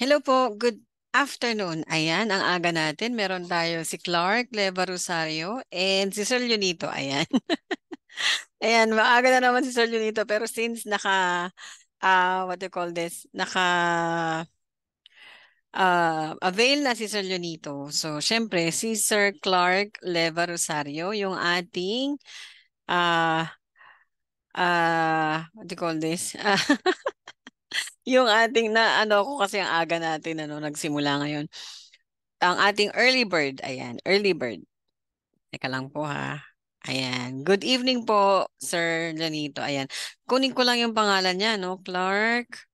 Hello po, good afternoon. Ayan, ang aga natin. Meron tayo si Clark Leva Rosario and si Sir Junito. Ayan. Ayan, maaga na naman si Sir Junito. Pero since naka, uh, what do you call this? Naka, uh, avail na si Sir Junito. So, syempre, si Sir Clark Leva Rosario, yung ating, uh, uh, what do you call this? yung ating na ano ko kasi ang aga natin ano nagsimula ngayon. Ang ating early bird, ayan, early bird. Teka lang po ha. Ayan. Good evening po, Sir Janito. Ayan. Kunin ko lang yung pangalan niya, no? Clark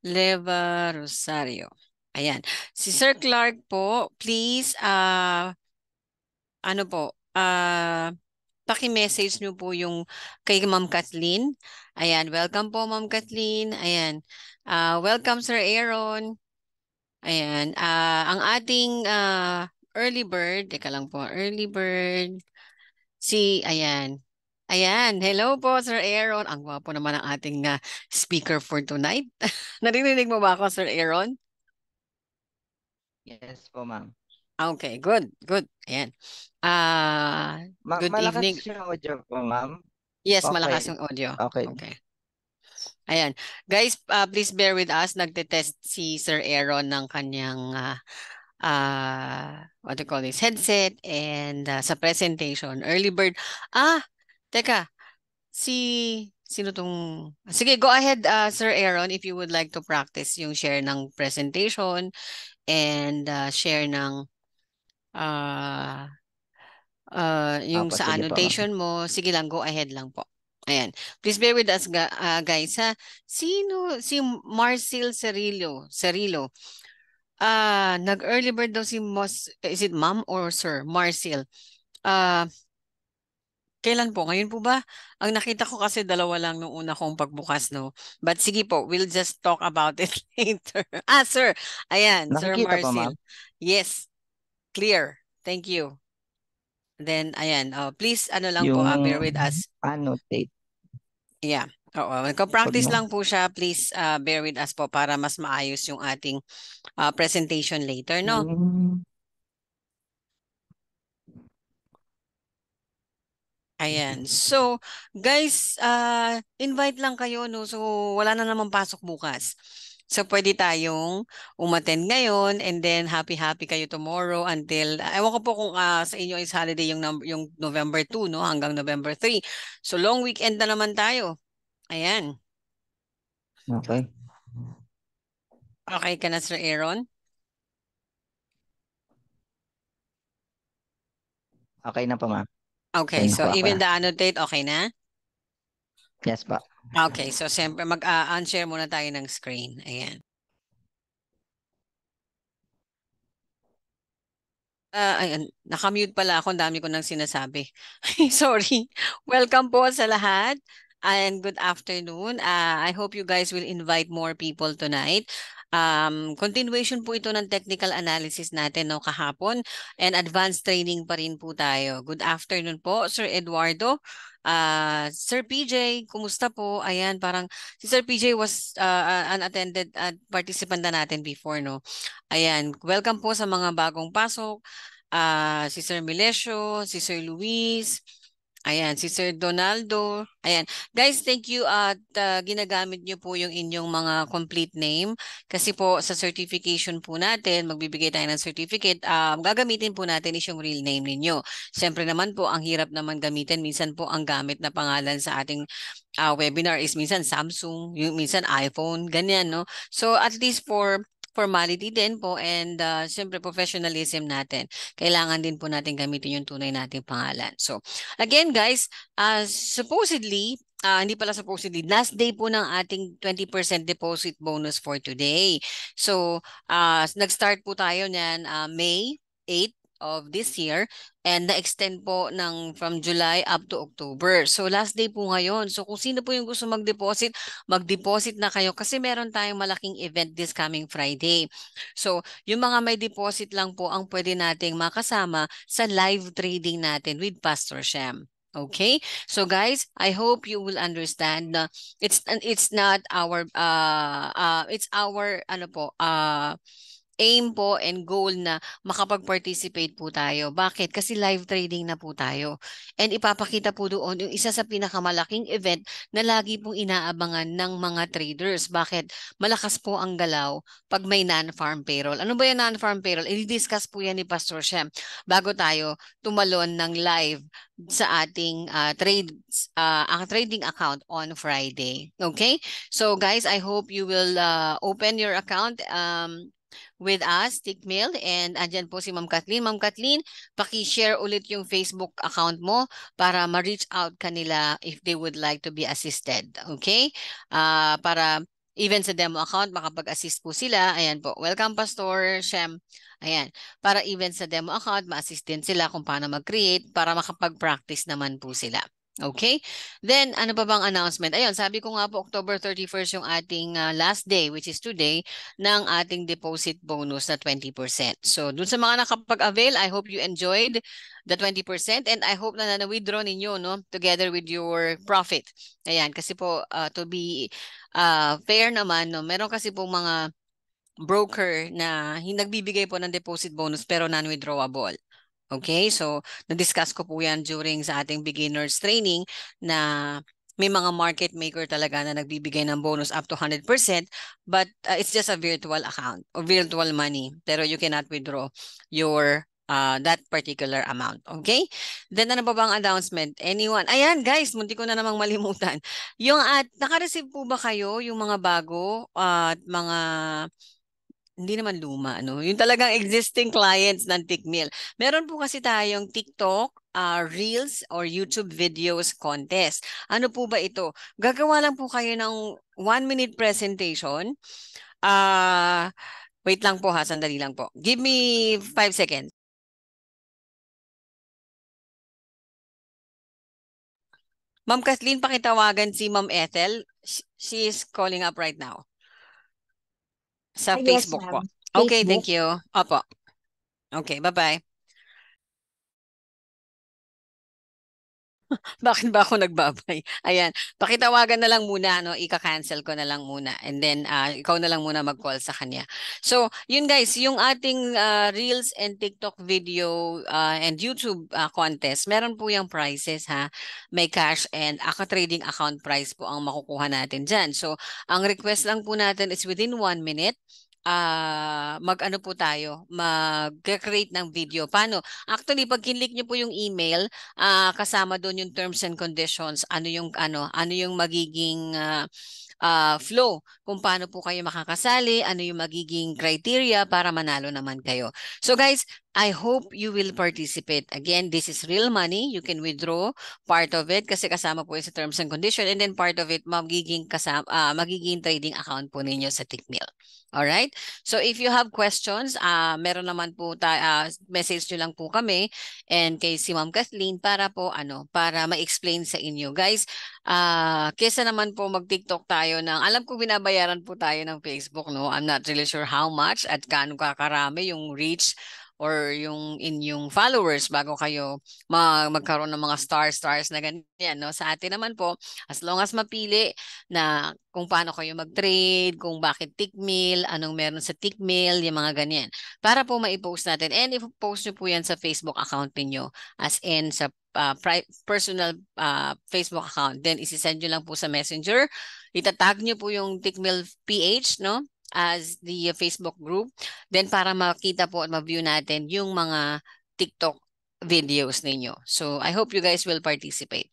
Leva Rosario. Ayan. Si Sir Clark po, please, uh, ano po, uh, paki-message niyo po yung kay Ma'am Kathleen. Ayan, welcome po Ma'am Kathleen. Ayan. Uh, welcome Sir Aaron. Ayan, uh, ang ating uh, early bird, teka lang po, early bird. Si ayan. Ayan, hello po Sir Aaron. Ang gwapo naman ang ating uh, speaker for tonight. Naririnig mo ba ako Sir Aaron? Yes po, ma'am. Okay, good, good. Ayan. Uh, Ma- good malakas evening. yung audio po, ma'am. Yes, Okay. malakas yung audio. Okay. Okay. Ayan. Guys, uh, please bear with us. Nagte-test si Sir Aaron ng kanyang uh, uh, what do you call this, headset and uh, sa presentation. Early bird. Ah, teka. Si, sino tong... Sige, go ahead, uh, Sir Aaron, if you would like to practice yung share ng presentation and uh, share ng uh, uh, yung Apo, sa annotation po. mo. Sige lang, go ahead lang po. Ayan. Please bear with us uh, guys ha. Sino si Marcel Cerillo, Cerillo. Ah, uh, nag-early bird daw si Mos eh, is it ma'am or sir? Marcel. Ah, uh, Kailan po? Ngayon po ba? Ang nakita ko kasi dalawa lang nung una kong pagbukas, no? But sige po, we'll just talk about it later. Ah, sir. Ayan, nakikita Sir Marcel. Pa, yes, Clear. Thank you. Then, ayan. Oh, please, ano lang yung po, uh, bear with us. Annotate. Yeah. Oo. Nagka-practice lang po siya. Please, uh, bear with us po para mas maayos yung ating uh, presentation later, no? Ayan. So, guys, uh, invite lang kayo, no? So, wala na naman pasok bukas. So pwede tayong umattend ngayon and then happy-happy kayo tomorrow until ewan ko po kung uh, sa inyo is holiday yung number, yung November 2 no hanggang November 3. So long weekend na naman tayo. Ayan. Okay. Okay ka na Sir Aaron? Okay na po ma'am. Okay, okay so even pa. the annotate okay na? Yes pa. Okay, so siyempre mag-unshare uh, muna tayo ng screen. Ayan. Uh, ayan, nakamute pala ako. Ang dami ko nang sinasabi. Sorry. Welcome po sa lahat and good afternoon. Uh, I hope you guys will invite more people tonight. Um, continuation po ito ng technical analysis natin no kahapon and advanced training pa rin po tayo. Good afternoon po, Sir Eduardo. Uh, Sir PJ, kumusta po? Ayan, parang si Sir PJ was uh, ah, an ah, attended at participant na natin before, no? Ayan, welcome po sa mga bagong pasok. Uh, si Sir Milesio, si Sir Luis, Ayan, si Sir Donaldo. Ayan. Guys, thank you at uh, ginagamit niyo po yung inyong mga complete name. Kasi po sa certification po natin, magbibigay tayo ng certificate, um, gagamitin po natin is yung real name ninyo. Siyempre naman po, ang hirap naman gamitin. Minsan po ang gamit na pangalan sa ating uh, webinar is minsan Samsung, yung minsan iPhone, ganyan. No? So at least for formality din po and uh, siyempre professionalism natin. Kailangan din po natin gamitin yung tunay nating pangalan. So again guys, uh, supposedly uh, hindi pala supposedly, last day po ng ating 20% deposit bonus for today. So, uh, nag-start po tayo niyan uh, May 8 of this year and na-extend po ng from July up to October. So last day po ngayon. So kung sino po yung gusto mag-deposit, mag-deposit na kayo kasi meron tayong malaking event this coming Friday. So yung mga may deposit lang po ang pwede nating makasama sa live trading natin with Pastor Shem. Okay? So guys, I hope you will understand na it's it's not our uh, uh it's our ano po uh aim po and goal na makapag-participate po tayo. Bakit? Kasi live trading na po tayo. And ipapakita po doon yung isa sa pinakamalaking event na lagi pong inaabangan ng mga traders. Bakit? Malakas po ang galaw pag may non-farm payroll. Ano ba yung non-farm payroll? I-discuss po yan ni Pastor Shem bago tayo tumalon ng live sa ating uh, trade uh, ang trading account on Friday. Okay? So guys, I hope you will uh, open your account um with us, Tigmail, and andyan po si Ma'am Kathleen. Ma'am Kathleen, paki-share ulit yung Facebook account mo para ma-reach out kanila if they would like to be assisted. Okay? Uh, para even sa demo account, makapag-assist po sila. Ayan po. Welcome, Pastor Shem. Ayan. Para even sa demo account, ma-assist din sila kung paano mag-create para makapag-practice naman po sila. Okay? Then, ano pa bang announcement? Ayun, sabi ko nga po, October 31st yung ating uh, last day, which is today, ng ating deposit bonus na 20%. So, dun sa mga nakapag-avail, I hope you enjoyed the 20% and I hope na na-withdraw ninyo, no, together with your profit. Ayan, kasi po, uh, to be uh, fair naman, no, meron kasi po mga broker na nagbibigay po ng deposit bonus pero non-withdrawable. Okay, so na-discuss ko po yan during sa ating beginners training na may mga market maker talaga na nagbibigay ng bonus up to 100% but uh, it's just a virtual account or virtual money pero you cannot withdraw your uh, that particular amount. Okay? Then ano ba ba ang announcement? Anyone? Ayan guys, munti ko na namang malimutan. Yung at naka-receive po ba kayo yung mga bago at uh, mga hindi naman luma, ano? Yung talagang existing clients ng Tickmill. Meron po kasi tayong TikTok, uh, Reels, or YouTube Videos contest. Ano po ba ito? Gagawa lang po kayo ng one-minute presentation. Uh, wait lang po ha, sandali lang po. Give me five seconds. Ma'am Kathleen, pakitawagan si Ma'am Ethel. She is calling up right now. Sa Facebook po. Okay, thank you. Opo. Okay, bye-bye. Bakit ba ako nagbabay? Ayan. Pakitawagan na lang muna, no? Ika-cancel ko na lang muna. And then, uh, ikaw na lang muna mag-call sa kanya. So, yun guys, yung ating uh, Reels and TikTok video uh, and YouTube uh, contest, meron po yung prizes, ha? May cash and ako trading account prize po ang makukuha natin dyan. So, ang request lang po natin is within one minute uh, mag-ano po tayo, mag-create ng video. Paano? Actually, pag kinlik niyo po yung email, uh, kasama doon yung terms and conditions, ano yung ano, ano yung magiging uh, uh, flow kung paano po kayo makakasali, ano yung magiging criteria para manalo naman kayo. So guys, I hope you will participate. Again, this is real money. You can withdraw part of it kasi kasama po yung sa terms and condition and then part of it magiging, kasama, uh, magiging trading account po ninyo sa Tickmill. Alright? So if you have questions, uh, meron naman po, ta uh, message nyo lang po kami and kay si Ma'am Kathleen para po, ano, para ma-explain sa inyo. Guys, uh, kesa naman po mag-TikTok tayo ng, alam ko binabayaran po tayo ng Facebook, no? I'm not really sure how much at kaano kakarami yung reach or yung inyong followers bago kayo mag magkaroon ng mga star stars na ganyan no sa atin naman po as long as mapili na kung paano kayo mag-trade kung bakit tick mail anong meron sa tick mail yung mga ganyan para po ma-post natin and if post niyo po yan sa Facebook account niyo as in sa uh, personal uh, Facebook account then isi-send niyo lang po sa Messenger itatag niyo po yung tick mail PH no as the Facebook group. Then para makita po at ma-view natin yung mga TikTok videos ninyo. So I hope you guys will participate.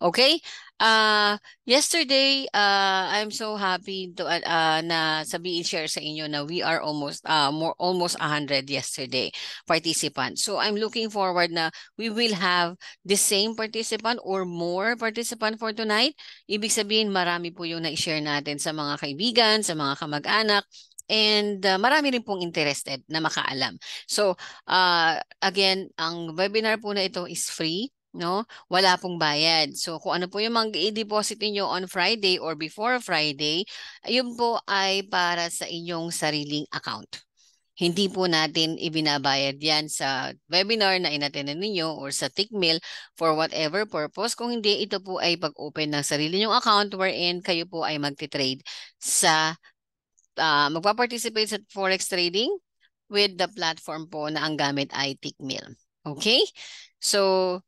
Okay? Uh, yesterday, uh, I'm so happy to uh, ah, na sabihin share sa inyo na we are almost uh, more almost 100 yesterday participants. So I'm looking forward na we will have the same participant or more participant for tonight. Ibig sabihin marami po yung na-share natin sa mga kaibigan, sa mga kamag-anak, and uh, marami rin pong interested na makaalam. So, uh, again, ang webinar po na ito is free no? Wala pong bayad. So kung ano po yung mag i-deposit niyo on Friday or before Friday, yun po ay para sa inyong sariling account. Hindi po natin ibinabayad yan sa webinar na inatenan ninyo or sa TickMill for whatever purpose. Kung hindi, ito po ay pag-open ng sarili nyong account wherein kayo po ay magti-trade sa, uh, magpa-participate sa forex trading with the platform po na ang gamit ay TickMill. Okay? So,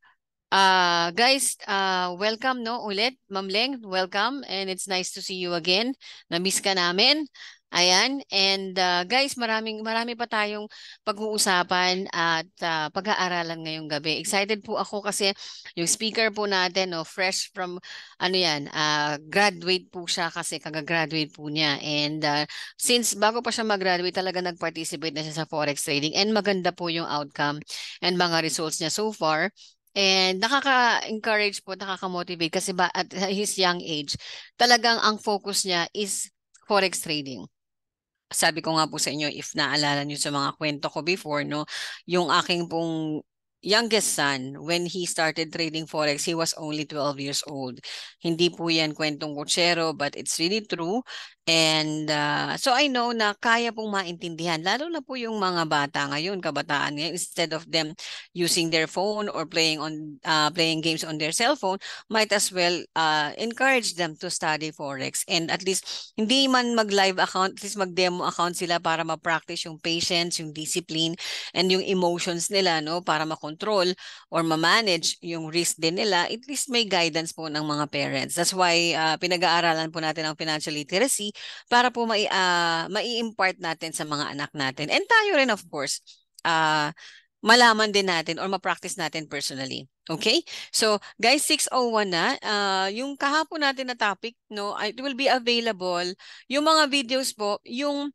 Uh, guys, uh, welcome no ulit. Ma'am Leng, welcome and it's nice to see you again. Namiss ka namin. Ayan. And uh, guys, maraming marami pa tayong pag-uusapan at uh, pag-aaralan ngayong gabi. Excited po ako kasi yung speaker po natin, no, fresh from ano 'yan, uh, graduate po siya kasi kagagraduate po niya. And uh, since bago pa siya mag-graduate, talaga nag-participate na siya sa forex trading and maganda po yung outcome and mga results niya so far. And nakaka-encourage po, nakaka-motivate kasi ba at his young age, talagang ang focus niya is forex trading sabi ko nga po sa inyo, if naalala niyo sa mga kwento ko before, no, yung aking pong youngest son, when he started trading Forex, he was only 12 years old. Hindi po yan kwentong kutsero, but it's really true And uh, so I know na kaya pong maintindihan, lalo na po yung mga bata ngayon, kabataan ngayon, instead of them using their phone or playing on uh, playing games on their cell phone, might as well uh, encourage them to study Forex. And at least, hindi man mag-live account, at least mag-demo account sila para ma-practice yung patience, yung discipline, and yung emotions nila, no? Para ma-control or ma-manage yung risk din nila, at least may guidance po ng mga parents. That's why uh, pinag-aaralan po natin ang financial literacy para po mai, uh, mai-impart natin sa mga anak natin. And tayo rin of course, uh, malaman din natin or ma-practice natin personally. Okay? So, guys, 601 na. Uh, yung kahapon natin na topic, no, it will be available. Yung mga videos po, yung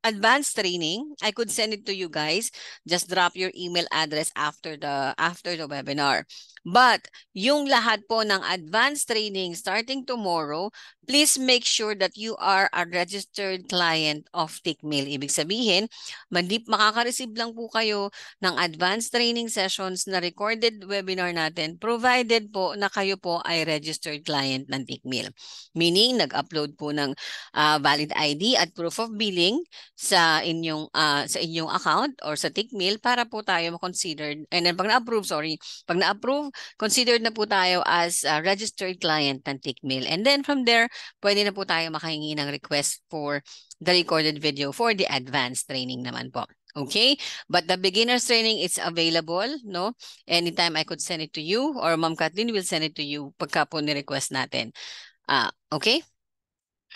advanced training, I could send it to you guys. Just drop your email address after the after the webinar. But yung lahat po ng advanced training starting tomorrow, please make sure that you are a registered client of TickMill. Ibig sabihin, mandip makaka-receive lang po kayo ng advanced training sessions na recorded webinar natin provided po na kayo po ay registered client ng TickMill. Meaning, nag-upload po ng uh, valid ID at proof of billing sa inyong uh, sa inyong account or sa TickMill para po tayo makonsider eh, and then pag na-approve, sorry, pag na-approve considered na po tayo as a registered client ng TICMIL. And then from there, pwede na po tayo makahingi ng request for the recorded video for the advanced training naman po. Okay? But the beginner's training is available, no? Anytime I could send it to you or Ma'am Kathleen will send it to you pagka po ni-request natin. Uh, okay?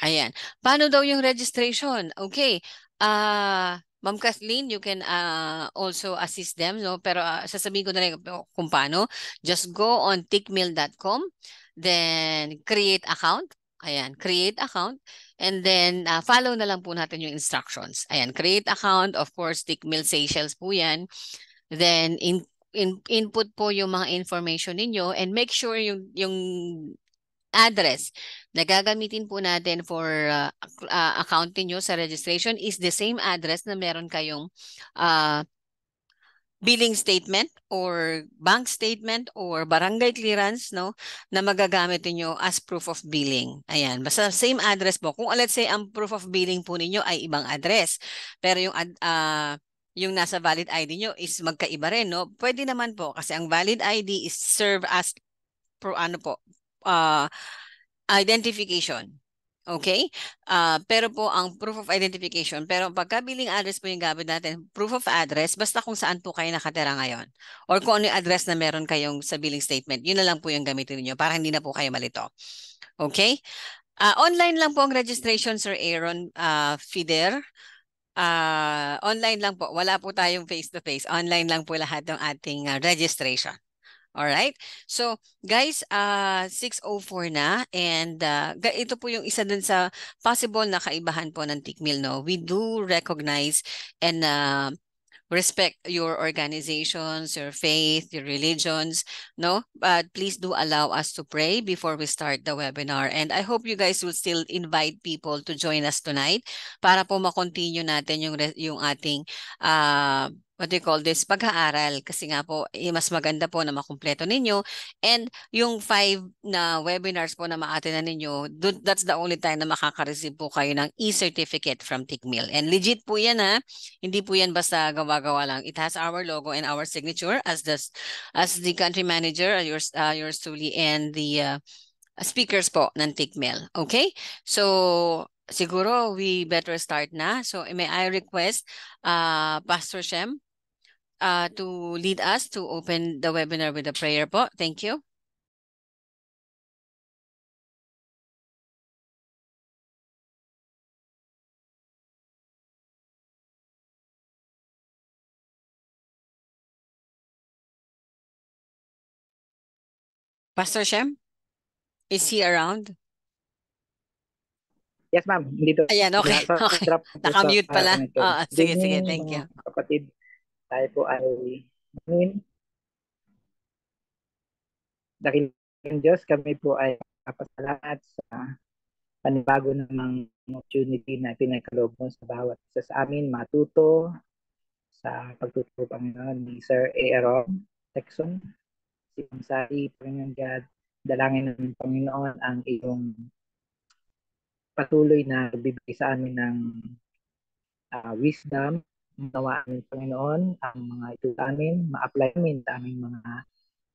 Ayan. Paano daw yung registration? Okay. Uh, Ma'am Kathleen, you can uh, also assist them. No? Pero uh, sasabihin ko na lang kung paano. Just go on tickmill.com, then create account. Ayan, create account. And then, uh, follow na lang po natin yung instructions. Ayan, create account. Of course, Tickmill Seychelles po yan. Then, in, in, input po yung mga information ninyo and make sure yung, yung address na gagamitin po natin for uh, uh, account niyo sa registration is the same address na meron kayong uh, billing statement or bank statement or barangay clearance no na magagamit niyo as proof of billing. Ayan, basta same address po. Kung let's say ang proof of billing po ninyo ay ibang address, pero yung uh, yung nasa valid ID niyo is magkaiba rin, no? Pwede naman po kasi ang valid ID is serve as pro ano po, uh, identification. Okay? Uh, pero po ang proof of identification, pero pagka billing address po yung gamit natin, proof of address, basta kung saan po kayo nakatira ngayon. Or kung ano yung address na meron kayong sa billing statement, yun na lang po yung gamitin niyo para hindi na po kayo malito. Okay? Uh, online lang po ang registration, Sir Aaron uh, Fider. Uh, online lang po. Wala po tayong face-to-face. -face. Online lang po lahat ng ating uh, registration. All right? So, guys, uh, ah, 6.04 na and uh, ito po yung isa dun sa possible na kaibahan po ng TICMIL. No? We do recognize and uh, respect your organizations, your faith, your religions, no? But please do allow us to pray before we start the webinar. And I hope you guys will still invite people to join us tonight para po makontinue natin yung, yung ating uh, what do you call this, pag-aaral. Kasi nga po, eh, mas maganda po na makumpleto ninyo. And yung five na webinars po na maatinan ninyo, that's the only time na makaka-receive po kayo ng e-certificate from TICMIL. And legit po yan ha. Hindi po yan basta gawa-gawa lang. It has our logo and our signature as the, as the country manager, uh, yours, uh, yours truly, and the uh, speakers po ng TICMIL. Okay? So, siguro we better start na. So, may I request uh, Pastor Shem uh, to lead us to open the webinar with a prayer po. Thank you. Pastor Shem, is he around? Yes, ma'am. Dito. Ayan, okay. okay. Nakamute pala. Oo, ah, oh, ah, sige, sige. Thank you. Kapatid. tayo po ay min. Dahil ng Diyos, kami po ay kapasalamat sa panibago namang opportunity na pinagkaloob mo sa bawat isa sa amin matuto sa pagtuturo Panginoon ni Sir Aaron Texon. Si Sari, Panginoon God, dalangin ng Panginoon ang iyong patuloy na bibigay sa amin ng uh, wisdom magawa ng Panginoon ang mga ito amin, ma-apply namin sa aming mga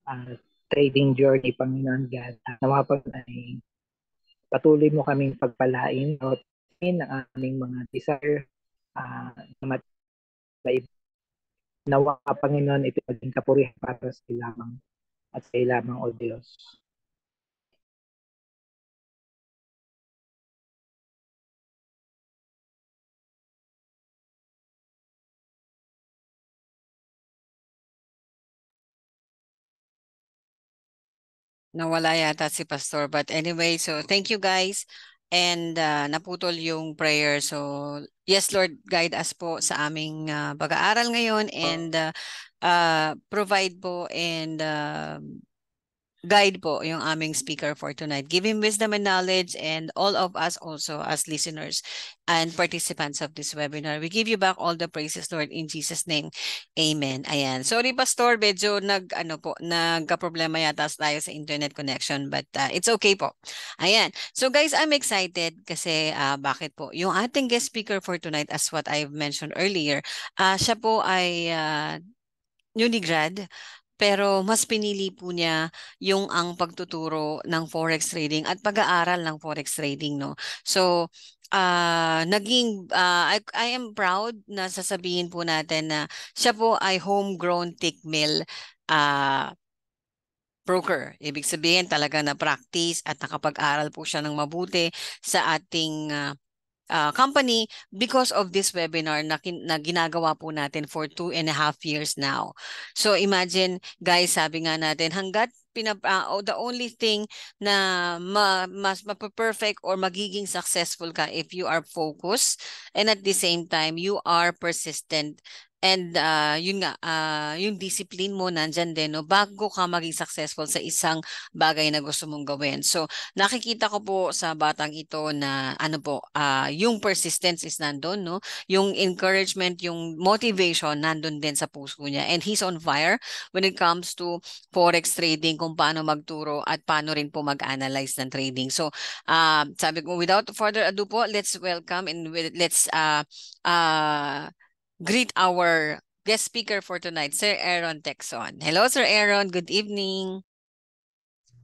uh, trading journey, Panginoon God. Uh, nawa po ay patuloy mo kaming pagpalain at ang aming mga desire uh, na nawa Panginoon ito maging kapurihan para sa lamang at sa lamang o Diyos. Nawala yata si Pastor. But anyway, so thank you guys. And uh, naputol yung prayer. So yes, Lord, guide us po sa aming uh, pag-aaral ngayon oh. and uh, uh, provide po and uh, guide po yung aming speaker for tonight. Give him wisdom and knowledge and all of us also as listeners and participants of this webinar. We give you back all the praises, Lord, in Jesus' name. Amen. Ayan. Sorry, Pastor, medyo nag, ano po, nagka-problema yata tayo sa internet connection but uh, it's okay po. Ayan. So guys, I'm excited kasi uh, bakit po? Yung ating guest speaker for tonight as what I've mentioned earlier, uh, siya po ay uh, newly grad pero mas pinili po niya yung ang pagtuturo ng forex trading at pag-aaral ng forex trading no so uh, naging uh, I, I am proud na sasabihin po natin na siya po ay homegrown tick mill uh, broker. Ibig sabihin talaga na practice at nakapag-aral po siya ng mabuti sa ating uh, uh, company because of this webinar na, kin- na ginagawa po natin for two and a half years now. So imagine guys, sabi nga natin hanggat pinab- uh, ah, the only thing na ma- mas mapaperfect or magiging successful ka if you are focused and at the same time you are persistent And uh, yun nga, uh, yung discipline mo nandyan din no, bago ka maging successful sa isang bagay na gusto mong gawin. So nakikita ko po sa batang ito na ano po, uh, yung persistence is nandoon no? yung encouragement, yung motivation nandoon din sa puso niya. And he's on fire when it comes to forex trading, kung paano magturo at paano rin po mag-analyze ng trading. So uh, sabi ko, without further ado po, let's welcome and let's uh, uh, greet our guest speaker for tonight, Sir Aaron Texon. Hello, Sir Aaron. Good evening.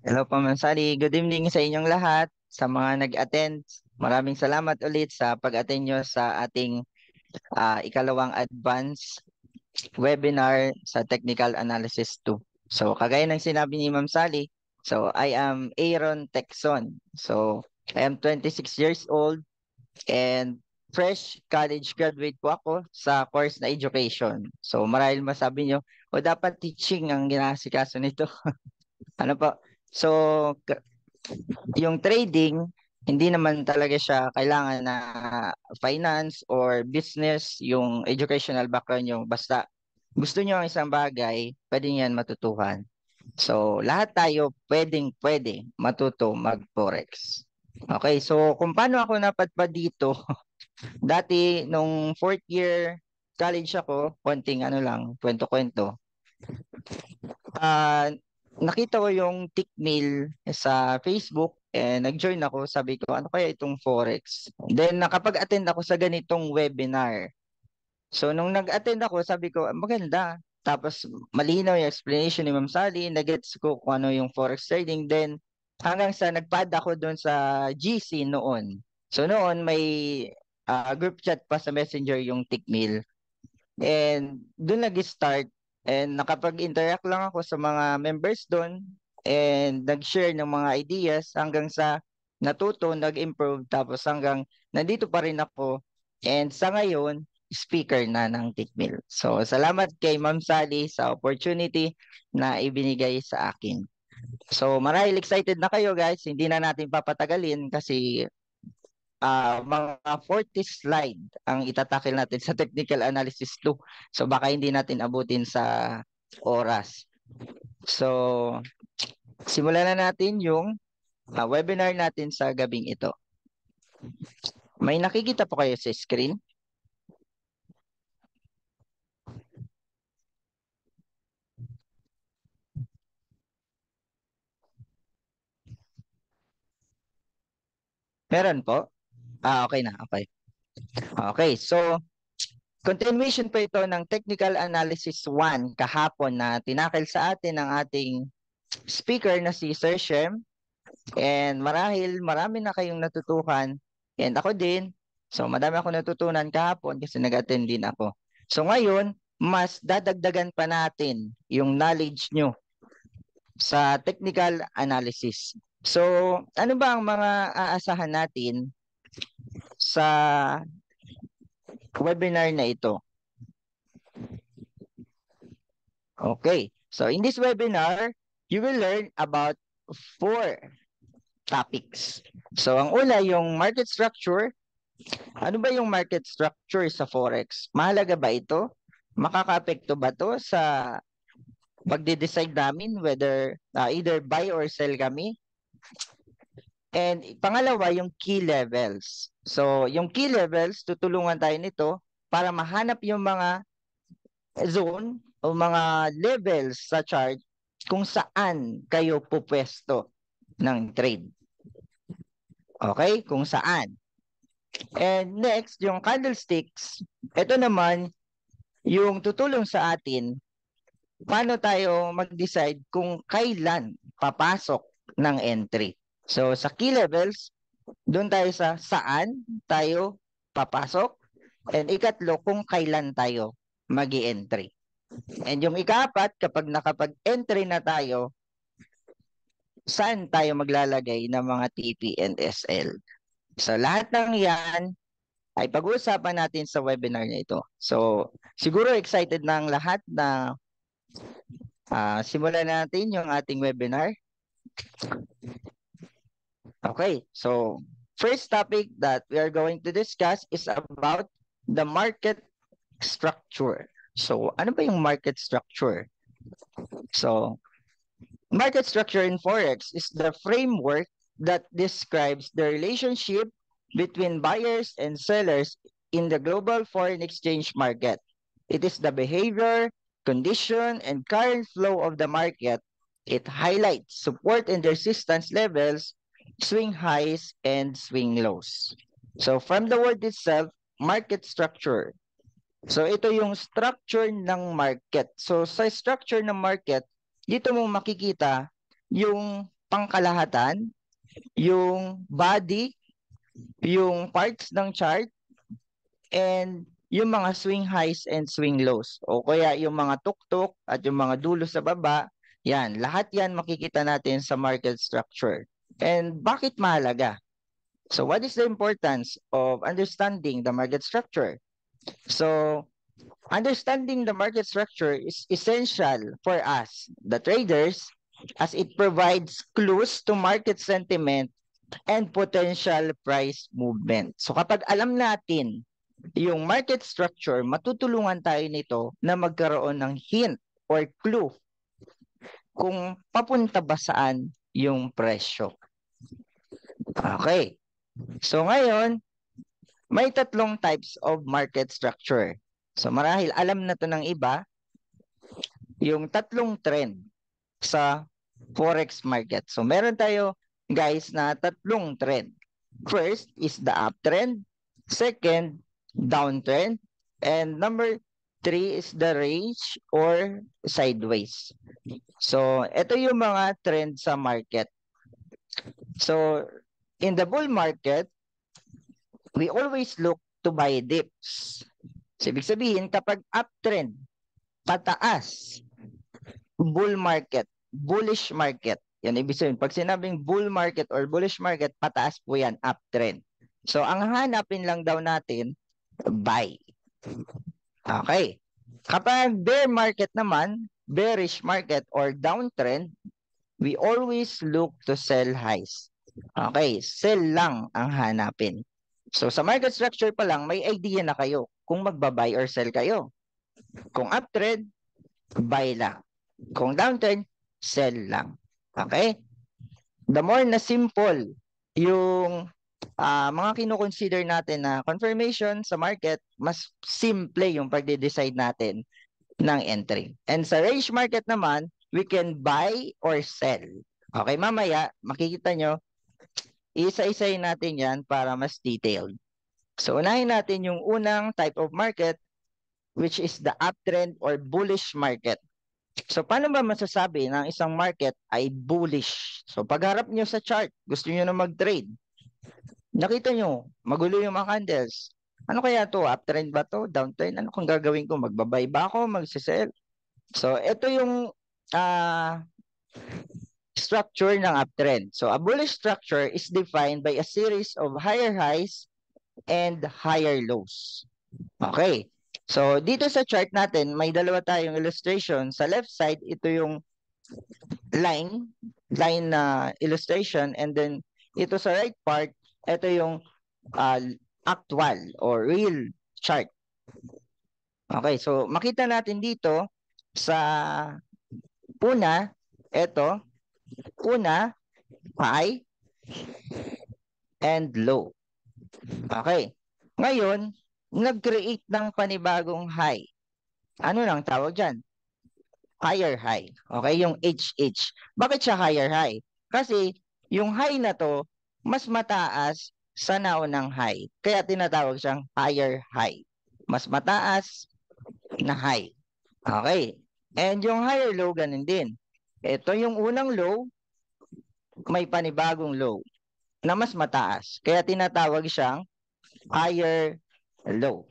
Hello po, Ma'am Sally. Good evening sa inyong lahat, sa mga nag-attend. Maraming salamat ulit sa pag-attend nyo sa ating uh, ikalawang advance webinar sa Technical Analysis 2. So, kagaya ng sinabi ni Ma'am Sally, so I am Aaron Texon. So, I am 26 years old and fresh college graduate po ako sa course na education. So marahil masabi nyo, o dapat teaching ang ginasikaso nito. ano po? So yung trading, hindi naman talaga siya kailangan na finance or business, yung educational background nyo. basta gusto nyo ang isang bagay, pwede yan matutuhan. So lahat tayo pwedeng pwede matuto mag-forex. Okay, so kung paano ako napadpad dito, dati nung fourth year college ako, konting ano lang, kwento-kwento. Uh, nakita ko yung Tickmill sa Facebook and nag-join ako. Sabi ko, ano kaya itong Forex? Then nakapag-attend ako sa ganitong webinar. So nung nag-attend ako, sabi ko, maganda. Tapos malinaw yung explanation ni Ma'am Sally, nag-gets ko kung ano yung Forex trading. Then hanggang sa nagpad ako doon sa GC noon. So noon may uh, group chat pa sa Messenger yung Tickmill. And doon nag-start and nakapag-interact lang ako sa mga members doon and nag-share ng mga ideas hanggang sa natuto, nag-improve tapos hanggang nandito pa rin ako and sa ngayon speaker na ng Tickmill. So salamat kay Ma'am Sally sa opportunity na ibinigay sa akin. So, marahil excited na kayo guys. Hindi na natin papatagalin kasi uh, mga 40 slide ang itatakil natin sa technical analysis 2. So, baka hindi natin abutin sa oras. So, simulan na natin yung uh, webinar natin sa gabing ito. May nakikita po kayo sa screen? Meron po? Ah, okay na. Okay. Okay, so continuation pa ito ng Technical Analysis 1 kahapon na tinakil sa atin ng ating speaker na si Sir Shem. And marahil marami na kayong natutukan and ako din. So madami ako natutunan kahapon kasi nag-attend din ako. So ngayon, mas dadagdagan pa natin yung knowledge nyo sa technical analysis. So, ano ba ang mga aasahan natin sa webinar na ito? Okay. So, in this webinar, you will learn about four topics. So, ang una, yung market structure. Ano ba yung market structure sa Forex? Mahalaga ba ito? Makakapekto ba to sa pagde-decide namin whether uh, either buy or sell kami And pangalawa, yung key levels. So, yung key levels, tutulungan tayo nito para mahanap yung mga zone o mga levels sa chart kung saan kayo pupwesto ng trade. Okay? Kung saan. And next, yung candlesticks. Ito naman, yung tutulong sa atin, paano tayo mag-decide kung kailan papasok ng entry. So sa key levels, doon tayo sa saan tayo papasok. And ikatlo, kung kailan tayo magi entry And yung ikaapat, kapag nakapag-entry na tayo, saan tayo maglalagay ng mga TP and SL. So lahat ng yan ay pag-uusapan natin sa webinar na ito. So siguro excited na lahat na uh, simulan natin yung ating webinar. Okay, so first topic that we are going to discuss is about the market structure. So ano ba yung market structure? So market structure in Forex is the framework that describes the relationship between buyers and sellers in the global foreign exchange market. It is the behavior, condition, and current flow of the market It highlights support and resistance levels, swing highs, and swing lows. So from the word itself, market structure. So ito yung structure ng market. So sa structure ng market, dito mo makikita yung pangkalahatan, yung body, yung parts ng chart, and yung mga swing highs and swing lows. O kaya yung mga tuktok at yung mga dulo sa baba yan, lahat yan makikita natin sa market structure. And bakit mahalaga? So what is the importance of understanding the market structure? So understanding the market structure is essential for us, the traders, as it provides clues to market sentiment and potential price movement. So kapag alam natin yung market structure, matutulungan tayo nito na magkaroon ng hint or clue kung papunta ba saan yung presyo. Okay. So ngayon, may tatlong types of market structure. So marahil alam na to ng iba, yung tatlong trend sa forex market. So meron tayo guys na tatlong trend. First is the uptrend, second downtrend, and number 3 is the range or sideways. So, ito yung mga trend sa market. So, in the bull market, we always look to buy dips. So, ibig sabihin, kapag uptrend, pataas, bull market, bullish market. Yan ibig sabihin. Pag sinabing bull market or bullish market, pataas po yan, uptrend. So, ang hanapin lang daw natin, buy. Okay. Kapag bear market naman, bearish market or downtrend, we always look to sell highs. Okay, sell lang ang hanapin. So sa market structure pa lang, may idea na kayo kung magbabuy or sell kayo. Kung uptrend, buy lang. Kung downtrend, sell lang. Okay? The more na simple yung uh, mga kinoconsider natin na confirmation sa market, mas simple yung pagde-decide natin ng entry. And sa range market naman, we can buy or sell. Okay, mamaya, makikita nyo, isa-isayin natin yan para mas detailed. So, unahin natin yung unang type of market, which is the uptrend or bullish market. So, paano ba masasabi ng isang market ay bullish? So, pagharap nyo sa chart, gusto nyo na mag-trade. Nakita nyo, magulo yung mga candles. Ano kaya to? Uptrend ba to? Downtrend? Ano kung gagawin ko? Magbabay ba ako? Magsisell? So, ito yung uh, structure ng uptrend. So, a bullish structure is defined by a series of higher highs and higher lows. Okay. So, dito sa chart natin, may dalawa tayong illustration. Sa left side, ito yung line, line na uh, illustration. And then, ito sa right part, ito yung uh, actual or real chart. Okay, so makita natin dito sa puna, ito, una, high and low. Okay. Ngayon, nag-create ng panibagong high. Ano nang tawag dyan? Higher high. Okay, yung HH. Bakit siya higher high? Kasi yung high na to, mas mataas sa naunang high. Kaya tinatawag siyang higher high. Mas mataas na high. Okay. And yung higher low, ganun din. Ito yung unang low, may panibagong low na mas mataas. Kaya tinatawag siyang higher low.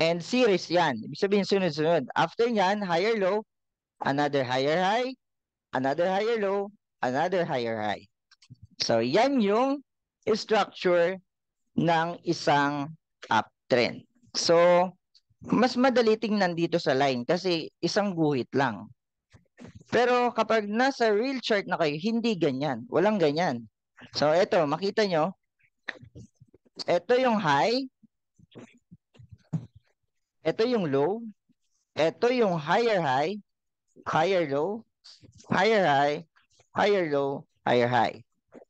And series yan. Ibig sabihin sunod-sunod. After yan, higher low, another higher high, another higher low, another higher high. So, yan yung structure ng isang uptrend. So, mas madali tingnan dito sa line kasi isang guhit lang. Pero kapag nasa real chart na kayo, hindi ganyan. Walang ganyan. So, ito, makita nyo. Ito yung high. Ito yung low. Ito yung higher high. Higher low. Higher high. Higher low. Higher high.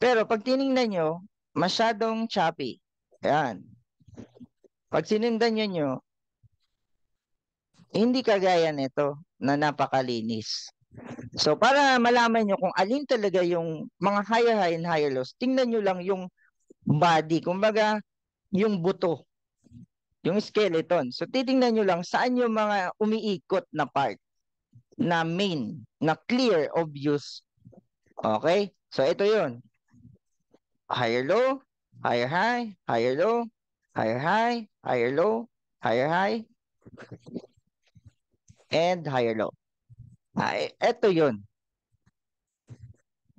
Pero pag tiningnan nyo, masyadong choppy. Ayan. Pag sinundan nyo nyo, hindi kagaya nito na napakalinis. So para malaman nyo kung alin talaga yung mga higher high and higher lows, tingnan nyo lang yung body, kumbaga yung buto, yung skeleton. So titingnan nyo lang saan yung mga umiikot na part na main, na clear, obvious. Okay? So ito yon higher low, higher high, higher low, higher high, higher low, higher high, and higher low. Ay, eto yun.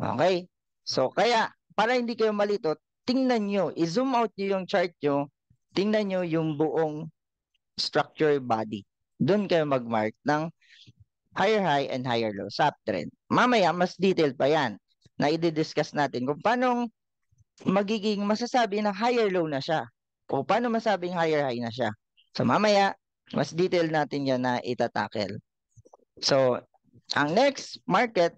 Okay? So, kaya, para hindi kayo malito, tingnan nyo, i-zoom out nyo yung chart nyo, tingnan nyo yung buong structure body. Doon kayo mag-mark ng higher high and higher low, subtrend. Mamaya, mas detailed pa yan na i-discuss natin kung paano magiging masasabi na higher low na siya. O paano masabing higher high na siya? So mamaya, mas detail natin yan na itatackle. So, ang next market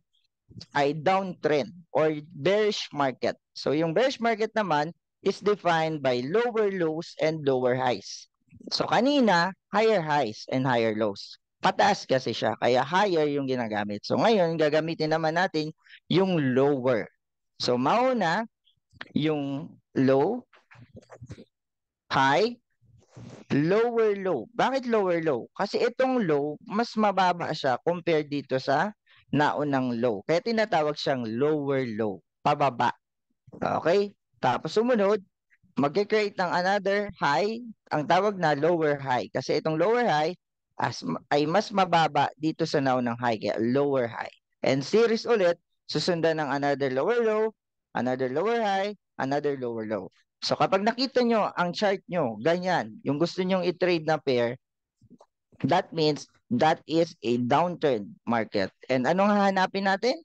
ay downtrend or bearish market. So yung bearish market naman is defined by lower lows and lower highs. So kanina, higher highs and higher lows. Pataas kasi siya, kaya higher yung ginagamit. So ngayon, gagamitin naman natin yung lower. So mauna, yung low, high, lower low. Bakit lower low? Kasi itong low, mas mababa siya compared dito sa naunang low. Kaya tinatawag siyang lower low, pababa. Okay? Tapos sumunod, mag-create ng another high, ang tawag na lower high. Kasi itong lower high as, ay mas mababa dito sa naunang high, kaya lower high. And series ulit, susundan ng another lower low, another lower high, another lower low. So kapag nakita nyo ang chart nyo, ganyan, yung gusto nyong i-trade na pair, that means that is a downtrend market. And anong hahanapin natin?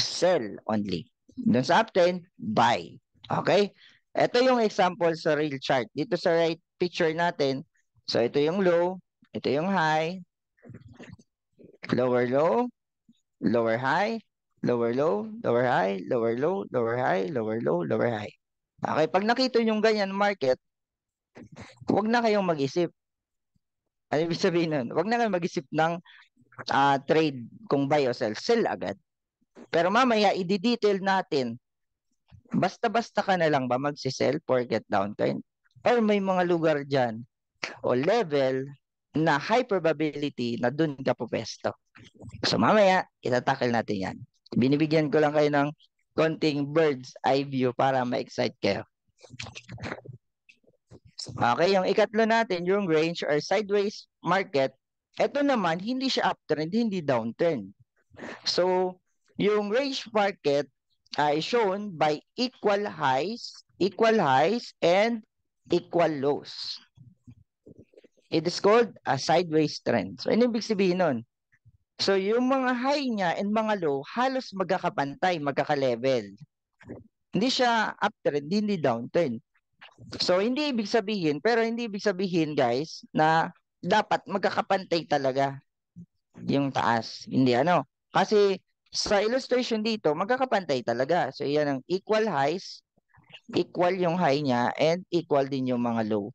Sell only. Doon sa uptrend, buy. Okay? Ito yung example sa real chart. Dito sa right picture natin, so ito yung low, ito yung high, lower low, lower high, lower low, lower high, lower low, lower high, lower low, lower high. Okay, pag nakita nyo ganyan market, huwag na kayong mag-isip. Ano ibig sabihin nun? Huwag na kayong mag-isip ng uh, trade kung buy or sell. Sell agad. Pero mamaya, i-detail natin. Basta-basta ka na lang ba magsisell for get downtrend? Or may mga lugar dyan o level na high probability na dun ka po pesto. So mamaya, itatakil natin yan. Binibigyan ko lang kayo ng konting bird's eye view para ma-excite kayo. Okay, yung ikatlo natin, yung range or sideways market, ito naman, hindi siya uptrend, hindi downtrend. So, yung range market ay shown by equal highs, equal highs, and equal lows. It is called a sideways trend. So, ano ibig sabihin nun? So yung mga high niya and mga low, halos magkakapantay, magkakalevel. Hindi siya uptrend, hindi downtrend. So hindi ibig sabihin, pero hindi ibig sabihin guys na dapat magkakapantay talaga yung taas. Hindi ano. Kasi sa illustration dito, magkakapantay talaga. So yan ang equal highs, equal yung high niya and equal din yung mga low.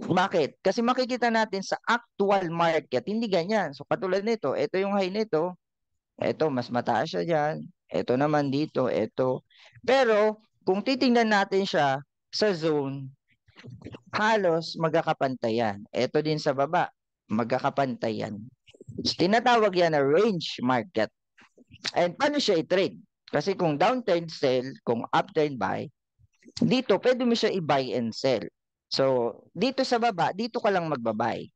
Bakit? Kasi makikita natin sa actual market, hindi ganyan. So katulad nito, ito yung high nito, ito mas mataas siya diyan, ito naman dito, ito. Pero kung titingnan natin siya sa zone, halos magkakapantayan. Ito din sa baba, magkakapantayan. So, tinatawag yan na range market. And paano siya i-trade? Kasi kung downtrend sell, kung uptrend buy, dito pwede mo siya i-buy and sell. So, dito sa baba, dito ka lang magbabay.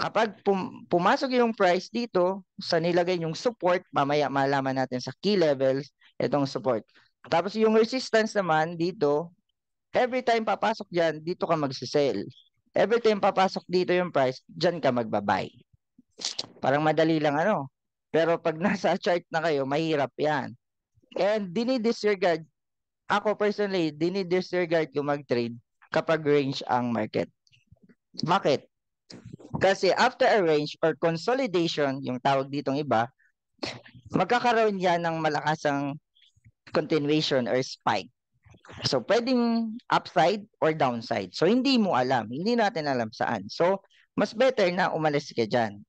Kapag pum- pumasok yung price dito, sa nilagay yung support, mamaya malaman natin sa key levels, itong support. Tapos yung resistance naman dito, every time papasok dyan, dito ka magsisell. Every time papasok dito yung price, dyan ka magbabay. Parang madali lang ano. Pero pag nasa chart na kayo, mahirap yan. And dinidisregard, ako personally, dinidisregard ko mag-trade kapag range ang market. Bakit? Kasi after a range or consolidation, yung tawag ditong iba, magkakaroon yan ng malakasang continuation or spike. So, pwedeng upside or downside. So, hindi mo alam. Hindi natin alam saan. So, mas better na umalis ka dyan.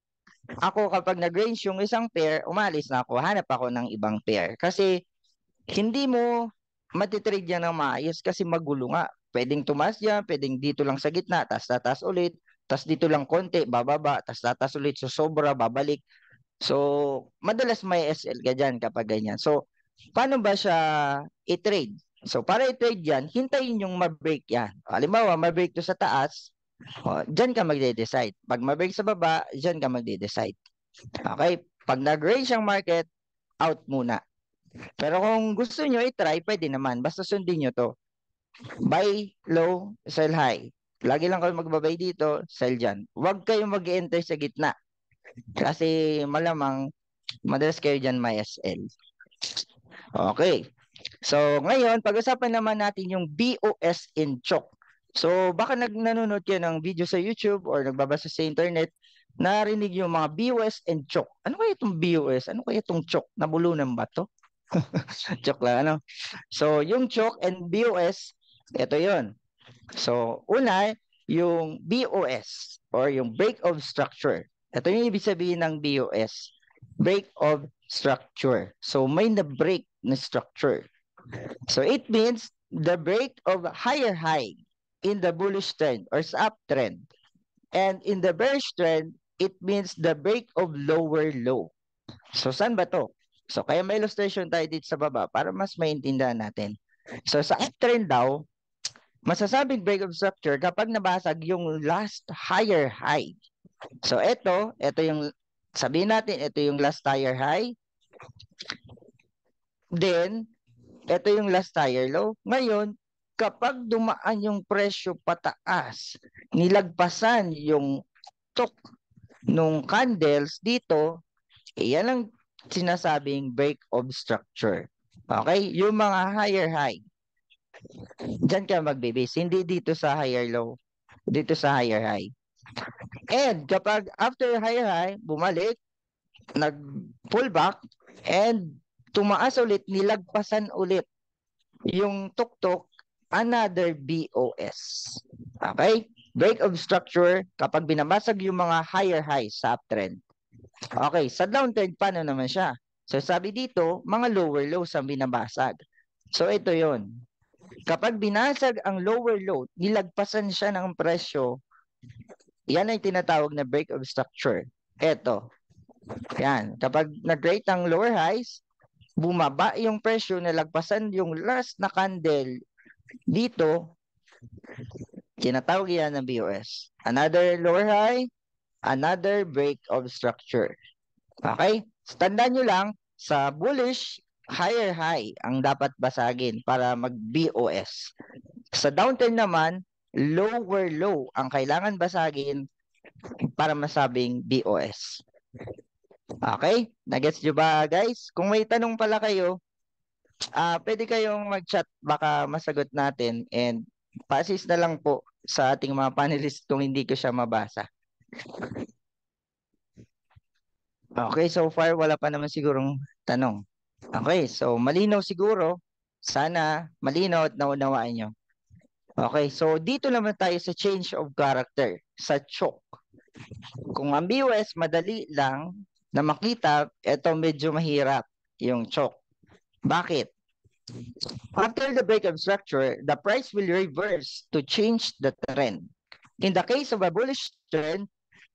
Ako kapag nag-range yung isang pair, umalis na ako. Hanap ako ng ibang pair. Kasi, hindi mo matitrade yan ng maayos kasi magulo nga. Pwedeng tumaas yan, pwedeng dito lang sa gitna, tas tataas ulit, tas dito lang konti, bababa, tas tataas ulit, so sobra, babalik. So, madalas may SL ka dyan kapag ganyan. So, paano ba siya i-trade? So, para i-trade yan, hintayin yung ma-break yan. Halimbawa, ma-break to sa taas, o, dyan ka magde-decide. Pag ma-break sa baba, dyan ka magde-decide. Okay? Pag nag-range ang market, out muna. Pero kung gusto nyo i-try, pwede naman. Basta sundin nyo to. Buy low, sell high. Lagi lang kayo magbabay dito, sell dyan. Huwag kayong mag enter sa gitna. Kasi malamang, madalas kayo dyan may SL. Okay. So, ngayon, pag-usapan naman natin yung BOS in chalk. So, baka nag nanonood kayo ng video sa YouTube or nagbabasa sa internet, narinig yung mga BOS and chalk. Ano kaya itong BOS? Ano kaya itong chalk? Nabulunan ba to? chalk lang, ano? So, yung chalk and BOS ito yon. So, una, yung BOS or yung break of structure. Ito yung ibig sabihin ng BOS. Break of structure. So, may na-break na structure. So, it means the break of higher high in the bullish trend or uptrend. And in the bearish trend, it means the break of lower low. So, saan ba to? So, kaya may illustration tayo dito sa baba para mas maintindihan natin. So, sa uptrend daw, Masasabing break of structure kapag nabasag yung last higher high. So ito, ito yung sabihin natin, ito yung last higher high. Then, ito yung last higher low. Ngayon, kapag dumaan yung presyo pataas, nilagpasan yung tok nung candles dito, iyan eh, ang sinasabing break of structure. Okay? Yung mga higher high. Diyan ka magbe-base. Hindi dito sa higher low. Dito sa higher high. And kapag after higher high, bumalik, nag-pull back, and tumaas ulit, nilagpasan ulit yung tuktok, another BOS. Okay? Break of structure kapag binabasag yung mga higher high sa uptrend. Okay, sa downtrend, paano naman siya? So sabi dito, mga lower lows ang binabasag. So ito yon Kapag binasag ang lower low, nilagpasan siya ng presyo, yan ay tinatawag na break of structure. Eto. Yan. Kapag nag-rate ang lower highs, bumaba yung presyo, nalagpasan yung last na candle dito, tinatawag yan ng BOS. Another lower high, another break of structure. Okay? Tandaan nyo lang, sa bullish, higher high ang dapat basagin para mag-BOS. Sa downturn naman, lower low ang kailangan basagin para masabing BOS. Okay? Nag-gets nyo ba guys? Kung may tanong pala kayo, uh, pwede kayong mag-chat baka masagot natin and pa na lang po sa ating mga panelists kung hindi ko siya mabasa. Okay, so far wala pa naman sigurong tanong. Okay, so malinaw siguro. Sana malinaw at naunawaan nyo. Okay, so dito naman tayo sa change of character, sa chok. Kung ambiguous, madali lang na makita, ito medyo mahirap, yung chok. Bakit? After the break of structure, the price will reverse to change the trend. In the case of a bullish trend,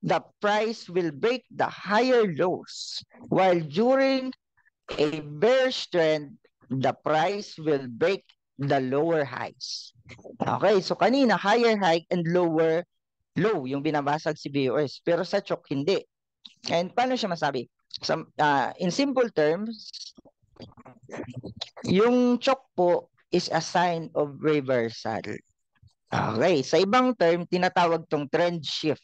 the price will break the higher lows, while during a bearish trend, the price will break the lower highs. Okay, so kanina higher high and lower low yung binabasag si viewers. Pero sa chok, hindi. And paano siya masabi? Some, uh, ah, in simple terms, yung chok po is a sign of reversal. Okay, sa ibang term, tinatawag tong trend shift.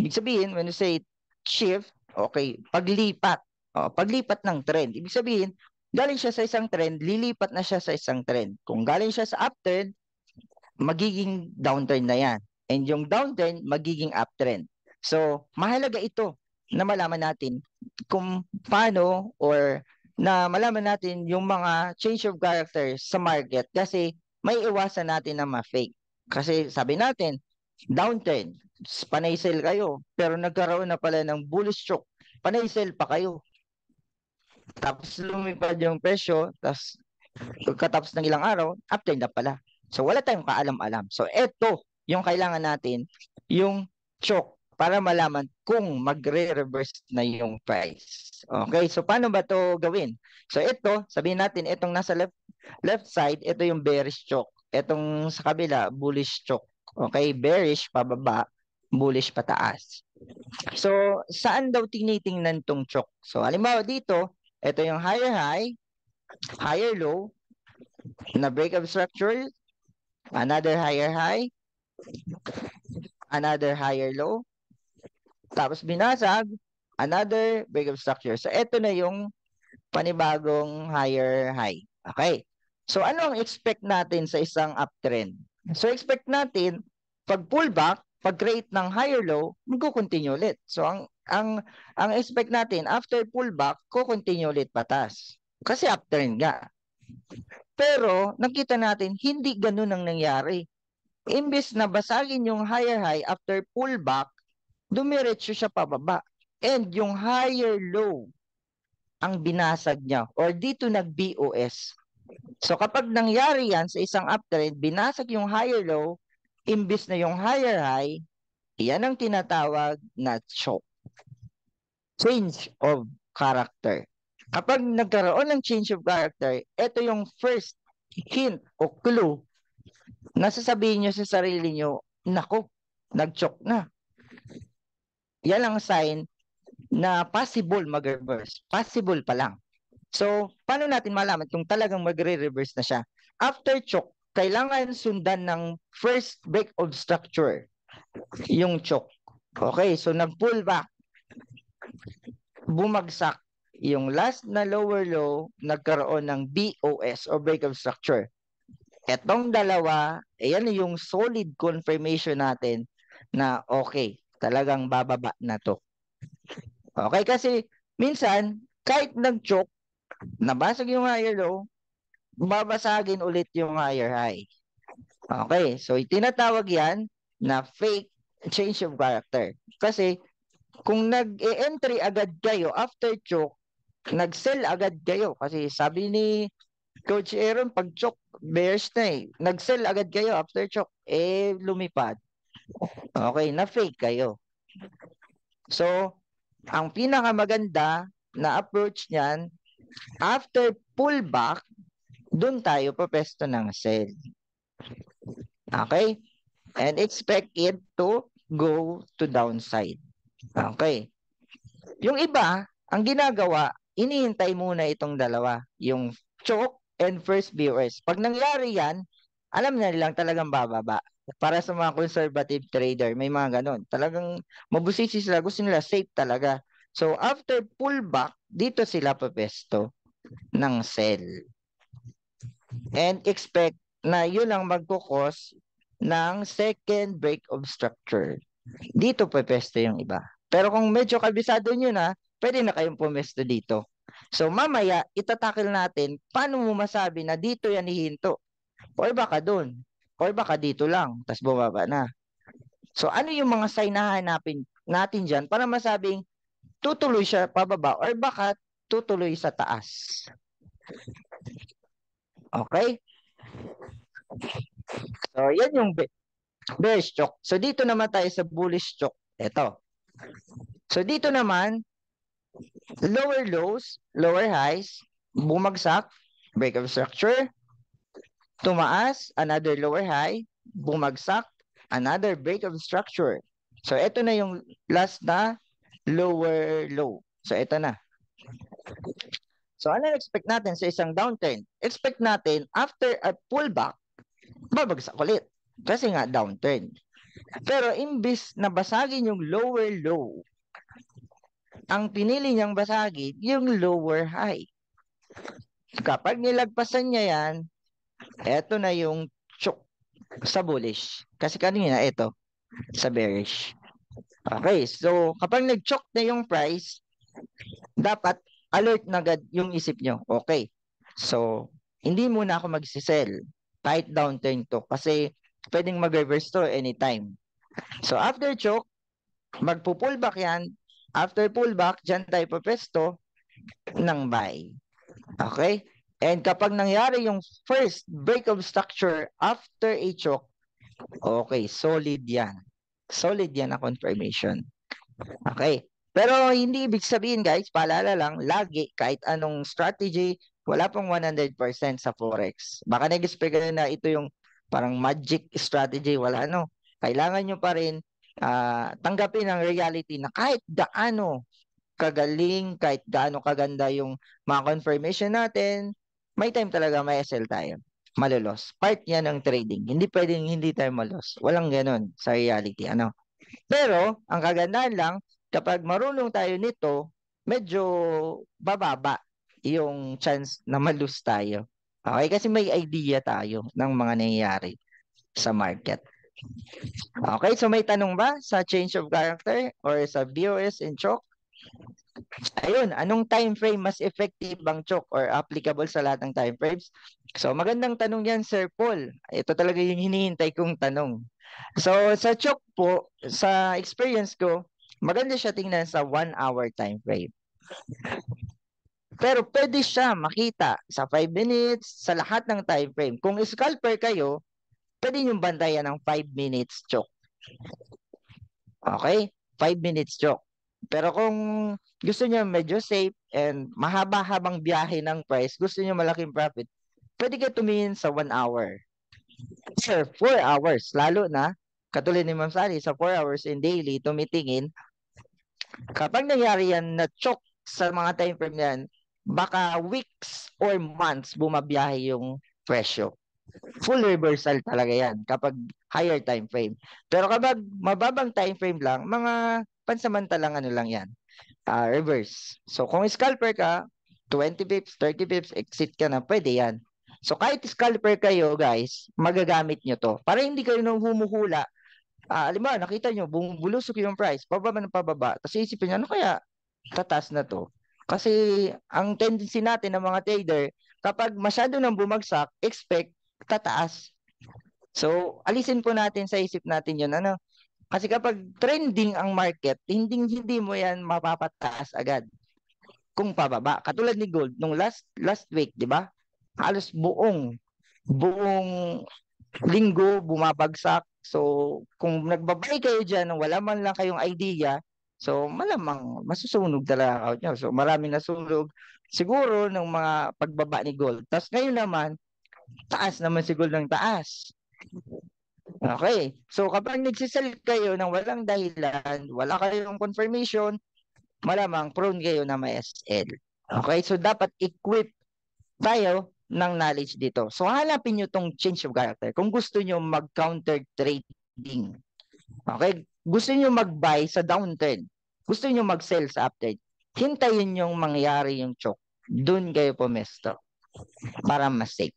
Ibig sabihin, when you say shift, okay, paglipat. Uh, paglipat ng trend. Ibig sabihin, galing siya sa isang trend, lilipat na siya sa isang trend. Kung galing siya sa uptrend, magiging downtrend na yan. And yung downtrend, magiging uptrend. So, mahalaga ito na malaman natin kung paano or na malaman natin yung mga change of character sa market kasi may iwasan natin na ma-fake. Kasi sabi natin, downtrend, panay sell kayo, pero nagkaroon na pala ng bullish stroke, panay sell pa kayo. Tapos lumipad yung presyo, tapos pagkatapos ng ilang araw, uptrend na pala. So wala tayong kaalam-alam. So eto, yung kailangan natin, yung chok para malaman kung magre-reverse na yung price. Okay, so paano ba to gawin? So ito, sabihin natin itong nasa left left side, ito yung bearish chok. Itong sa kabila, bullish chok. Okay, bearish pababa, bullish pataas. So, saan daw tinitingnan tong chok? So, halimbawa dito, ito yung higher high, higher low, na breakup structure, another higher high, another higher low, tapos binasag, another breakup structure. So ito na yung panibagong higher high. Okay. So ano ang expect natin sa isang uptrend? So expect natin pag pullback, pag create ng higher low, magko-continue ulit. So ang ang ang expect natin after pullback ko continue ulit patas. Kasi upturn nga. Pero nakita natin hindi ganoon ang nangyari. Imbis na basagin yung higher high after pullback, dumiretso siya pababa. And yung higher low ang binasag niya or dito nag-BOS. So kapag nangyari yan sa isang uptrend, binasag yung higher low, imbis na yung higher high, yan ang tinatawag na choke change of character. Kapag nagkaroon ng change of character, ito yung first hint o clue na sasabihin nyo sa sarili nyo, nako, nag-choke na. Yan ang sign na possible mag-reverse. Possible pa lang. So, paano natin malaman kung talagang magre-reverse na siya? After choke, kailangan sundan ng first break of structure, yung choke. Okay, so nag-pull back bumagsak yung last na lower low, nagkaroon ng BOS or break of structure. Etong dalawa, ayan yung solid confirmation natin na okay, talagang bababa na to. Okay, kasi minsan, kahit nag-choke, nabasag yung higher low, babasagin ulit yung higher high. Okay, so itinatawag yan na fake change of character. Kasi kung nag-e-entry agad kayo after choke, nag-sell agad kayo kasi sabi ni Coach Aaron pag choke bears na eh. Nag-sell agad kayo after choke, eh lumipad. Okay, na-fake kayo. So, ang pinakamaganda na approach niyan, after pullback, doon tayo papesto ng sell. Okay? And expect it to go to downside. Okay. Yung iba, ang ginagawa, inihintay muna itong dalawa, yung choke and first viewers. Pag nangyari yan, alam na nilang talagang bababa. Para sa mga conservative trader, may mga ganun. Talagang mabusisi sila, gusto nila safe talaga. So after pullback, dito sila papesto ng sell. And expect na yun ang magkukos ng second break of structure dito pepesto yung iba. Pero kung medyo kabisado nyo na, pwede na kayong pumesto dito. So mamaya, itatakil natin paano mo masabi na dito yan ihinto? O baka doon. O baka dito lang. Tapos bumaba na. So ano yung mga sign na hanapin natin dyan para masabing tutuloy siya pababa or baka tutuloy sa taas. Okay? So yan yung bearish choke. So dito naman tayo sa bullish choke. Ito. So dito naman, lower lows, lower highs, bumagsak, break of structure, tumaas, another lower high, bumagsak, another break of structure. So ito na yung last na lower low. So ito na. So ano expect natin sa isang downtrend? Expect natin after a pullback, babagsak ulit. Kasi nga downtrend. Pero imbis na basagin yung lower low, ang pinili niyang basagin yung lower high. Kapag nilagpasan niya yan, eto na yung chok sa bullish. Kasi kanina ito sa bearish. Okay, so kapag nag-chok na yung price, dapat alert na agad yung isip nyo. Okay, so hindi muna ako mag-sell. Tight downtrend to kasi pwedeng mag-reverse to anytime. So after choke, magpo-pullback yan. After pullback, dyan tayo papesto ng buy. Okay? And kapag nangyari yung first break of structure after a choke, okay, solid yan. Solid yan na confirmation. Okay. Pero hindi ibig sabihin guys, paalala lang, lagi kahit anong strategy, wala pong 100% sa forex. Baka nag-expect na ito yung parang magic strategy, wala no. Kailangan nyo pa rin uh, tanggapin ang reality na kahit gaano kagaling, kahit gaano kaganda yung mga confirmation natin, may time talaga may SL tayo. Malulos. Part yan ng trading. Hindi pwedeng hindi tayo malos. Walang ganoon sa reality. Ano? Pero, ang kagandahan lang, kapag marunong tayo nito, medyo bababa yung chance na malus tayo. Okay, kasi may idea tayo ng mga nangyayari sa market. Okay, so may tanong ba sa change of character or sa BOS and chok? Ayun, anong time frame mas effective bang chok or applicable sa lahat ng time frames? So magandang tanong yan, Sir Paul. Ito talaga yung hinihintay kong tanong. So sa chok po, sa experience ko, maganda siya tingnan sa one hour time frame. Pero pwede siya makita sa 5 minutes, sa lahat ng time frame. Kung scalper kayo, pwede niyong bantayan ng 5 minutes choke. Okay? 5 minutes choke. Pero kung gusto niyo medyo safe and mahaba-habang biyahe ng price, gusto niyo malaking profit, pwede kayo tumingin sa 1 hour. Sir, 4 hours. Lalo na, katulad ni Ma'am Sally, sa 4 hours in daily, tumitingin. Kapag nangyari yan na choke sa mga time frame niyan, baka weeks or months bumabiyahe yung presyo. Full reversal talaga yan kapag higher time frame. Pero kapag mababang time frame lang, mga pansamantalang ano lang yan, uh, reverse. So kung scalper ka, 20 pips, 30 pips, exit ka na, pwede yan. So kahit scalper kayo guys, magagamit nyo to. Para hindi kayo nang humuhula. Uh, ah, alimbawa, nakita nyo, bumulusok yung price, pababa ng pababa. Tapos isipin nyo, ano kaya tatas na to? Kasi ang tendency natin ng mga trader, kapag masyado nang bumagsak, expect tataas. So, alisin po natin sa isip natin yun. Ano? Kasi kapag trending ang market, hindi, hindi mo yan mapapataas agad kung pababa. Katulad ni gold, nung last last week, di ba? Halos buong buong linggo bumabagsak. So, kung nagbabay kayo dyan, wala man lang kayong idea, So malamang masusunog talaga account niya. So marami nasunog siguro ng mga pagbaba ni gold. Tapos ngayon naman, taas naman si gold ng taas. Okay. So kapag nagsisell kayo ng walang dahilan, wala kayong confirmation, malamang prone kayo na may SL. Okay? So dapat equip tayo ng knowledge dito. So hanapin nyo tong change of character kung gusto nyo mag-counter trading. Okay? gusto niyo mag-buy sa downtrend, gusto niyo mag-sell sa uptrend, hintayin yung mangyari yung chok. Doon kayo pumesto para mas safe.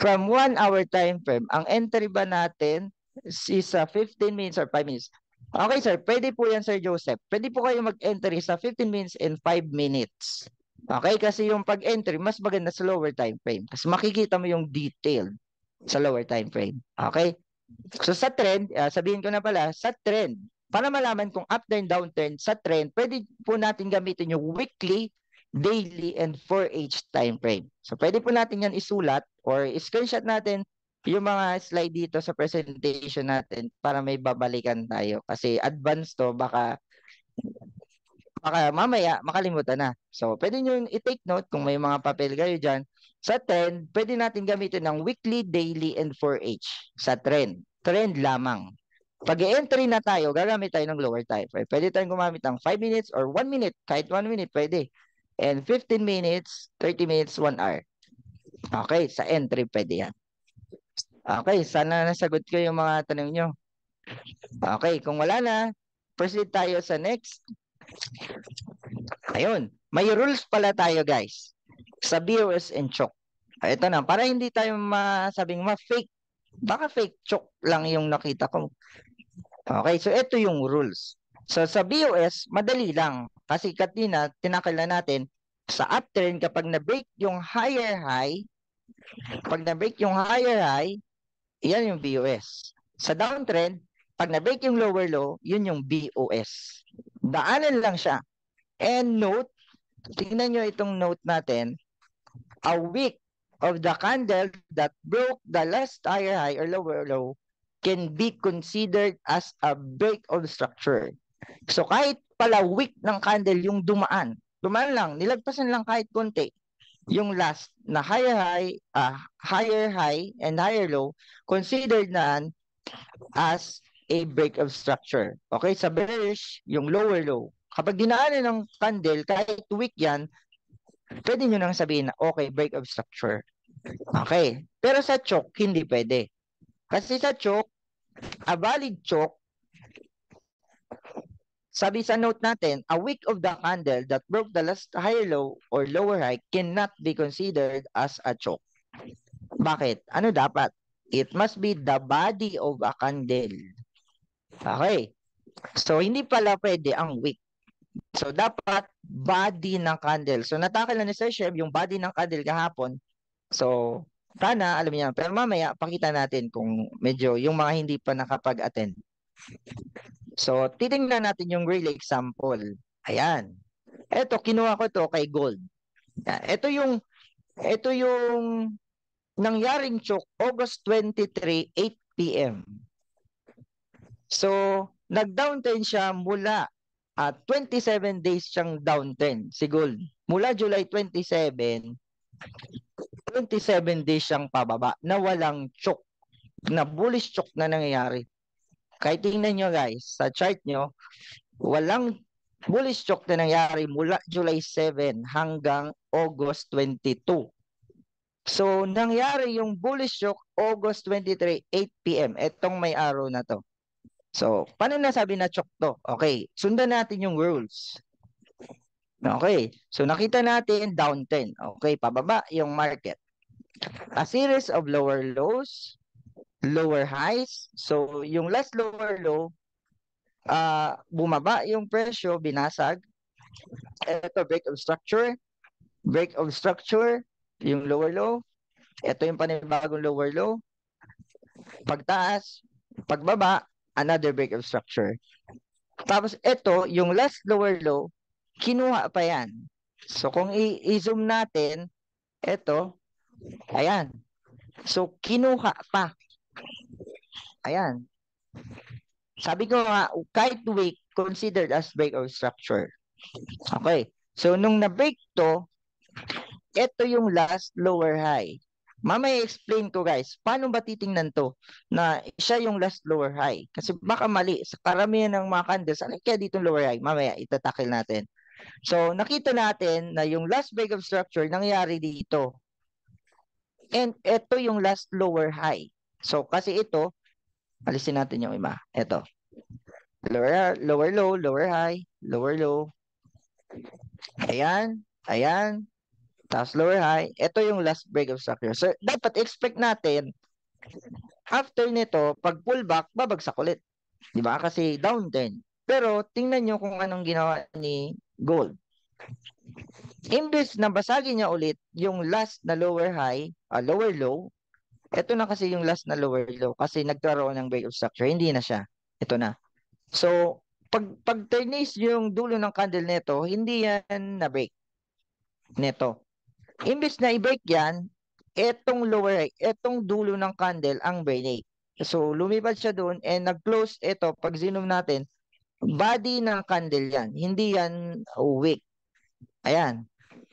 From 1 hour time frame, ang entry ba natin is uh, 15 minutes or 5 minutes? Okay sir, pwede po yan Sir Joseph. Pwede po kayo mag-entry sa 15 minutes and 5 minutes. Okay, kasi yung pag-entry, mas maganda sa lower time frame. Kasi makikita mo yung detail sa lower time frame. Okay? So sa trend, uh, sabihin ko na pala, sa trend, para malaman kung uptrend, and downtrend sa trend, pwede po natin gamitin yung weekly, daily, and 4H time frame. So pwede po natin yan isulat or screenshot natin yung mga slide dito sa presentation natin para may babalikan tayo. Kasi advanced to, baka, baka mamaya makalimutan na. So pwede nyo i-take note kung may mga papel kayo dyan sa trend, pwede natin gamitin ng weekly, daily, and 4H sa trend. Trend lamang. Pag entry na tayo, gagamit tayo ng lower time frame. Pwede tayong gumamit ng 5 minutes or 1 minute. Kahit 1 minute, pwede. And 15 minutes, 30 minutes, 1 hour. Okay, sa entry pwede yan. Okay, sana nasagot ko yung mga tanong nyo. Okay, kung wala na, proceed tayo sa next. Ayun, may rules pala tayo guys sa viewers and chok. Ito ah, na, para hindi tayo masabing ma-fake. Baka fake chok lang yung nakita ko. Okay, so ito yung rules. So sa BOS, madali lang. Kasi katina, tinakala natin, sa uptrend, kapag na-break yung higher high, pag na-break yung higher high, yan yung BOS. Sa downtrend, pag na-break yung lower low, yun yung BOS. Daanan lang siya. And note, tingnan nyo itong note natin. A week of the candle that broke the last higher high or lower low can be considered as a break of structure. So kahit pala week ng candle yung dumaan, dumaan lang, nilagpasan lang kahit konti, yung last na higher high, uh, higher high and higher low, considered na as a break of structure. Okay, sa bearish, yung lower low. Kapag dinaanan ng candle, kahit weak yan, pwede nyo nang sabihin na, okay, break of structure. Okay. Pero sa choke, hindi pwede. Kasi sa choke, a valid choke, sabi sa note natin, a wick of the candle that broke the last higher low or lower high cannot be considered as a choke. Bakit? Ano dapat? It must be the body of a candle. Okay. So, hindi pala pwede ang wick. So, dapat body ng candle. So, natakil na ni Sir Chef yung body ng candle kahapon. So, sana alam niya. Pero mamaya, pakita natin kung medyo yung mga hindi pa nakapag-attend. So, titingnan natin yung real example. Ayan. Ito, kinuha ko to kay Gold. Ito yung, ito yung nangyaring chok August 23, 8 p.m. So, nag downtrend siya mula at 27 days siyang downtrend si gold. Mula July 27, 27 days siyang pababa na walang chok, na bullish chok na nangyayari. Kahit tingnan nyo guys, sa chart nyo, walang bullish chok na nangyari mula July 7 hanggang August 22. So, nangyari yung bullish shock August 23, 8 p.m. Etong may araw na to. So, paano nasabi na chok to? Okay, sundan natin yung rules. Okay, so nakita natin down 10. Okay, pababa yung market. A series of lower lows, lower highs. So, yung last lower low, uh, bumaba yung presyo, binasag. Ito, break of structure. Break of structure, yung lower low. Ito yung panibagong lower low. Pagtaas, pagbaba, another break of structure. Tapos ito, yung last lower low, kinuha pa yan. So kung i-zoom natin, ito, ayan. So kinuha pa. Ayan. Sabi ko nga, kahit weak, considered as break of structure. Okay. So nung na-break to, ito yung last lower high. Mamaya explain ko guys, paano ba titingnan to na siya yung last lower high? Kasi baka mali, sa karamihan ng mga candles, ano kaya dito lower high? Mamaya itatakil natin. So nakita natin na yung last bag of structure nangyari dito. And ito yung last lower high. So kasi ito, alisin natin yung iba. Ito. Lower, lower low, lower high, lower low. Ayan, ayan, tapos lower high. Ito yung last break of structure. So, dapat expect natin, after nito, pag pullback, babagsak ulit. Di ba? Kasi downtrend. Pero, tingnan nyo kung anong ginawa ni gold. Imbes na basagin niya ulit yung last na lower high, uh, lower low, ito na kasi yung last na lower low kasi nagkaroon ng break of structure. Hindi na siya. Ito na. So, pag, pag turn yung dulo ng candle nito, hindi yan na break neto imbes na i-bake yan, etong lower right, etong dulo ng candle ang burnate. So, lumipad siya doon and nag-close ito, pag zoom natin, body ng candle yan. Hindi yan wick. Ayan.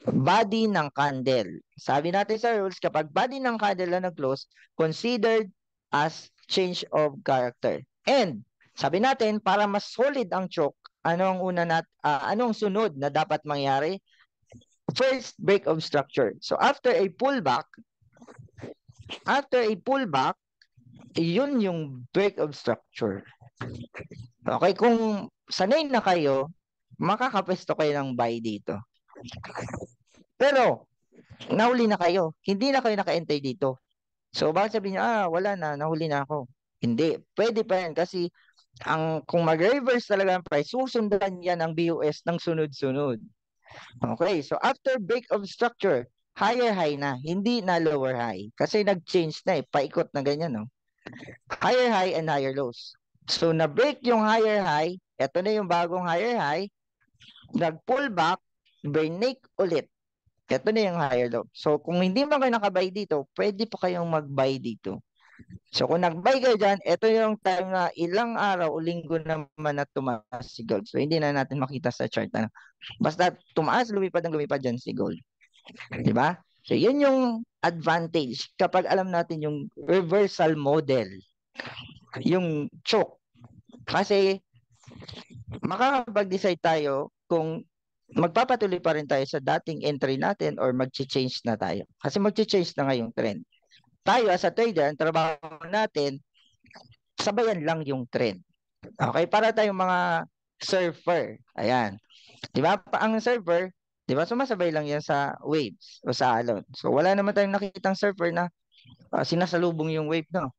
Body ng candle. Sabi natin sa rules, kapag body ng candle na nag-close, considered as change of character. And, sabi natin, para mas solid ang choke, ano ang una nat, uh, anong sunod na dapat mangyari? first break of structure. So after a pullback, after a pullback, yun yung break of structure. Okay, kung sanay na kayo, makakapesto kayo ng buy dito. Pero, nahuli na kayo. Hindi na kayo naka-entry dito. So, baka sabihin nyo, ah, wala na, nahuli na ako. Hindi. Pwede pa yan kasi ang, kung mag-reverse talaga ang price, susundan yan ang BUS ng sunod-sunod. Okay, so after break of structure, higher high na, hindi na lower high. Kasi nag-change na eh, paikot na ganyan, no? Higher high and higher lows. So, na-break yung higher high, eto na yung bagong higher high, nag-pull back, break ulit. Eto na yung higher low. So, kung hindi man kayo nakabuy dito, pwede pa kayong mag-buy dito. So kung nag-buy kayo dyan, ito yung time na ilang araw o linggo naman na tumaas si gold. So hindi na natin makita sa chart. Ano. Basta tumaas, lumipad ang lumipad dyan si gold. Di ba? So yun yung advantage kapag alam natin yung reversal model. Yung choke. Kasi makakapag-decide tayo kung magpapatuloy pa rin tayo sa dating entry natin or mag-change na tayo. Kasi mag-change na nga yung trend tayo as a trader, ang trabaho natin, sabayan lang yung trend. Okay, para tayong mga surfer. Ayan. 'Di ba? Ang surfer, 'di ba? Sumasabay lang 'yan sa waves o sa alon. So wala naman tayong nakitang surfer na uh, sinasalubong yung wave, no.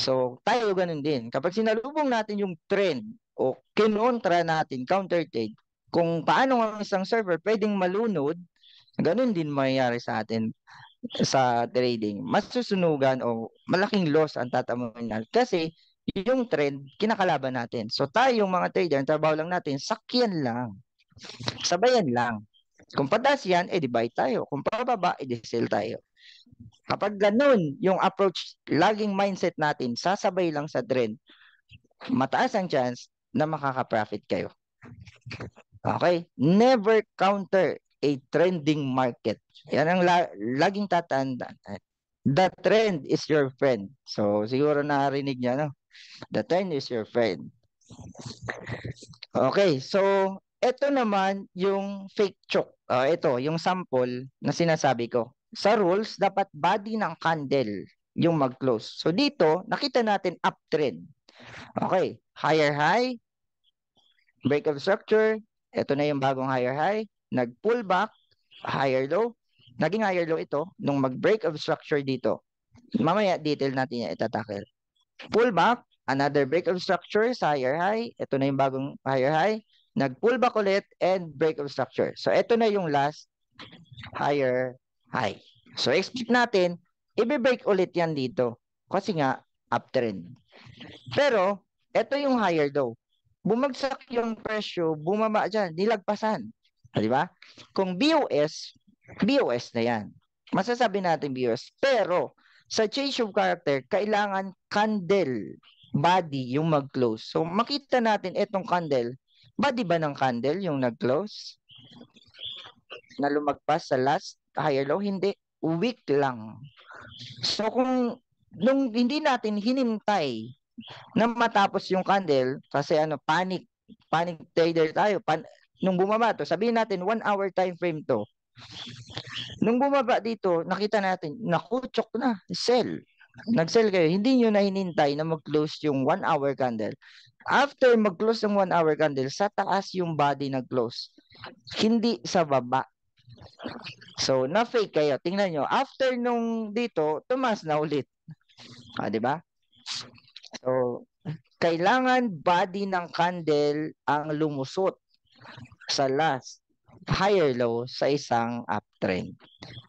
So tayo ganun din. Kapag sinalubong natin yung trend o kinontra natin, counter trade, kung paano ang isang surfer pwedeng malunod, ganun din mangyayari sa atin sa trading, masusunugan o malaking loss ang tatamuin natin. Kasi yung trend, kinakalaban natin. So tayong mga trader, ang trabaho lang natin, sakyan lang. Sabayan lang. Kung pataas yan, edi buy tayo. Kung pababa, edi sell tayo. Kapag ganun yung approach, laging mindset natin, sasabay lang sa trend, mataas ang chance na makaka-profit kayo. Okay? Never counter a trending market. Yan ang la- laging tatandaan. The trend is your friend. So siguro narinig niya, no? The trend is your friend. Okay, so ito naman yung fake chok. Uh, ito, yung sample na sinasabi ko. Sa rules, dapat body ng candle yung mag-close. So dito, nakita natin uptrend. Okay, higher high, break of structure. Ito na yung bagong higher high nag back, higher low, naging higher low ito nung mag-break of structure dito. Mamaya detail natin yan itatackle. back, another break of structure sa higher high. Ito na yung bagong higher high. nag back ulit and break of structure. So ito na yung last higher high. So expect natin, i-break ulit yan dito. Kasi nga, uptrend. Pero, ito yung higher low. Bumagsak yung presyo, bumaba dyan, nilagpasan. Ah, di ba? Kung BOS, BOS na yan. Masasabi natin BOS. Pero, sa change of character, kailangan candle body yung mag-close. So, makita natin itong candle. Body ba ng candle yung nag-close? Na lumagpas sa last higher low? Hindi. Weak lang. So, kung nung hindi natin hinintay na matapos yung candle, kasi ano, panic, panic trader tayo, pan, nung bumaba to, sabihin natin, one hour time frame to. Nung bumaba dito, nakita natin, nakutsok na, sell. Nag-sell kayo. Hindi nyo na hinintay na mag-close yung one hour candle. After mag-close ng one hour candle, sa taas yung body nag-close. Hindi sa baba. So, na-fake kayo. Tingnan nyo. After nung dito, tumas na ulit. Ah, di ba? So, kailangan body ng candle ang lumusot sa last higher low sa isang uptrend.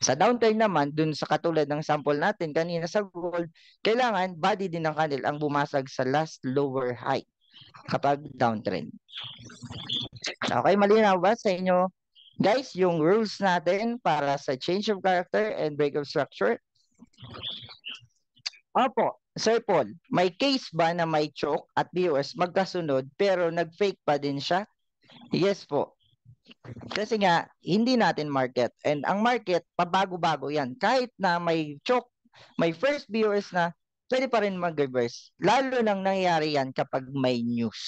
Sa downtrend naman, dun sa katulad ng sample natin kanina sa gold, kailangan body din ng candle ang bumasag sa last lower high kapag downtrend. Okay, malinaw ba sa inyo? Guys, yung rules natin para sa change of character and break of structure. Opo, Sir Paul, may case ba na may choke at BOS magkasunod pero nag-fake pa din siya Yes po. Kasi nga, hindi natin market. And ang market, pabago-bago yan. Kahit na may choke, may first viewers na, pwede pa rin mag-reverse. Lalo nang nangyayari yan kapag may news.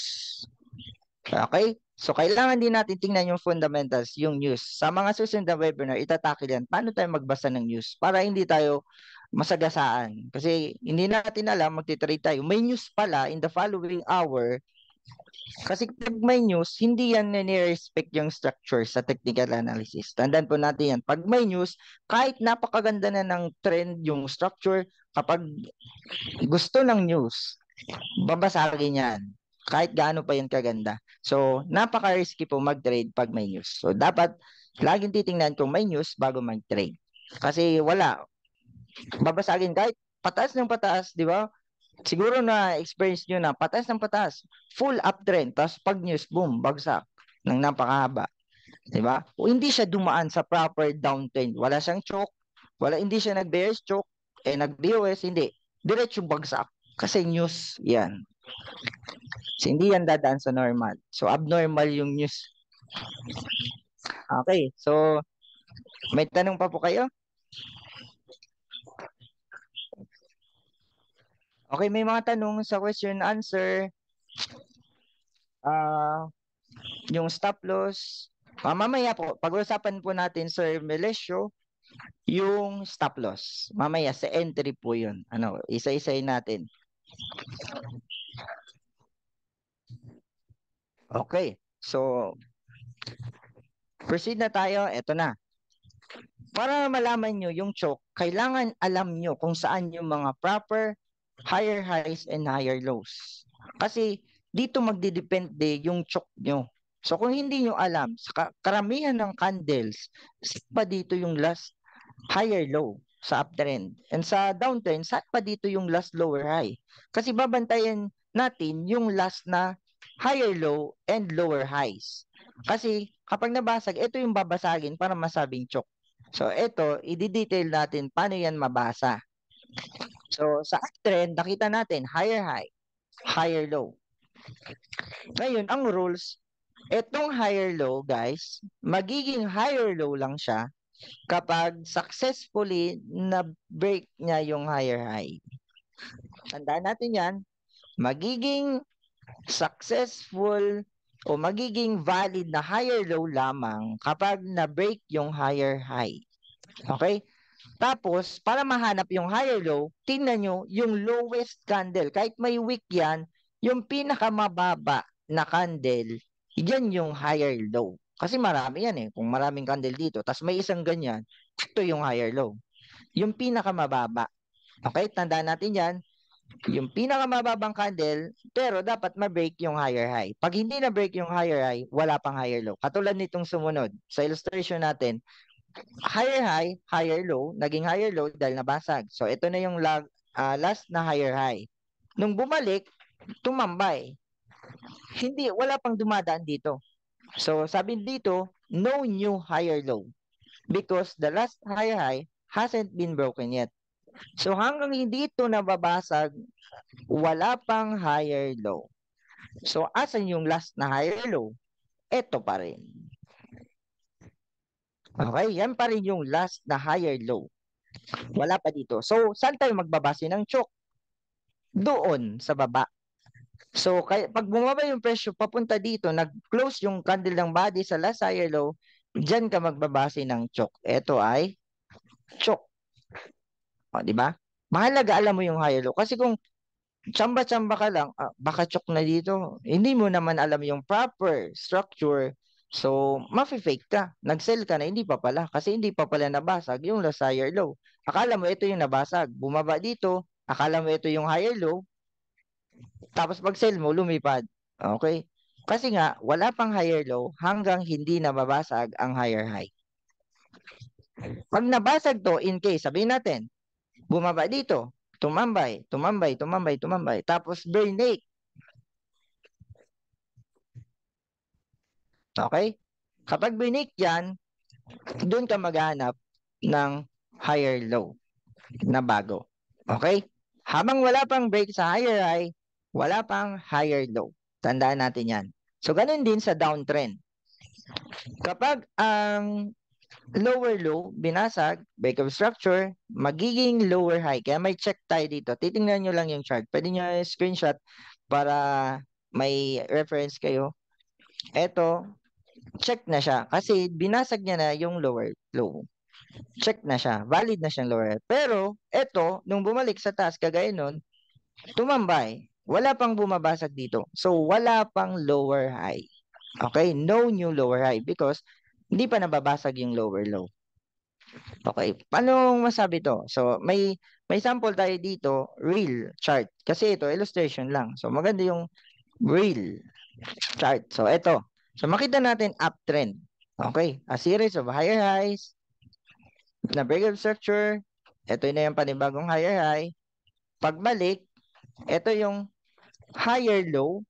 Okay? So, kailangan din natin tingnan yung fundamentals, yung news. Sa mga susunod na webinar, itatakil yan. Paano tayo magbasa ng news para hindi tayo masagasaan? Kasi hindi natin alam, magtitrade tayo. May news pala in the following hour kasi pag may news, hindi yan nire-respect yung structure sa technical analysis. Tandaan po natin yan. Pag may news, kahit napakaganda na ng trend yung structure, kapag gusto ng news, babasagin yan. Kahit gaano pa yan kaganda. So, napaka-risky po mag-trade pag may news. So, dapat laging titingnan kung may news bago mag-trade. Kasi wala. Babasagin kahit pataas ng pataas, di ba? siguro na experience nyo na patas ng patas, full uptrend, tapos pag news boom, bagsak ng napakahaba. 'Di ba? O hindi siya dumaan sa proper downtrend. Wala siyang choke, wala hindi siya nag-bearish choke, eh nag-BOS hindi. Diretso bagsak kasi news 'yan. So, hindi yan dadaan sa normal. So abnormal yung news. Okay, so may tanong pa po kayo? Okay, may mga tanong sa question and answer. Uh, yung stop loss. Uh, mamaya po, pag usapan po natin, Sir Melesio, yung stop loss. Mamaya, sa entry po yun. Ano, isa-isayin natin. Okay, so proceed na tayo. Ito na. Para malaman nyo yung choke, kailangan alam nyo kung saan yung mga proper higher highs and higher lows. Kasi dito magdidepende yung chok nyo. So kung hindi nyo alam, sa karamihan ng candles, saan pa dito yung last higher low sa uptrend? And sa downtrend, saan pa dito yung last lower high? Kasi babantayan natin yung last na higher low and lower highs. Kasi kapag nabasag, ito yung babasagin para masabing chok. So ito, i-detail natin paano yan mabasa. So, sa uptrend, nakita natin, higher high, higher low. Ngayon, ang rules, itong higher low, guys, magiging higher low lang siya kapag successfully na-break niya yung higher high. Tandaan natin yan, magiging successful o magiging valid na higher low lamang kapag na-break yung higher high. Okay? Tapos, para mahanap yung higher low, tingnan nyo yung lowest candle. Kahit may wick yan, yung pinakamababa na candle, yan yung higher low. Kasi marami yan eh. Kung maraming candle dito, tapos may isang ganyan, ito yung higher low. Yung pinakamababa. Okay, tandaan natin yan. Yung pinakamababang candle, pero dapat ma-break yung higher high. Pag hindi na-break yung higher high, wala pang higher low. Katulad nitong sumunod. Sa illustration natin, higher high, higher low, naging higher low dahil nabasag. So ito na yung lag, uh, last na higher high. Nung bumalik, tumambay. Hindi, wala pang dumadaan dito. So sabi dito, no new higher low because the last higher high hasn't been broken yet. So hanggang hindi ito nababasag, wala pang higher low. So asan yung last na higher low? Ito pa rin. Okay, yan pa rin yung last na higher low. Wala pa dito. So, saan tayo magbabase ng chok? Doon, sa baba. So, kay, pag bumaba yung presyo papunta dito, nag-close yung candle ng body sa last higher low, dyan ka magbabase ng chok. Ito ay chok. O, di ba? Mahalaga alam mo yung higher low. Kasi kung chamba-chamba ka lang, ah, baka chok na dito, hindi mo naman alam yung proper structure So, mafe-fake ka. Nag-sell ka na, hindi pa pala. Kasi hindi pa pala nabasag yung last higher low. Akala mo ito yung nabasag. Bumaba dito, akala mo ito yung higher low. Tapos pag-sell mo, lumipad. Okay? Kasi nga, wala pang higher low hanggang hindi nababasag ang higher high. Pag nabasag to, in case, sabihin natin, bumaba dito, tumambay, tumambay, tumambay, tumambay, tapos burn lake, Okay? Kapag binik yan, doon ka maghanap ng higher low na bago. Okay? Habang wala pang break sa higher high, wala pang higher low. Tandaan natin yan. So, ganun din sa downtrend. Kapag ang um, lower low, binasag, break of structure, magiging lower high. Kaya may check tayo dito. Titingnan nyo lang yung chart. Pwede nyo screenshot para may reference kayo. Ito, check na siya kasi binasag niya na yung lower low. Check na siya. Valid na siyang lower. Pero, eto, nung bumalik sa task, kagaya nun, tumambay. Wala pang bumabasag dito. So, wala pang lower high. Okay? No new lower high because hindi pa nababasag yung lower low. Okay. Paano masabi to? So, may may sample tayo dito, real chart. Kasi ito, illustration lang. So, maganda yung real chart. So, ito. So makita natin uptrend. Okay, a series of higher highs na breakout structure. Ito na yung panibagong higher high. Pagbalik, ito yung higher low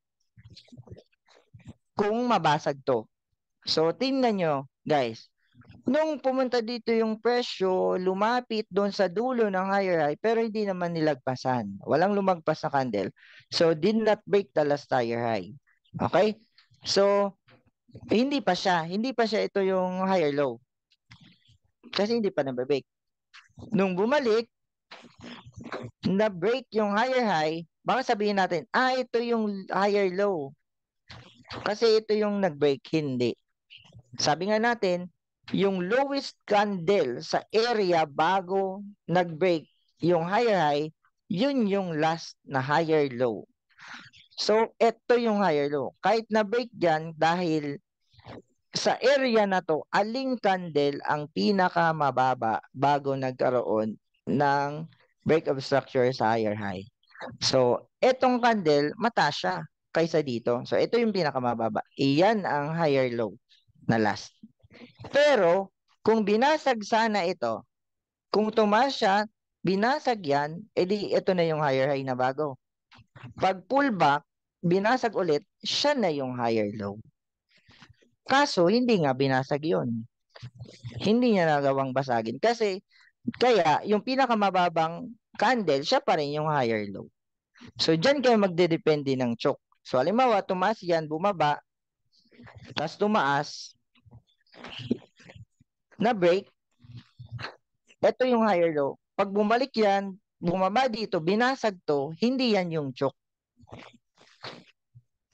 kung mabasag to. So tingnan nyo guys, nung pumunta dito yung presyo, lumapit doon sa dulo ng higher high pero hindi naman nilagpasan. Walang lumagpas na candle. So, did not break the last higher high. Okay? So, eh, hindi pa siya. Hindi pa siya ito yung higher low. Kasi hindi pa na-break. Nung bumalik, na-break yung higher high, baka sabihin natin, ah, ito yung higher low. Kasi ito yung nag-break. Hindi. Sabi nga natin, yung lowest candle sa area bago nag-break yung higher high, yun yung last na higher low. So, ito yung higher low. Kahit na-break dyan dahil sa area na to, aling candle ang pinaka mababa bago nagkaroon ng break of structure sa higher high. So, etong candle, mataas siya kaysa dito. So, ito yung pinakamababa. Iyan ang higher low na last. Pero, kung binasag sana ito, kung tumaas siya, binasag yan, edi ito na yung higher high na bago. Pag pullback, binasag ulit, siya na yung higher low. Kaso, hindi nga binasag yon Hindi niya nagawang basagin. Kasi, kaya, yung pinakamababang candle, siya pa rin yung higher low. So, dyan kayo magdedepende ng choke. So, halimbawa, tumaas yan, bumaba, tapos tumaas, na break, ito yung higher low. Pag bumalik yan, bumaba dito, binasag to, hindi yan yung chok.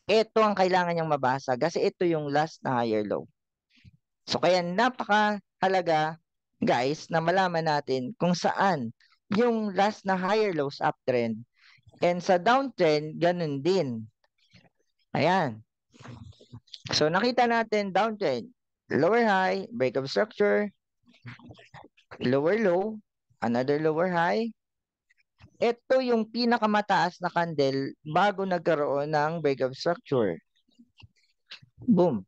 Ito ang kailangan niyang mabasa kasi ito yung last na higher low. So kaya napakahalaga guys na malaman natin kung saan yung last na higher lows uptrend. And sa downtrend, ganun din. Ayan. So nakita natin downtrend, lower high, break of structure, lower low, another lower high, ito yung pinakamataas na candle bago nagkaroon ng break of structure. Boom.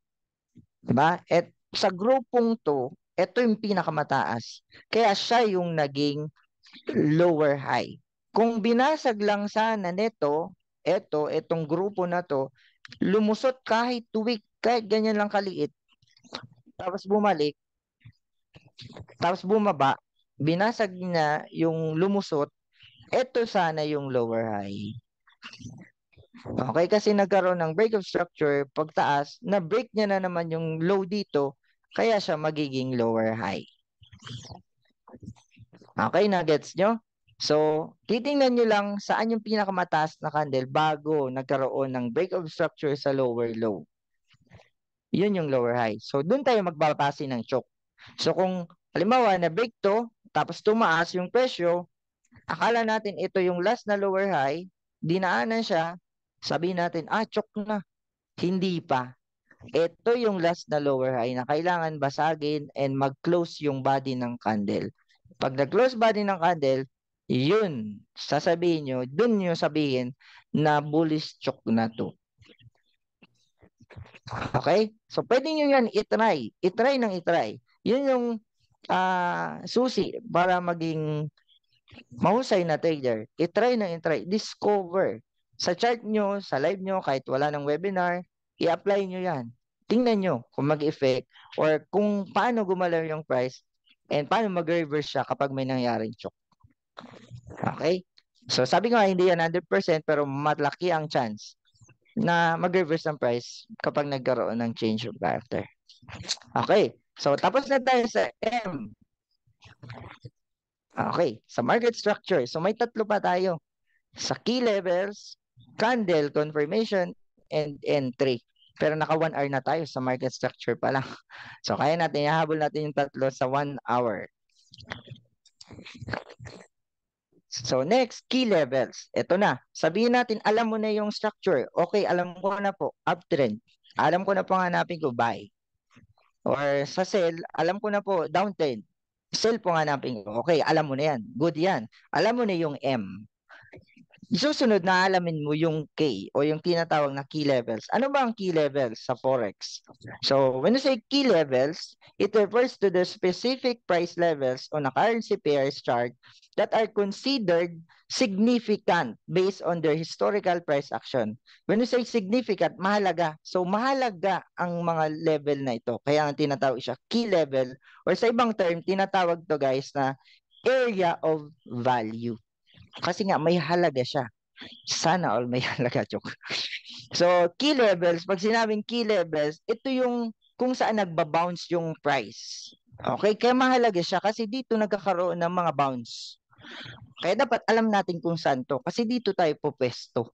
Diba? At sa grupong to, ito yung pinakamataas. Kaya siya yung naging lower high. Kung binasag lang sana nito, ito, itong grupo na to, lumusot kahit tuwik, kahit ganyan lang kaliit. Tapos bumalik, tapos bumaba, binasag na yung lumusot, eto sana yung lower high. Okay, kasi nagkaroon ng break of structure, pagtaas, na-break niya na naman yung low dito, kaya siya magiging lower high. Okay, nuggets nyo? So, titingnan nyo lang saan yung pinakamataas na candle bago nagkaroon ng break of structure sa lower low. Yun yung lower high. So, doon tayo magbabase ng choke. So, kung halimbawa na break to, tapos tumaas yung presyo, Akala natin ito yung last na lower high, dinaanan siya, sabi natin, ah, chok na. Hindi pa. Ito yung last na lower high na kailangan basagin and mag-close yung body ng candle. Pag nag-close body ng candle, yun, sasabihin nyo, dun nyo sabihin na bullish chok na to. Okay? So, pwede nyo yan itry. Itry ng itry. Yun yung uh, susi para maging mahusay na trader, itry na itry, discover. Sa chart nyo, sa live nyo, kahit wala ng webinar, i-apply nyo yan. Tingnan nyo kung mag-effect or kung paano gumalaw yung price and paano mag-reverse siya kapag may nangyaring chok. Okay? So sabi ko nga, hindi yan 100% pero matlaki ang chance na mag-reverse ang price kapag nagkaroon ng change of character. Okay. So tapos na tayo sa M. Ah, okay, sa market structure, so may tatlo pa tayo. Sa key levels, candle, confirmation, and entry. Pero naka 1 hour na tayo sa market structure pa lang. So kaya natin, ihahabol natin yung tatlo sa 1 hour. So next, key levels. Ito na. Sabihin natin, alam mo na yung structure. Okay, alam ko na po, uptrend. Alam ko na po hanapin ko, buy. Or sa sell, alam ko na po, downtrend cellphone nga ko. Okay, alam mo na yan. Good yan. Alam mo na yung M susunod na alamin mo yung K o yung tinatawag na key levels. Ano ba ang key levels sa Forex? So, when you say key levels, it refers to the specific price levels on a currency pairs chart that are considered significant based on their historical price action. When you say significant, mahalaga. So, mahalaga ang mga level na ito. Kaya ang tinatawag siya key level or sa ibang term, tinatawag to guys na area of value. Kasi nga may halaga siya. Sana all may halaga, joke. so, key levels, pag sinabing key levels, ito yung kung saan nagba-bounce yung price. Okay, kaya mahalaga siya kasi dito nagkakaroon ng mga bounce. Kaya dapat alam natin kung saan to kasi dito tayo pupesto.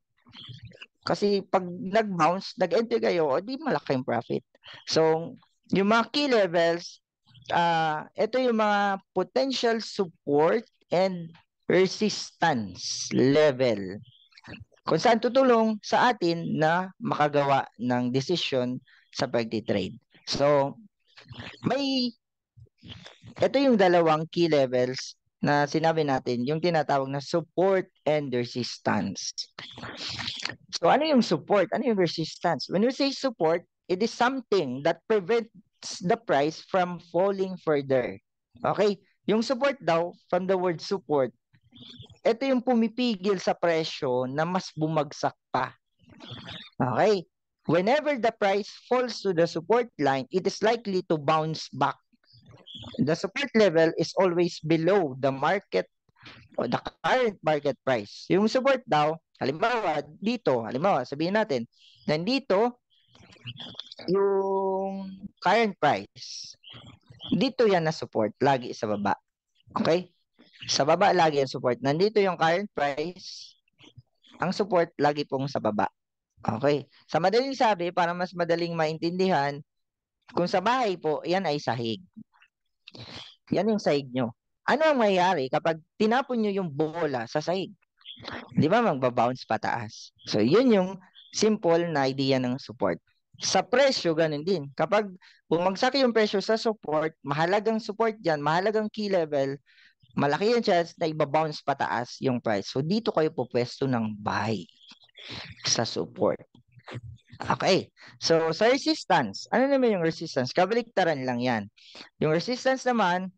Kasi pag nag-bounce, nag-enter kayo, o di malaking profit. So, yung mga key levels, uh, ito yung mga potential support and resistance level kung saan tutulong sa atin na makagawa ng desisyon sa pag-trade. So, may ito yung dalawang key levels na sinabi natin, yung tinatawag na support and resistance. So, ano yung support? Ano yung resistance? When you say support, it is something that prevents the price from falling further. Okay? Yung support daw, from the word support, ito yung pumipigil sa presyo na mas bumagsak pa. Okay? Whenever the price falls to the support line, it is likely to bounce back. The support level is always below the market or the current market price. Yung support daw, halimbawa dito, halimbawa sabihin natin, nandito yung current price. Dito yan na support, lagi sa baba. Okay? Sa baba lagi ang support. Nandito yung current price. Ang support lagi pong sa baba. Okay. Sa madaling sabi, para mas madaling maintindihan, kung sa bahay po, yan ay sahig. Yan yung sahig nyo. Ano ang mayayari kapag tinapon nyo yung bola sa sahig? Di ba magbabounce pataas? So yun yung simple na idea ng support sa presyo, ganun din. Kapag bumagsak yung presyo sa support, mahalagang support dyan, mahalagang key level, malaki yung chance na ibabounce pataas yung price. So, dito kayo pupwesto ng buy sa support. Okay. So, sa resistance, ano naman yung resistance? Kabaliktaran lang yan. Yung resistance naman,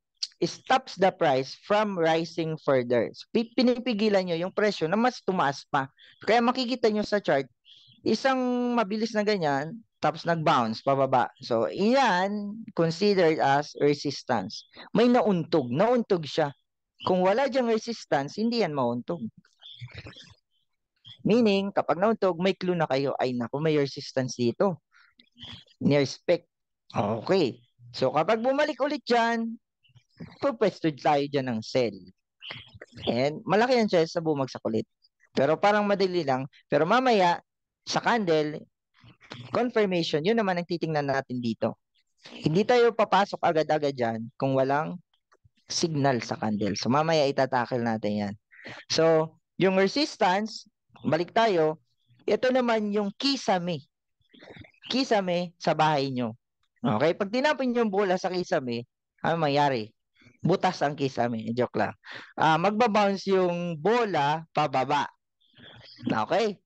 stops the price from rising further. So, pinipigilan nyo yung presyo na mas tumaas pa. Kaya makikita nyo sa chart, isang mabilis na ganyan, tapos nag-bounce pababa. So, iyan considered as resistance. May nauntog. Nauntog siya. Kung wala diyang resistance, hindi yan mauntog. Meaning, kapag nauntog, may clue na kayo, ay naku, may resistance dito. Ni-respect. Okay. So, kapag bumalik ulit dyan, pupwesto tayo dyan ng cell. And malaki ang chance na bumagsak ulit. Pero parang madali lang. Pero mamaya, sa candle, confirmation, yun naman ang titingnan natin dito. Hindi tayo papasok agad-agad dyan kung walang signal sa candle. So mamaya itatakil natin yan. So yung resistance, balik tayo, ito naman yung kisame. Kisame sa bahay nyo. Okay? Pag tinapin yung bola sa kisame, ano mangyari? Butas ang kisame. Joke lang. Uh, magbabounce yung bola pababa. Okay?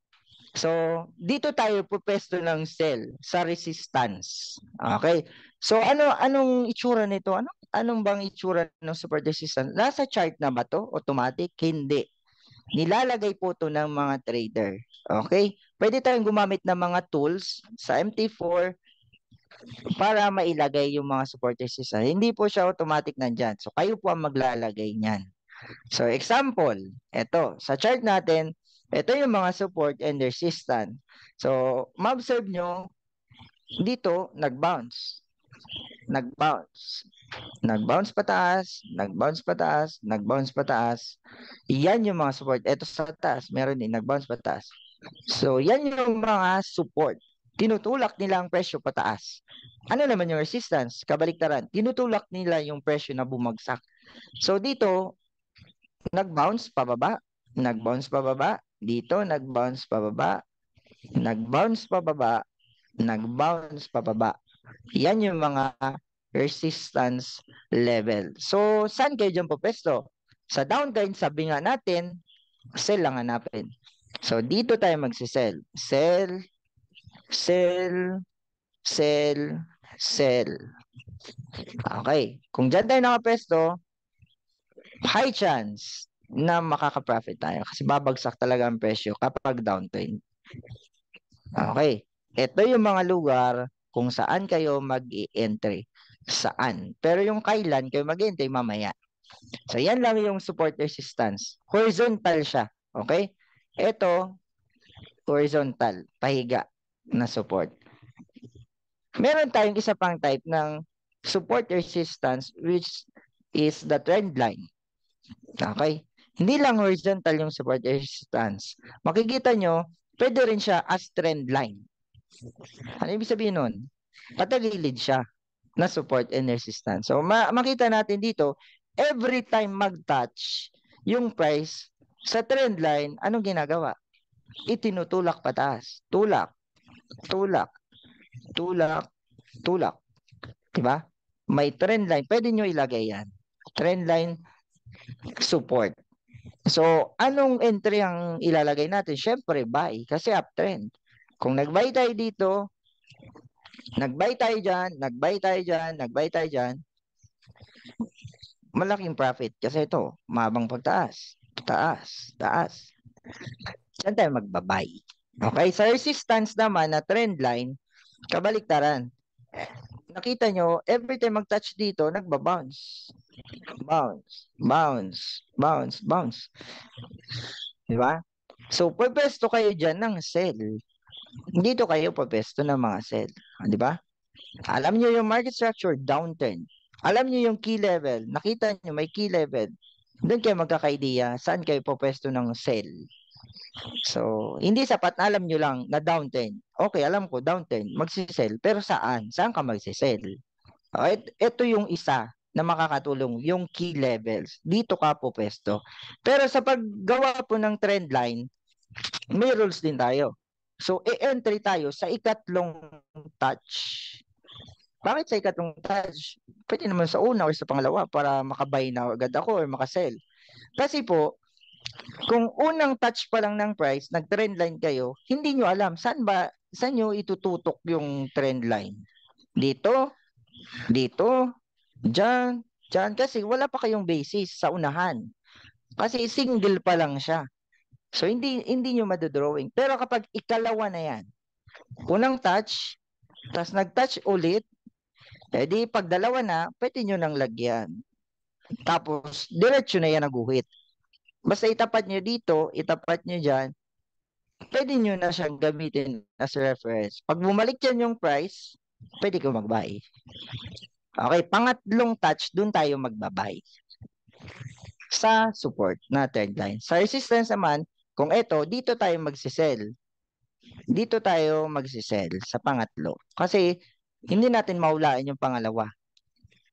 So, dito tayo pupesto ng cell sa resistance. Okay? So, ano anong itsura nito? Anong, anong bang itsura ng super resistance? Nasa chart na ba to? Automatic? Hindi. Nilalagay po to ng mga trader. Okay? Pwede tayong gumamit ng mga tools sa MT4 para mailagay yung mga support resistance. Hindi po siya automatic nandyan. So, kayo po ang maglalagay niyan. So, example, ito, sa chart natin, ito yung mga support and resistance. So, ma-observe nyo, dito, nag-bounce. Nag-bounce. Nag-bounce pataas, nag-bounce pataas, nag-bounce pataas. Yan yung mga support. Ito sa taas, meron din, nag-bounce pataas. So, yan yung mga support. Tinutulak nila ang presyo pataas. Ano naman yung resistance? Kabaliktaran. Tinutulak nila yung presyo na bumagsak. So, dito, nag-bounce pababa, nag-bounce pababa, dito, nag-bounce pababa, nag-bounce pababa, nag-bounce pababa. Yan yung mga resistance level. So, saan kayo dyan po pesto? Sa downtrend, sabi nga natin, sell lang hanapin. So, dito tayo magsisell. Sell, sell, sell, sell. Okay. Kung dyan tayo nakapesto, high chance na makaka-profit tayo kasi babagsak talaga ang presyo kapag downtrend. Okay. Ito yung mga lugar kung saan kayo mag-i-entry. Saan. Pero yung kailan kayo mag-entry mamaya. So yan lang yung support resistance. Horizontal siya. Okay? Ito, horizontal, pahiga na support. Meron tayong isa pang type ng support resistance which is the trend line. Okay? Hindi lang horizontal yung support resistance. Eh, Makikita nyo, pwede rin siya as trend line. Ano ibig sabihin nun? Patagilid siya na support and resistance. So ma- makita natin dito, every time mag-touch yung price sa trend line, anong ginagawa? Itinutulak pataas. Tulak. Tulak. Tulak. Tulak. Diba? May trend line. Pwede nyo ilagay yan. Trend line support. So, anong entry ang ilalagay natin? Siyempre, buy. Kasi uptrend. Kung nag-buy tayo dito, nag-buy tayo dyan, nag-buy tayo dyan, nag-buy tayo dyan, malaking profit. Kasi ito, mabang pagtaas. Taas, taas. Saan tayo magbabay? Okay, sa resistance naman na trend line, kabaliktaran. Nakita nyo, every time mag-touch dito, nagbabounce bounce, bounce, bounce, bounce. Di ba? So, pwesto kayo dyan ng sell. Dito kayo pwesto ng mga sell. Ah, di ba? Alam nyo yung market structure, downtrend. Alam nyo yung key level. Nakita nyo, may key level. Doon kayo magkaka-idea saan kayo pwesto ng sell. So, hindi sapat na alam nyo lang na downtrend. Okay, alam ko, downturn. Magsisell. Pero saan? Saan ka magsisell? Okay, ito yung isa na makakatulong yung key levels. Dito ka po pwesto. Pero sa paggawa po ng trend line, may rules din tayo. So, e-entry tayo sa ikatlong touch. Bakit sa ikatlong touch? Pwede naman sa una o sa pangalawa para makabuy na agad ako or makasell. Kasi po, kung unang touch pa lang ng price, nag-trend line kayo, hindi nyo alam saan ba, saan nyo itututok yung trend line. Dito, dito, Diyan, diyan kasi wala pa kayong basis sa unahan. Kasi single pa lang siya. So hindi hindi niyo madodrawing. Pero kapag ikalawa na 'yan, unang touch, tapos nag-touch ulit, edi eh, pag dalawa na, pwede niyo nang lagyan. Tapos diretso na 'yan naguhit. Basta itapat niyo dito, itapat niyo diyan, pwede niyo na siyang gamitin as reference. Pag bumalik yan yung price, pwede ko mag-buy. Okay, pangatlong touch, dun tayo magbabay. Sa support na third line. Sa resistance naman, kung ito, dito tayo magsisell. Dito tayo magsisell sa pangatlo. Kasi hindi natin mahulaan yung pangalawa.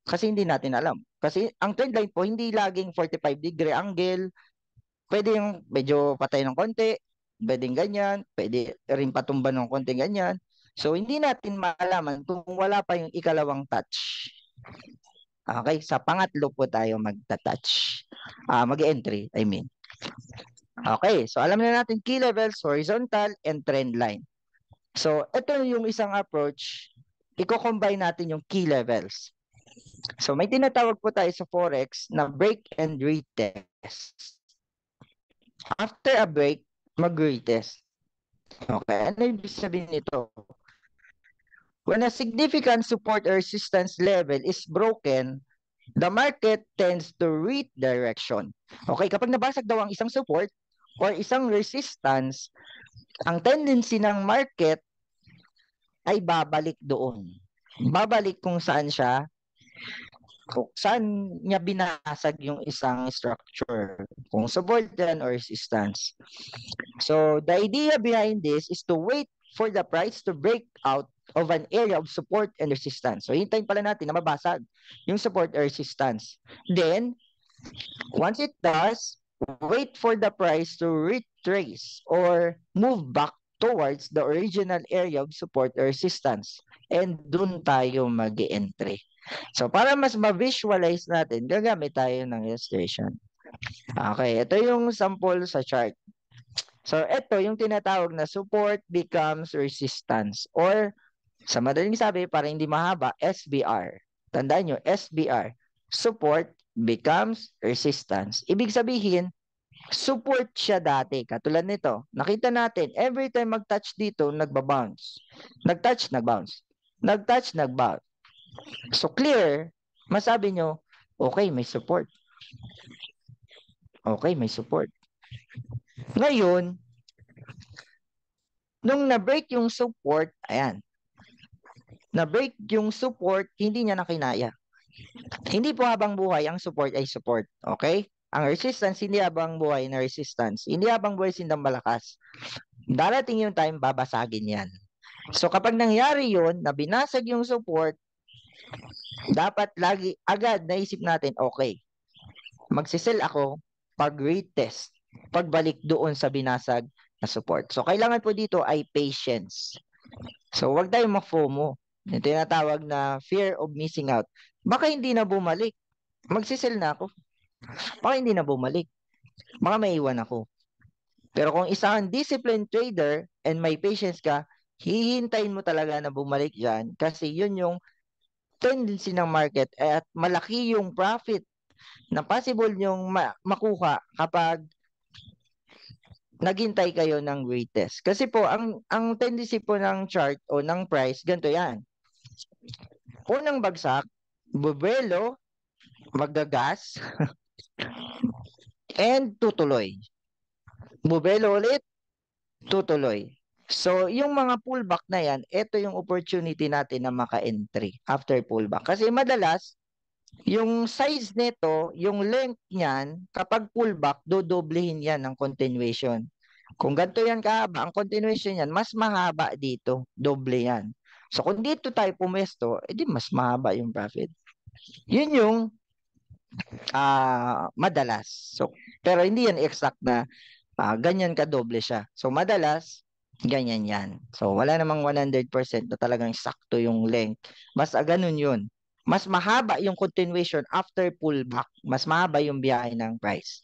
Kasi hindi natin alam. Kasi ang trend line po, hindi laging 45 degree angle. Pwede yung medyo patay ng konti, pwedeng ganyan, pwede rin patumba ng konti ganyan. So, hindi natin malaman kung wala pa yung ikalawang touch. Okay, sa pangatlo po tayo magta-touch. Uh, ah, mag-entry, I mean. Okay, so alam na natin key levels, horizontal, and trend line. So, ito yung isang approach, iko combine natin yung key levels. So, may tinatawag po tayo sa Forex na break and retest. After a break, mag-retest. Okay, ano ibig sabihin nito? When a significant support or resistance level is broken, the market tends to redirection. Okay, kapag nabasag daw ang isang support or isang resistance, ang tendency ng market ay babalik doon. Babalik kung saan siya kung saan niya binasag yung isang structure, kung support yan or resistance. So, the idea behind this is to wait for the price to break out of an area of support and resistance. So, hintayin pala natin na mabasag yung support and resistance. Then, once it does, wait for the price to retrace or move back towards the original area of support or resistance. And dun tayo mag entry So, para mas ma-visualize natin, gagamit tayo ng illustration. Okay, ito yung sample sa chart. So ito yung tinatawag na support becomes resistance or sa madaling sabi para hindi mahaba, SBR. Tandaan nyo, SBR. Support becomes resistance. Ibig sabihin, support siya dati. Katulad nito, nakita natin, every time mag-touch dito, nagbabounce. Nag-touch, nag-bounce. Nag-touch, nag-bounce. So clear, masabi nyo, okay, may support. Okay, may support. Ngayon, nung na-break yung support, ayan, na-break yung support, hindi niya nakinaya. Hindi po habang buhay, ang support ay support. Okay? Ang resistance, hindi habang buhay na resistance. Hindi habang buhay sindang malakas. Darating yung time, babasagin yan. So kapag nangyari yon na binasag yung support, dapat lagi agad naisip natin, okay, magsisell ako pag retest pagbalik doon sa binasag na support. So, kailangan po dito ay patience. So, huwag tayong ma-FOMO. Yung tinatawag na fear of missing out. Baka hindi na bumalik. Magsisell na ako. Baka hindi na bumalik. Baka maiwan ako. Pero kung isang disciplined trader and may patience ka, hihintayin mo talaga na bumalik yan kasi yun yung tendency ng market at malaki yung profit na possible yung makuha kapag naghintay kayo ng greatest. Kasi po, ang, ang tendency po ng chart o ng price, ganito yan. Unang bagsak, bubuelo, magagas, and tutuloy. Bubuelo ulit, tutuloy. So, yung mga pullback na yan, ito yung opportunity natin na maka-entry after pullback. Kasi madalas, yung size nito, yung length niyan, kapag pullback, dodoblehin yan ng continuation. Kung ganito yan kahaba, ang continuation yan, mas mahaba dito. Doble yan. So kung dito tayo pumesto, edi mas mahaba yung profit. Yun yung uh, madalas. So, pero hindi yan exact na uh, ganyan ka doble siya. So madalas, ganyan yan. So wala namang 100% na talagang sakto yung length. Mas uh, ganun yun. Mas mahaba yung continuation after pullback. Mas mahaba yung biyahe ng price.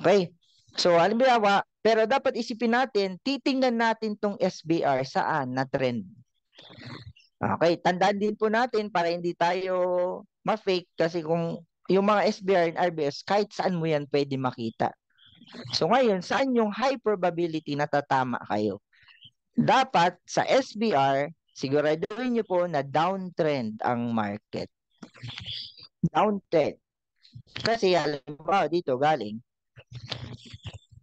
Okay? So, halimbawa, pero dapat isipin natin, titingnan natin tong SBR saan na trend. Okay, tandaan din po natin para hindi tayo ma-fake kasi kung yung mga SBR and RBS, kahit saan mo yan pwede makita. So ngayon, saan yung high probability na tatama kayo? Dapat sa SBR, siguraduhin niyo po na downtrend ang market. Downtrend. Kasi halimbawa dito galing,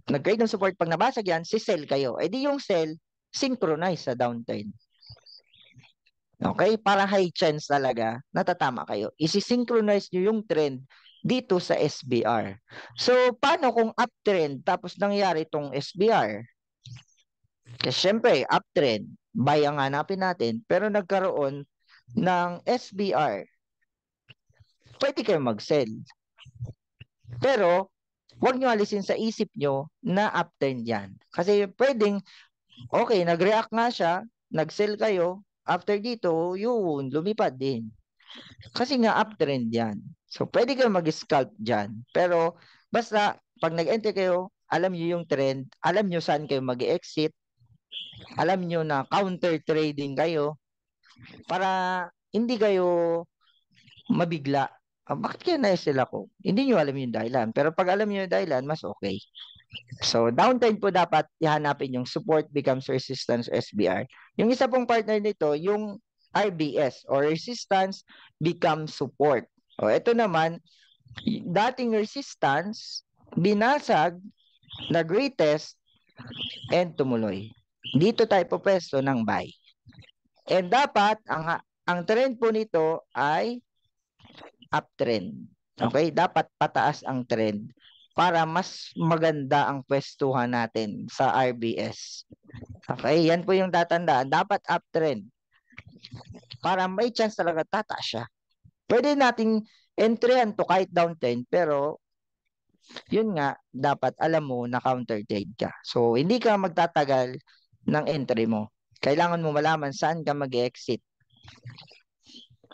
Nag-guide ng support. Pag nabasag yan, si sell kayo. E di yung sell, synchronize sa downtrend. Okay? Para high chance talaga, natatama kayo. Isi-synchronize nyo yung trend dito sa SBR. So, paano kung uptrend tapos nangyari itong SBR? Kasi syempre, uptrend, buy ang hanapin natin, pero nagkaroon ng SBR. Pwede kayo mag-sell. Pero, huwag nyo alisin sa isip nyo na uptrend yan. Kasi pwedeng, okay, nag-react nga siya, nag-sell kayo, after dito, yun, lumipad din. Kasi nga uptrend yan. So, pwede kayo mag-scalp dyan. Pero, basta, pag nag-enter kayo, alam nyo yung trend, alam nyo saan kayo mag-exit, alam nyo na counter trading kayo para hindi kayo mabigla Ah, bakit kaya na-SL ako? Hindi nyo alam yung dahilan. Pero pag alam nyo yung dahilan, mas okay. So, downtrend po dapat ihanapin yung support becomes resistance SBR. Yung isa pong partner nito, yung RBS or resistance becomes support. O, ito naman, dating resistance, binasag, nag greatest, and tumuloy. Dito tayo po pwesto ng buy. And dapat, ang, ang trend po nito ay uptrend. Oh. Okay? Dapat pataas ang trend para mas maganda ang pwestuhan natin sa RBS. Okay? Yan po yung tatandaan. Dapat uptrend. Para may chance talaga tataas siya. Pwede nating entryan to kahit down 10 pero yun nga, dapat alam mo na counter trade ka. So, hindi ka magtatagal ng entry mo. Kailangan mo malaman saan ka mag-exit.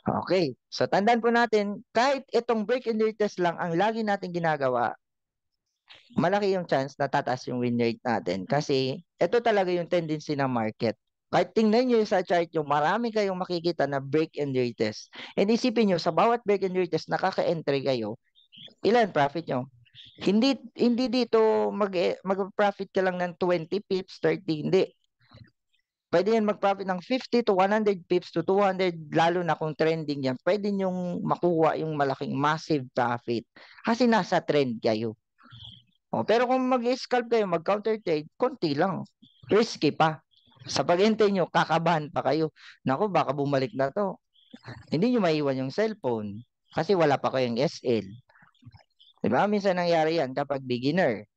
Okay. So tandaan po natin, kahit itong break and retest lang ang lagi natin ginagawa, malaki yung chance na tataas yung win rate natin kasi ito talaga yung tendency ng market. Kahit tingnan nyo sa chart yung marami kayong makikita na break and retest. And isipin nyo, sa bawat break and retest, nakaka-entry kayo, ilan profit nyo? Hindi hindi dito mag mag-profit ka lang ng 20 pips, 30, hindi. Pwede yan mag-profit ng 50 to 100 pips to 200, lalo na kung trending yan. Pwede nyong makuha yung malaking massive profit kasi nasa trend kayo. O, oh, pero kung mag-scalp kayo, mag-counter trade, konti lang. Risky pa. Sa pag-enter nyo, kakabahan pa kayo. Naku, baka bumalik na to. Hindi nyo maiwan yung cellphone kasi wala pa kayong SL. Diba? Minsan nangyari yan kapag beginner.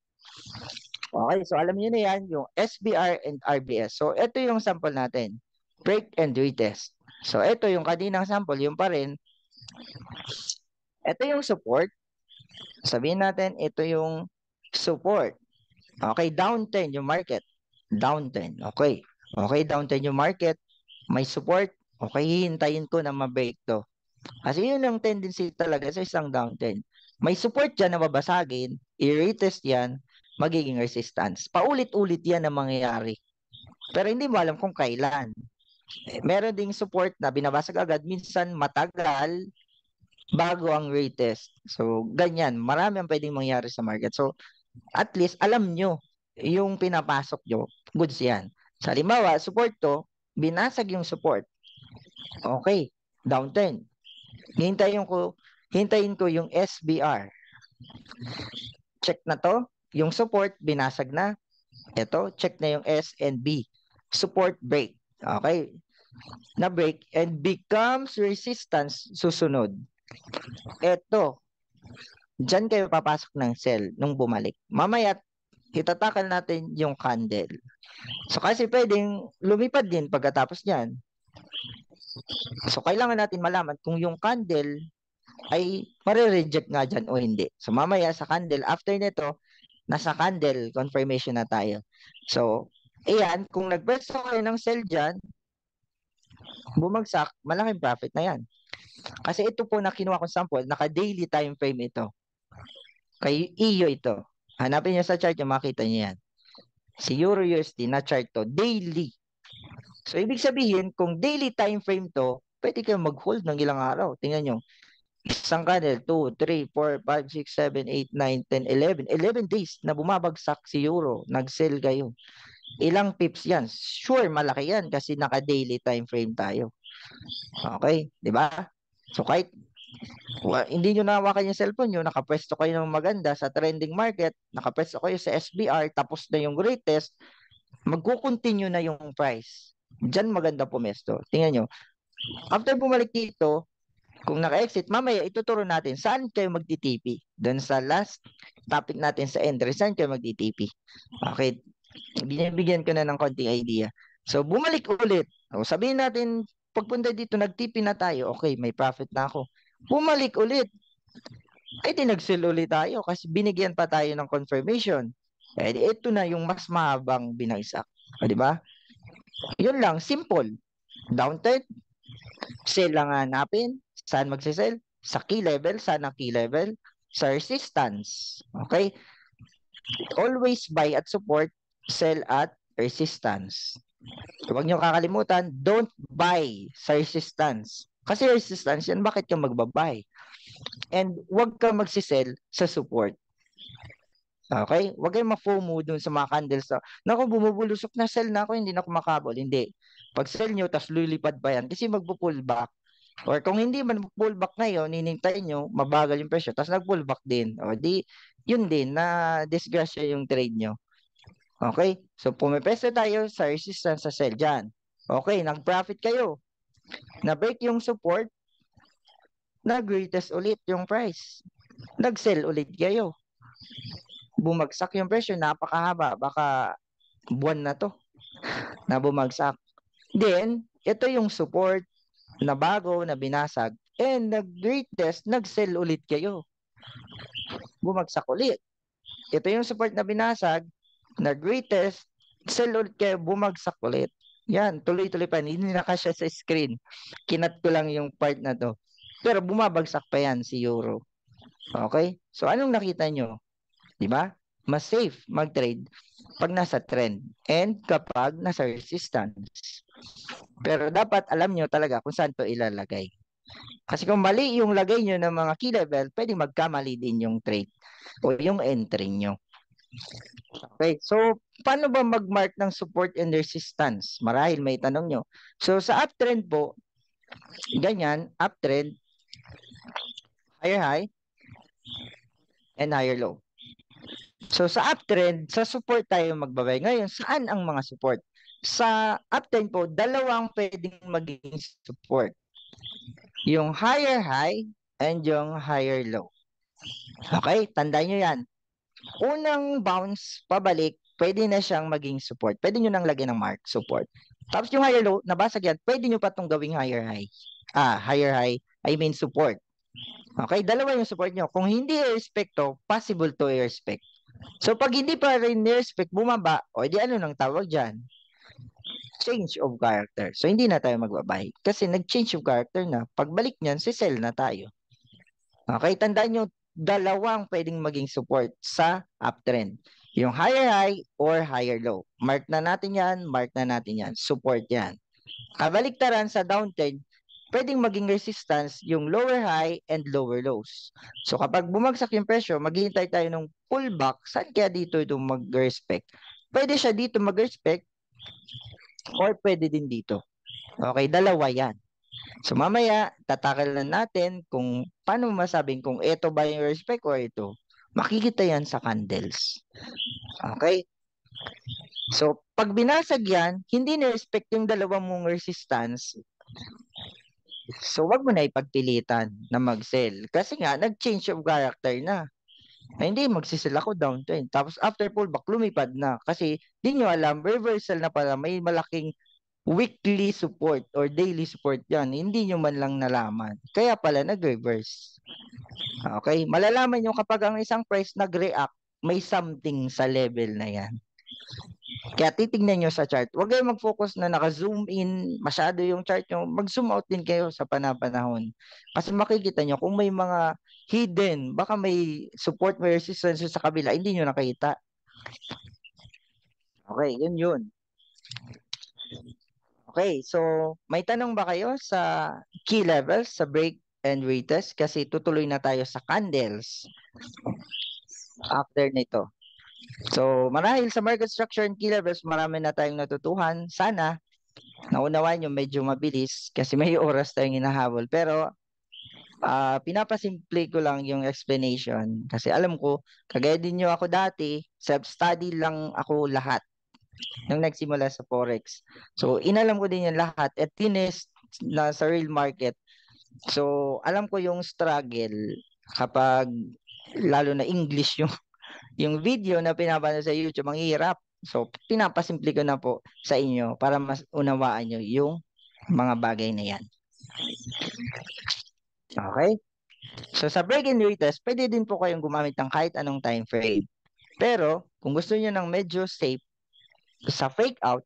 Okay, so alam niyo na yan, yung SBR and RBS. So ito yung sample natin, break and retest. So ito yung kaninang sample, yung pa rin. Ito yung support. Sabihin natin, ito yung support. Okay, downtrend yung market. Downtrend, okay. Okay, downtrend yung market. May support. Okay, hintayin ko na mabreak to. Kasi yun yung tendency talaga sa isang downtrend. May support dyan na babasagin, i-retest yan, magiging resistance. Paulit-ulit yan ang mangyayari. Pero hindi mo alam kung kailan. Meron ding support na binabasag agad, minsan matagal bago ang retest. So, ganyan. Marami ang pwedeng mangyari sa market. So, at least alam nyo yung pinapasok nyo. Goods yan. Sa limawa, support to, binasag yung support. Okay, downturn. Hintayin ko, hintayin ko yung SBR. Check na to. Yung support, binasag na. Ito, check na yung S and B. Support break. Okay? Na break and becomes resistance susunod. Ito. Diyan kayo papasok ng cell nung bumalik. Mamaya, itatakal natin yung candle. So kasi pwedeng lumipad din pagkatapos niyan. So kailangan natin malaman kung yung candle ay mare-reject nga dyan o hindi. So mamaya sa candle, after nito, nasa candle, confirmation na tayo. So, ayan, kung nagpwesto kayo ng sell dyan, bumagsak, malaking profit na yan. Kasi ito po na kinuha kong sample, naka-daily time frame ito. Kay iyo e ito. Hanapin niyo sa chart yung makita niyo yan. Si Euro USD na chart to, daily. So, ibig sabihin, kung daily time frame to, pwede kayong mag-hold ng ilang araw. Tingnan nyo, isang kernel, 2, 3, 4, 5, 6, 7, 8, 9, 10, 11. 11 days na bumabagsak si euro, nag-sell kayo. Ilang pips yan? Sure, malaki yan kasi naka-daily time frame tayo. Okay, di ba? So kahit well, hindi nyo nawakan yung cellphone nyo, nakapwesto kayo ng maganda sa trending market, nakapwesto kayo sa SBR, tapos na yung greatest, magkukontinue na yung price. Diyan maganda pumesto. Tingnan nyo. After bumalik dito, kung naka-exit, mamaya ituturo natin saan kayo magtitipi. Doon sa last topic natin sa entry, saan kayo magtitipi. Okay, binibigyan ko na ng konting idea. So, bumalik ulit. O, sabihin natin, pagpunta dito, nagtipi na tayo. Okay, may profit na ako. Bumalik ulit. Ay, di ulit tayo kasi binigyan pa tayo ng confirmation. Eh, ito na yung mas mahabang binagsak. O, di ba? Yun lang, simple. Downturn, sell lang hanapin, Saan magsisell? Sa key level. Saan ang key level? Sa resistance. Okay? Always buy at support, sell at resistance. Huwag niyo kakalimutan, don't buy sa resistance. Kasi resistance yan, bakit ka magbabuy? And huwag ka magsisell sa support. Okay? Huwag kayong ma-FOMO dun sa mga candles. Na, Naku, bumubulusok na sell na ako, hindi na ako makabol. Hindi. Pag sell nyo, tas lulipad pa yan. Kasi magpo-pull back. Or kung hindi man pullback ngayon, hinintay nyo, mabagal yung presyo, tapos nag-pullback din. O di, yun din, na disgrace yung trade nyo. Okay? So, pumipesto tayo sa resistance sa sell dyan. Okay, nag-profit kayo. Na-break yung support, nag-retest ulit yung price. Nag-sell ulit kayo. Bumagsak yung presyo, napakahaba. Baka buwan na to na bumagsak. Then, ito yung support na bago, na binasag, and nag-retest, nag-sell ulit kayo. Bumagsak ulit. Ito yung support na binasag, nag-retest, sell ulit kayo, bumagsak ulit. Yan, tuloy-tuloy pa. Hindi na siya sa screen. Kinat ko lang yung part na to. Pero bumabagsak pa yan si Euro. Okay? So, anong nakita nyo? Di ba? Mas safe mag-trade pag nasa trend and kapag nasa resistance. Pero dapat alam nyo talaga kung saan to ilalagay. Kasi kung mali yung lagay nyo ng mga key level, pwede magkamali din yung trade o yung entry nyo. Okay, so paano ba mag-mark ng support and resistance? Marahil may tanong nyo. So sa uptrend po, ganyan, uptrend, higher high, and higher low. So sa uptrend, sa support tayo magbabay. Ngayon, saan ang mga support? sa up-tempo, dalawang pwedeng maging support. Yung higher high and yung higher low. Okay, tandaan nyo yan. Unang bounce pabalik, pwede na siyang maging support. Pwede nyo nang lagyan ng mark, support. Tapos yung higher low, nabasag yan, pwede nyo pa itong gawing higher high. Ah, higher high, I mean support. Okay, dalawa yung support nyo. Kung hindi i-respect possible to i-respect. So pag hindi pa rin i-respect, bumaba, o di ano nang tawag dyan? change of character. So, hindi na tayo magbabahay. Kasi nag-change of character na. Pagbalik niyan, si sell na tayo. Okay, tandaan nyo, dalawang pwedeng maging support sa uptrend. Yung higher high or higher low. Mark na natin yan, mark na natin yan. Support yan. Kabaliktaran sa downtrend, pwedeng maging resistance yung lower high and lower lows. So kapag bumagsak yung presyo, maghihintay tayo ng pullback. Saan kaya dito ito mag-respect? Pwede siya dito mag-respect or pwede din dito. Okay, dalawa yan. So mamaya, tatakal na natin kung paano masabing kung ito ba yung respect or ito. Makikita yan sa candles. Okay? So, pag binasag yan, hindi na-respect yung dalawa mong resistance. So, wag mo na ipagpilitan na mag-sell. Kasi nga, nag-change of character na. Ay, eh, hindi, magsisil ako down trend. Tapos after pullback, lumipad na. Kasi di nyo alam, reversal na pala. May malaking weekly support or daily support yan. Hindi nyo man lang nalaman. Kaya pala nag-reverse. Okay, malalaman nyo kapag ang isang price nag-react, may something sa level na yan. Kaya titingnan nyo sa chart. Huwag kayong mag-focus na naka-zoom in masyado yung chart nyo. Mag-zoom out din kayo sa panapanahon. Kasi makikita nyo kung may mga hidden, baka may support, may resistance sa kabila, hindi nyo nakita. Okay, yun yun. Okay, so may tanong ba kayo sa key levels, sa break and retest? Kasi tutuloy na tayo sa candles after nito. So, marahil sa market structure and key levels, marami na tayong natutuhan. Sana, naunawaan nyo medyo mabilis kasi may oras tayong hinahabol. Pero, uh, pinapasimple ko lang yung explanation kasi alam ko, kagaya din nyo ako dati, self-study lang ako lahat nung nagsimula sa Forex. So, inalam ko din yung lahat at tinest na sa real market. So, alam ko yung struggle kapag lalo na English yung yung video na pinapanood sa YouTube, manghihirap. hirap. So, pinapasimple ko na po sa inyo para mas unawaan nyo yung mga bagay na yan. Okay? So, sa break and retest, pwede din po kayong gumamit ng kahit anong time frame. Pero, kung gusto niyo ng medyo safe, sa fake out,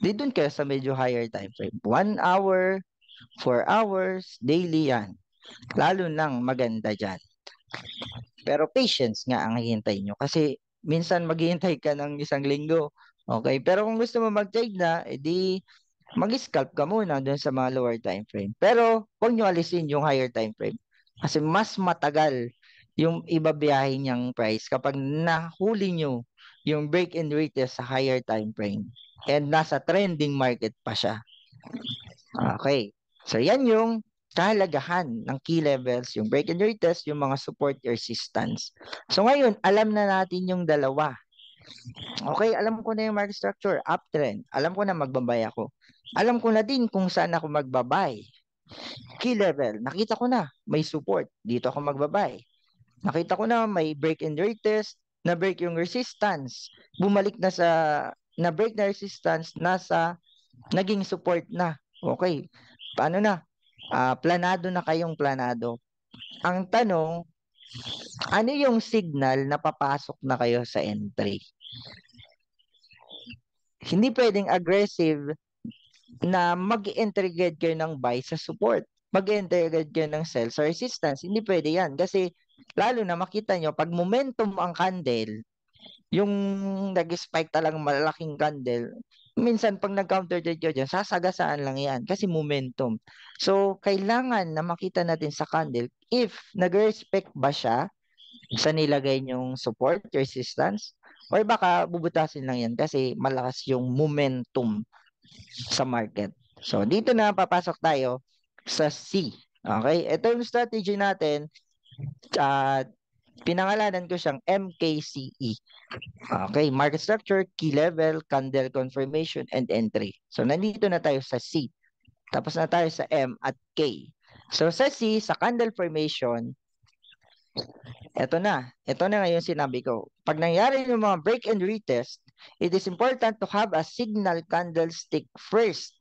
di dun kayo sa medyo higher time frame. One hour, four hours, daily yan. Lalo nang maganda dyan. Pero patience nga ang hihintay nyo. Kasi minsan maghihintay ka ng isang linggo. Okay? Pero kung gusto mo mag-trade na, edi mag-scalp ka muna doon sa mga lower time frame. Pero huwag nyo alisin yung higher time frame. Kasi mas matagal yung ibabiyahin niyang price kapag nahuli nyo yung break and retest sa higher time frame. And nasa trending market pa siya. Okay. So yan yung kahalagahan ng key levels, yung break and retest, yung mga support resistance. So ngayon, alam na natin yung dalawa. Okay, alam ko na yung market structure, uptrend. Alam ko na magbabay ako. Alam ko na din kung saan ako magbabay. Key level, nakita ko na, may support. Dito ako magbabay. Nakita ko na may break and retest, na break yung resistance. Bumalik na sa na break na resistance nasa naging support na. Okay. Paano na? uh, planado na kayong planado. Ang tanong, ano yung signal na papasok na kayo sa entry? Hindi pwedeng aggressive na mag-integrate kayo ng buy sa support. Mag-integrate kayo ng sell sa resistance. Hindi pwede yan. Kasi lalo na makita nyo, pag momentum ang candle, yung nag-spike talang malaking candle, minsan pag nag-counter trade dyan, sasagasaan lang yan kasi momentum. So, kailangan na makita natin sa candle if nag-respect ba siya sa nilagay niyong support, resistance, or baka bubutasin lang yan kasi malakas yung momentum sa market. So, dito na papasok tayo sa C. Okay? Ito yung strategy natin. Uh, Pinangalanan ko siyang MKCE. Okay, market structure, key level, candle confirmation, and entry. So, nandito na tayo sa C. Tapos na tayo sa M at K. So, sa C, sa candle formation, eto na. Eto na ngayon sinabi ko. Pag nangyari yung mga break and retest, it is important to have a signal candlestick first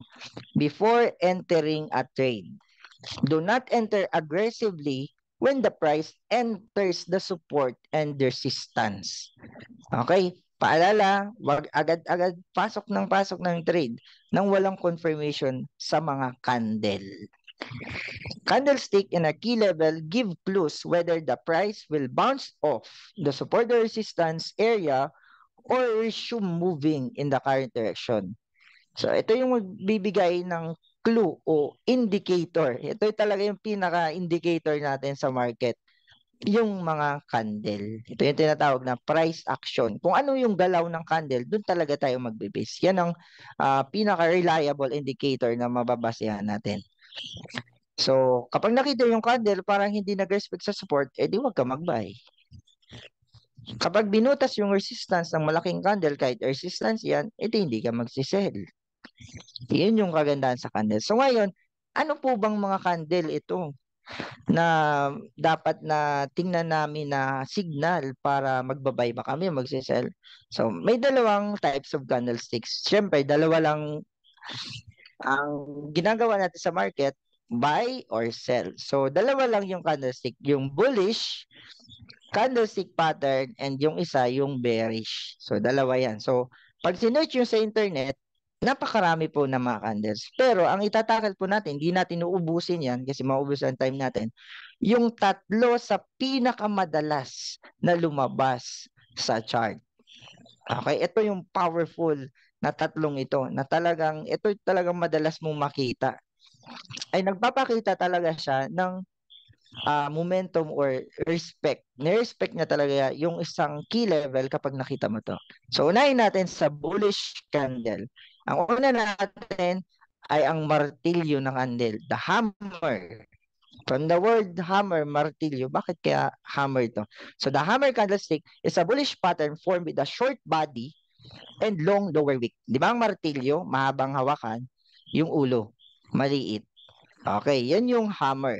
before entering a trade. Do not enter aggressively when the price enters the support and resistance. Okay? Paalala, wag agad-agad pasok ng pasok ng trade nang walang confirmation sa mga candle. Candlestick and a key level give clues whether the price will bounce off the support or resistance area or resume moving in the current direction. So ito yung magbibigay ng clue o indicator. Ito talaga yung pinaka-indicator natin sa market yung mga candle. Ito yung tinatawag na price action. Kung ano yung galaw ng candle, doon talaga tayo magbe-base. Yan ang uh, pinaka-reliable indicator na mababasehan natin. So, kapag nakita yung candle, parang hindi nag-respect sa support, edi eh, wag ka mag-buy. Kapag binutas yung resistance ng malaking candle, kahit resistance yan, edi hindi ka magsisell. Yun yung kagandahan sa candle. So ngayon, ano po bang mga candle ito na dapat na tingnan namin na signal para magbabay ba kami, magsisell? So may dalawang types of candlesticks. Siyempre, dalawa lang ang ginagawa natin sa market, buy or sell. So dalawa lang yung candlestick, yung bullish candlestick pattern and yung isa yung bearish. So dalawa yan. So pag sinearch yung sa internet, Napakarami po ng mga candles. Pero ang itatakal po natin, hindi natin uubusin yan kasi maubos ang time natin. Yung tatlo sa pinakamadalas na lumabas sa chart. Okay, ito yung powerful na tatlong ito na talagang ito talagang madalas mong makita. Ay nagpapakita talaga siya ng uh, momentum or respect. Nirespect niya talaga yung isang key level kapag nakita mo to. So unahin natin sa bullish candle. Ang una natin ay ang martilyo ng anel, the hammer. From the word hammer, martilyo, bakit kaya hammer ito? So the hammer candlestick is a bullish pattern formed with a short body and long lower wick. Di ba ang martilyo, mahabang hawakan, yung ulo, maliit. Okay, yan yung hammer.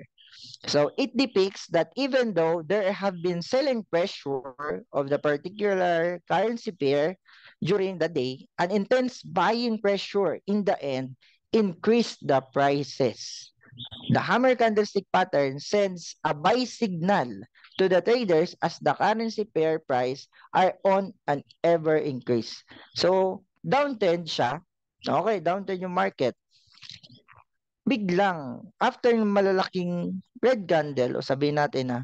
So it depicts that even though there have been selling pressure of the particular currency pair, during the day, an intense buying pressure in the end increased the prices. The hammer candlestick pattern sends a buy signal to the traders as the currency pair price are on an ever increase. So, downtrend siya. Okay, downtrend yung market. Biglang, after yung malalaking red candle, o sabihin natin na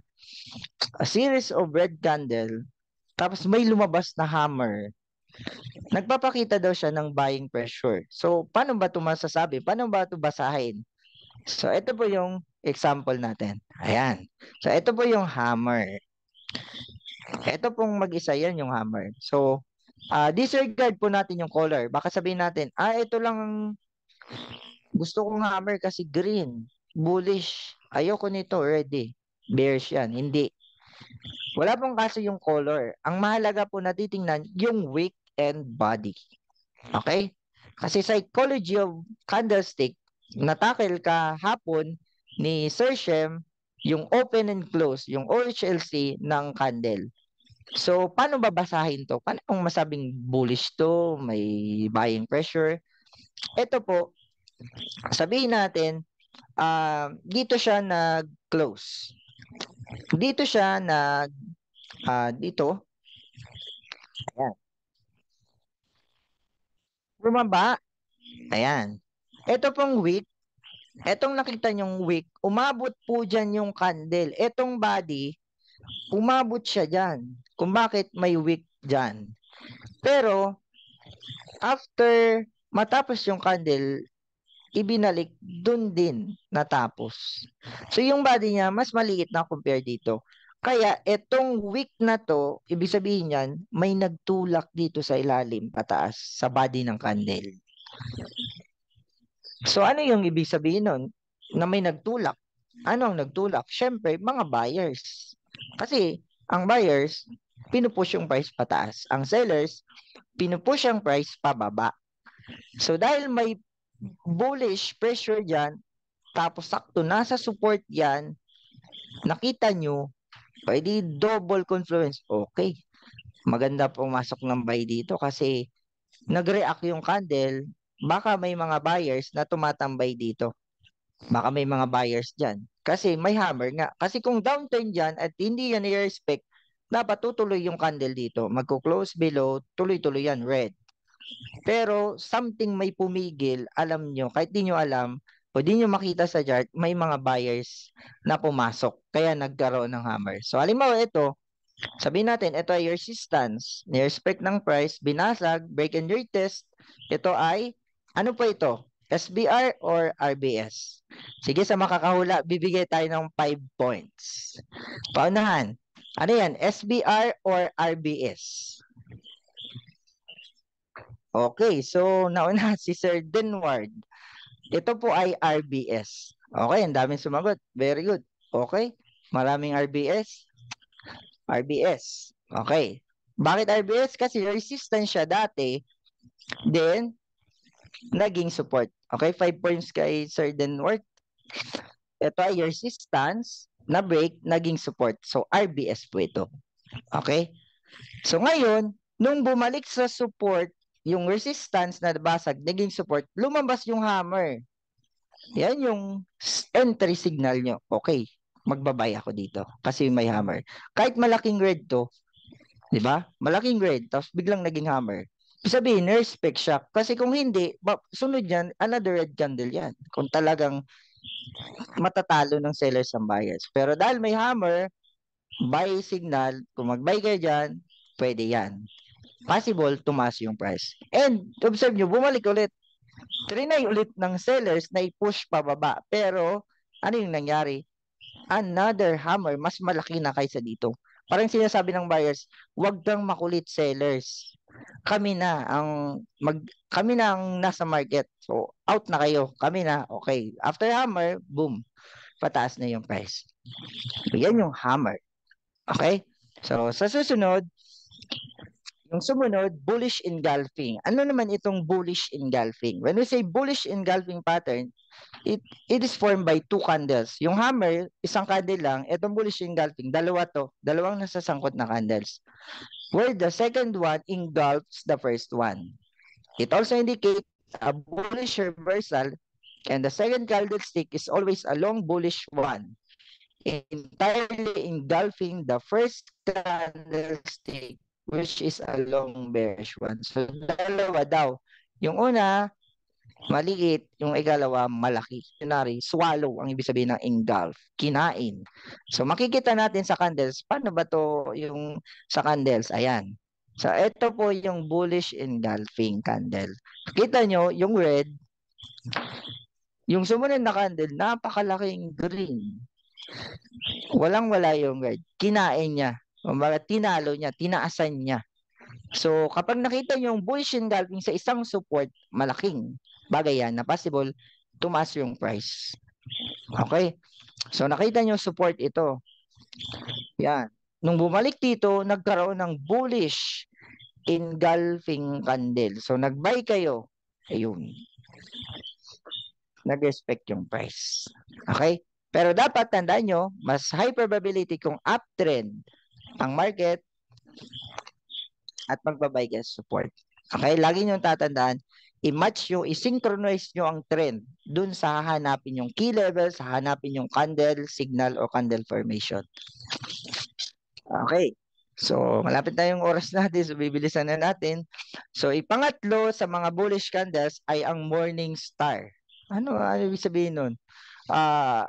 a series of red candle, tapos may lumabas na hammer. Nagpapakita daw siya ng buying pressure. So, paano ba ito masasabi? Paano ba ito basahin? So, ito po yung example natin. Ayan. So, ito po yung hammer. Ito pong mag-isa yan yung hammer. So, uh, disregard po natin yung color. Baka sabihin natin, ah, ito lang gusto kong hammer kasi green, bullish. Ayoko nito, ready. Bearish yan. Hindi. Wala pong kaso yung color. Ang mahalaga po natitingnan, yung wick and body. Hmm. Okay? Kasi psychology of candlestick, natakel ka hapon ni Sir Shem yung open and close, yung OHLC ng candle. So, paano babasahin to? Paano kung masabing bullish to, may buying pressure? Ito po, sabihin natin, uh, dito siya nag-close. Dito siya nag, uh, dito, Ayan. Bumaba. Ayan. Ito pong wick, etong nakita nyong wick, umabot po dyan yung candle. Etong body, umabot siya dyan. Kung bakit may wick dyan. Pero, after matapos yung candle, ibinalik dun din natapos. So yung body niya mas maliit na compare dito. Kaya etong week na to, ibig sabihin niyan, may nagtulak dito sa ilalim pataas sa body ng candle. So ano yung ibig sabihin nun? Na may nagtulak. Ano ang nagtulak? Siyempre, mga buyers. Kasi ang buyers, pinupush yung price pataas. Ang sellers, pinupush yung price pababa. So dahil may bullish pressure dyan, tapos sakto nasa support yan, nakita nyo, Pwede double confluence. Okay. Maganda pumasok ng buy dito kasi nag-react yung candle. Baka may mga buyers na tumatambay dito. Baka may mga buyers dyan. Kasi may hammer nga. Kasi kung downtrend dyan at hindi yan i-respect, dapat tutuloy yung candle dito. Magko-close below, tuloy-tuloy yan, red. Pero something may pumigil, alam nyo, kahit di nyo alam, o di nyo makita sa chart, may mga buyers na pumasok. Kaya nagkaroon ng hammer. So, halimbawa ito, sabihin natin, ito ay resistance. Ni-respect ng price, binasag, break and retest. Ito ay, ano po ito? SBR or RBS? Sige, sa makakahula, bibigay tayo ng 5 points. Paunahan, ano yan? SBR or RBS? Okay, so nauna si Sir Denward. Ito po ay RBS. Okay, ang daming sumagot. Very good. Okay, maraming RBS. RBS. Okay. Bakit RBS? Kasi resistance siya dati. Then, naging support. Okay, 5 points kay Sir Denworth. Ito ay resistance na break, naging support. So, RBS po ito. Okay? So, ngayon, nung bumalik sa support, yung resistance na nabasag, naging support, lumabas yung hammer. Yan yung entry signal nyo. Okay, magbabay ako dito kasi may hammer. Kahit malaking red to, di ba? Malaking red, tapos biglang naging hammer. Sabihin, respect siya. Kasi kung hindi, sunod yan, another red candle yan. Kung talagang matatalo ng sellers ang buyers. Pero dahil may hammer, buy signal, kung mag-buy kayo dyan, pwede yan possible tumaas yung price. And observe nyo, bumalik ulit. Trinay ulit ng sellers na i-push pababa. Pero ano yung nangyari? Another hammer, mas malaki na kaysa dito. Parang sinasabi ng buyers, huwag kang makulit sellers. Kami na ang mag kami na ang nasa market. So out na kayo. Kami na. Okay. After hammer, boom. Pataas na yung price. So, yan yung hammer. Okay? So, sa susunod, yung sumunod, bullish engulfing. Ano naman itong bullish engulfing? When we say bullish engulfing pattern, it, it is formed by two candles. Yung hammer, isang candle lang. Itong bullish engulfing, dalawa to. Dalawang nasasangkot na candles. Where the second one engulfs the first one. It also indicates a bullish reversal and the second candlestick is always a long bullish one entirely engulfing the first candlestick which is a long bearish one. So, dalawa daw. Yung una, maliit. Yung ikalawa, malaki. Kunwari, swallow ang ibig sabihin ng engulf. Kinain. So, makikita natin sa candles, paano ba to yung sa candles? Ayan. So, ito po yung bullish engulfing candle. Kita nyo, yung red, yung sumunod na candle, napakalaking green. Walang-wala yung red. Kinain niya Kumbaga, tinalo niya, tinaasan niya. So, kapag nakita niyo yung bullish engulfing sa isang support, malaking bagay yan na possible tumaas yung price. Okay? So, nakita niyo support ito. Yan. Nung bumalik dito, nagkaroon ng bullish engulfing candle. So, nag-buy kayo. Ayun. Nag-respect yung price. Okay? Pero dapat tandaan nyo, mas high probability kung uptrend ang market, at magbabay ka support. Okay, lagi niyong tatandaan, i-match nyo, i-synchronize nyo ang trend dun sa hahanapin yung key level, sa hanapin yung candle, signal, o candle formation. Okay. So, malapit na yung oras natin. So, bibilisan na natin. So, ipangatlo sa mga bullish candles ay ang morning star. Ano, ano ibig sabihin nun? Uh,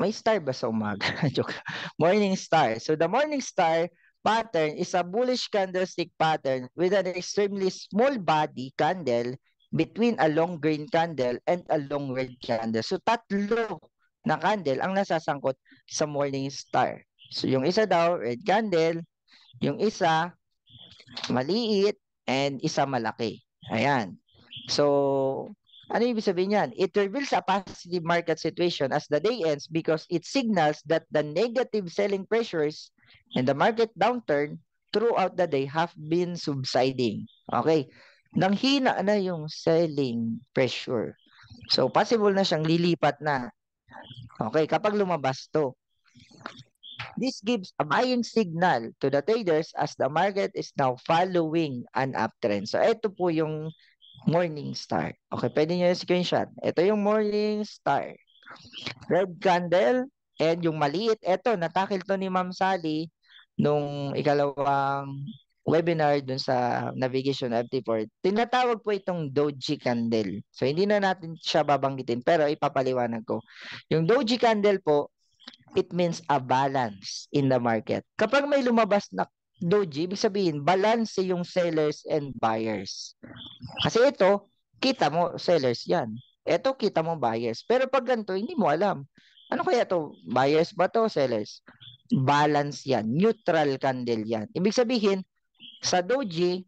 may star ba sa umaga? morning star. So the morning star pattern is a bullish candlestick pattern with an extremely small body candle between a long green candle and a long red candle. So tatlo na candle ang nasasangkot sa morning star. So yung isa daw, red candle, yung isa, maliit, and isa malaki. Ayan. So, ano ibig sabihin niyan? It reveals a positive market situation as the day ends because it signals that the negative selling pressures and the market downturn throughout the day have been subsiding. Okay. Nang hina na yung selling pressure. So, possible na siyang lilipat na. Okay, kapag lumabas to. This gives a buying signal to the traders as the market is now following an uptrend. So, ito po yung Morning Star. Okay, pwede nyo yung screenshot. Ito yung Morning Star. Red candle and yung maliit. Ito, natakil to ni Ma'am Sally nung ikalawang webinar dun sa Navigation FT4. Tinatawag po itong Doji Candle. So, hindi na natin siya babanggitin pero ipapaliwanag ko. Yung Doji Candle po, it means a balance in the market. Kapag may lumabas na doji, ibig sabihin, balance yung sellers and buyers. Kasi ito, kita mo sellers yan. Ito, kita mo buyers. Pero pag ganito, hindi mo alam. Ano kaya to Buyers ba to Sellers? Balance yan. Neutral candle yan. Ibig sabihin, sa doji,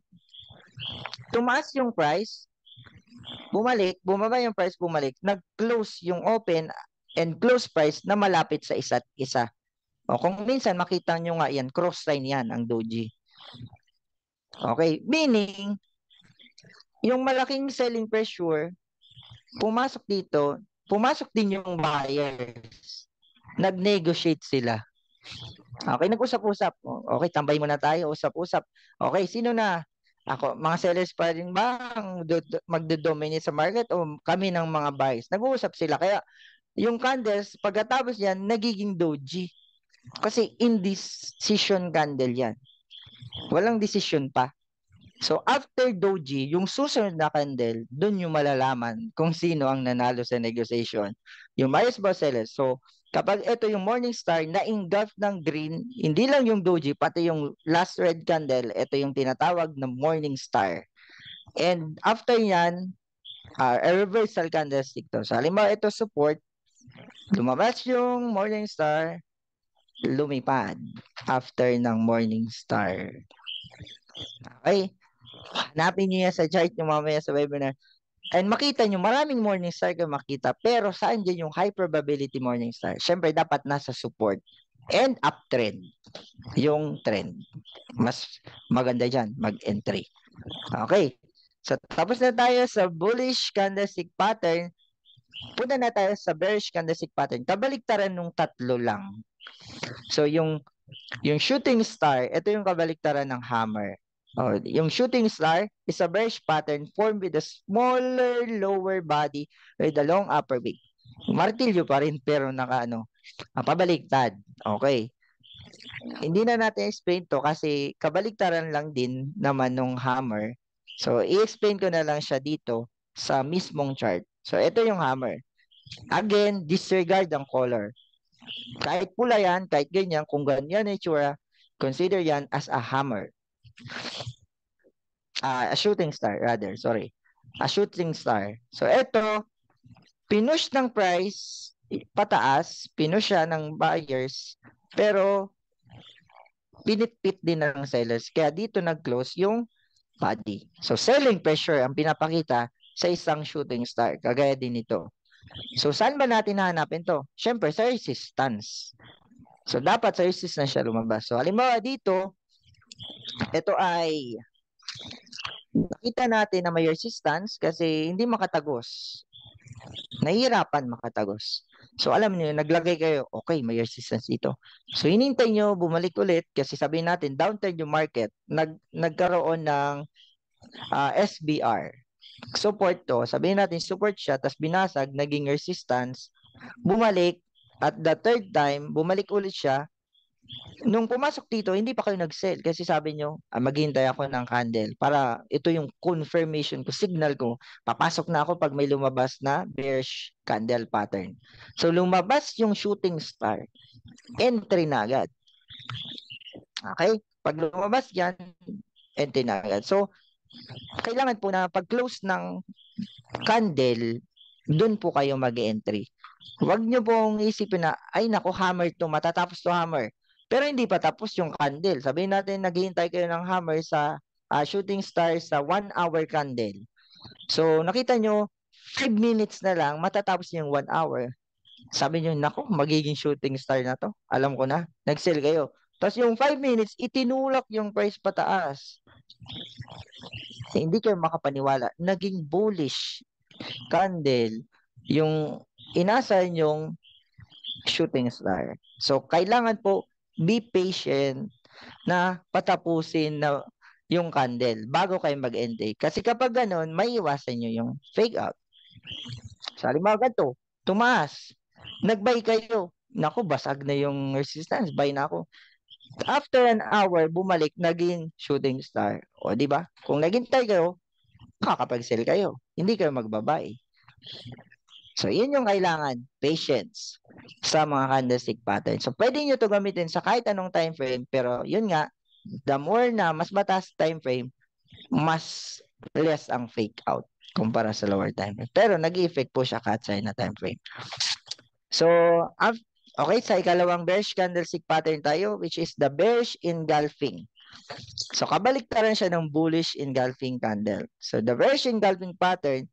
tumaas yung price, bumalik, bumaba yung price, bumalik, nag-close yung open and close price na malapit sa isa't isa. O, kung minsan makita nyo nga yan, cross sign yan ang doji. Okay, meaning, yung malaking selling pressure, pumasok dito, pumasok din yung buyers. Nag-negotiate sila. Okay, nag-usap-usap. Okay, tambay muna tayo, usap-usap. Okay, sino na? Ako, mga sellers pa rin ba ang magdodominate sa market o kami ng mga buyers? Nag-uusap sila. Kaya yung candles, pagkatapos yan, nagiging doji. Kasi indecision candle yan. Walang decision pa. So after doji, yung susunod na candle, doon yung malalaman kung sino ang nanalo sa negotiation. Yung buyers ba sellers. So kapag ito yung morning star na engulf ng green, hindi lang yung doji, pati yung last red candle, ito yung tinatawag na morning star. And after yan, uh, a reversal candlestick to. So halimbawa ito support, lumabas yung morning star, lumipad after ng morning star. Okay? Hanapin nyo yan sa chart nyo mamaya sa webinar. And makita nyo, maraming morning star kayo makita. Pero saan dyan yung high probability morning star? Siyempre, dapat nasa support and uptrend. Yung trend. Mas maganda dyan, mag-entry. Okay. So, tapos na tayo sa bullish candlestick pattern. Punta na tayo sa bearish candlestick pattern. Kabaliktaran nung tatlo lang. So yung yung shooting star, ito yung kabaliktaran ng hammer. Oh, yung shooting star is a branch pattern formed with a smaller lower body with a long upper wing. Martilyo pa rin pero naka ano, ah, pabaliktad. Okay. Hindi na natin explain to kasi kabaligtaran lang din naman nung hammer. So, i-explain ko na lang siya dito sa mismong chart. So, ito yung hammer. Again, disregard ang color. Kahit pula yan, kahit ganyan, kung ganyan na itsura, consider yan as a hammer. Uh, a shooting star, rather, sorry. A shooting star. So, ito, pinush ng price, pataas, pinush siya ng buyers, pero pinitpit din ng sellers. Kaya dito nag-close yung body. So, selling pressure ang pinapakita sa isang shooting star. Kagaya din ito. So, saan ba natin hahanapin to? Siyempre, sa resistance. So, dapat sa resistance na siya lumabas. So, halimbawa dito, ito ay nakita natin na may resistance kasi hindi makatagos. Nahihirapan makatagos. So alam niyo, naglagay kayo, okay, may resistance dito. So hinintay niyo bumalik ulit kasi sabihin natin downtrend yung market, nag nagkaroon ng uh, ah, SBR support to, sabihin natin support siya, tapos binasag, naging resistance, bumalik, at the third time, bumalik ulit siya, nung pumasok dito, hindi pa kayo nag-sell kasi sabi nyo, ah, maghintay ako ng candle para ito yung confirmation ko, signal ko, papasok na ako pag may lumabas na bearish candle pattern. So lumabas yung shooting star, entry na agad. Okay? Pag lumabas yan, entry na agad. So kailangan po na pag-close ng candle, doon po kayo mag entry Huwag nyo pong isipin na, ay nako, hammer to, matatapos to hammer. Pero hindi pa tapos yung candle. Sabihin natin, naghihintay kayo ng hammer sa uh, shooting star sa one hour candle. So, nakita nyo, 5 minutes na lang, matatapos yung 1 hour. Sabi nyo, nako, magiging shooting star na to. Alam ko na, nag-sell kayo. Tapos yung 5 minutes, itinulak yung price pataas hindi kayo makapaniwala, naging bullish candle yung inasa yung shooting star. So, kailangan po be patient na patapusin na yung candle bago kayo mag-end Kasi kapag ganun, may iwasan nyo yung fake out. Sa halimbawa ganito, tumaas, nag-buy kayo. Naku, basag na yung resistance, buy na ako after an hour, bumalik, naging shooting star. O, di ba? Kung naging tiger, makakapag-sell kayo. Hindi kayo magbabay. So, yun yung kailangan, patience sa mga candlestick pattern. So, pwede nyo to gamitin sa kahit anong time frame, pero yun nga, the more na mas batas time frame, mas less ang fake out kumpara sa lower time frame. Pero nag effect po siya kahit sa na time frame. So, Okay, sa ikalawang bearish candlestick pattern tayo, which is the bearish engulfing. So, kabaliktaran siya ng bullish engulfing candle. So, the bearish engulfing pattern,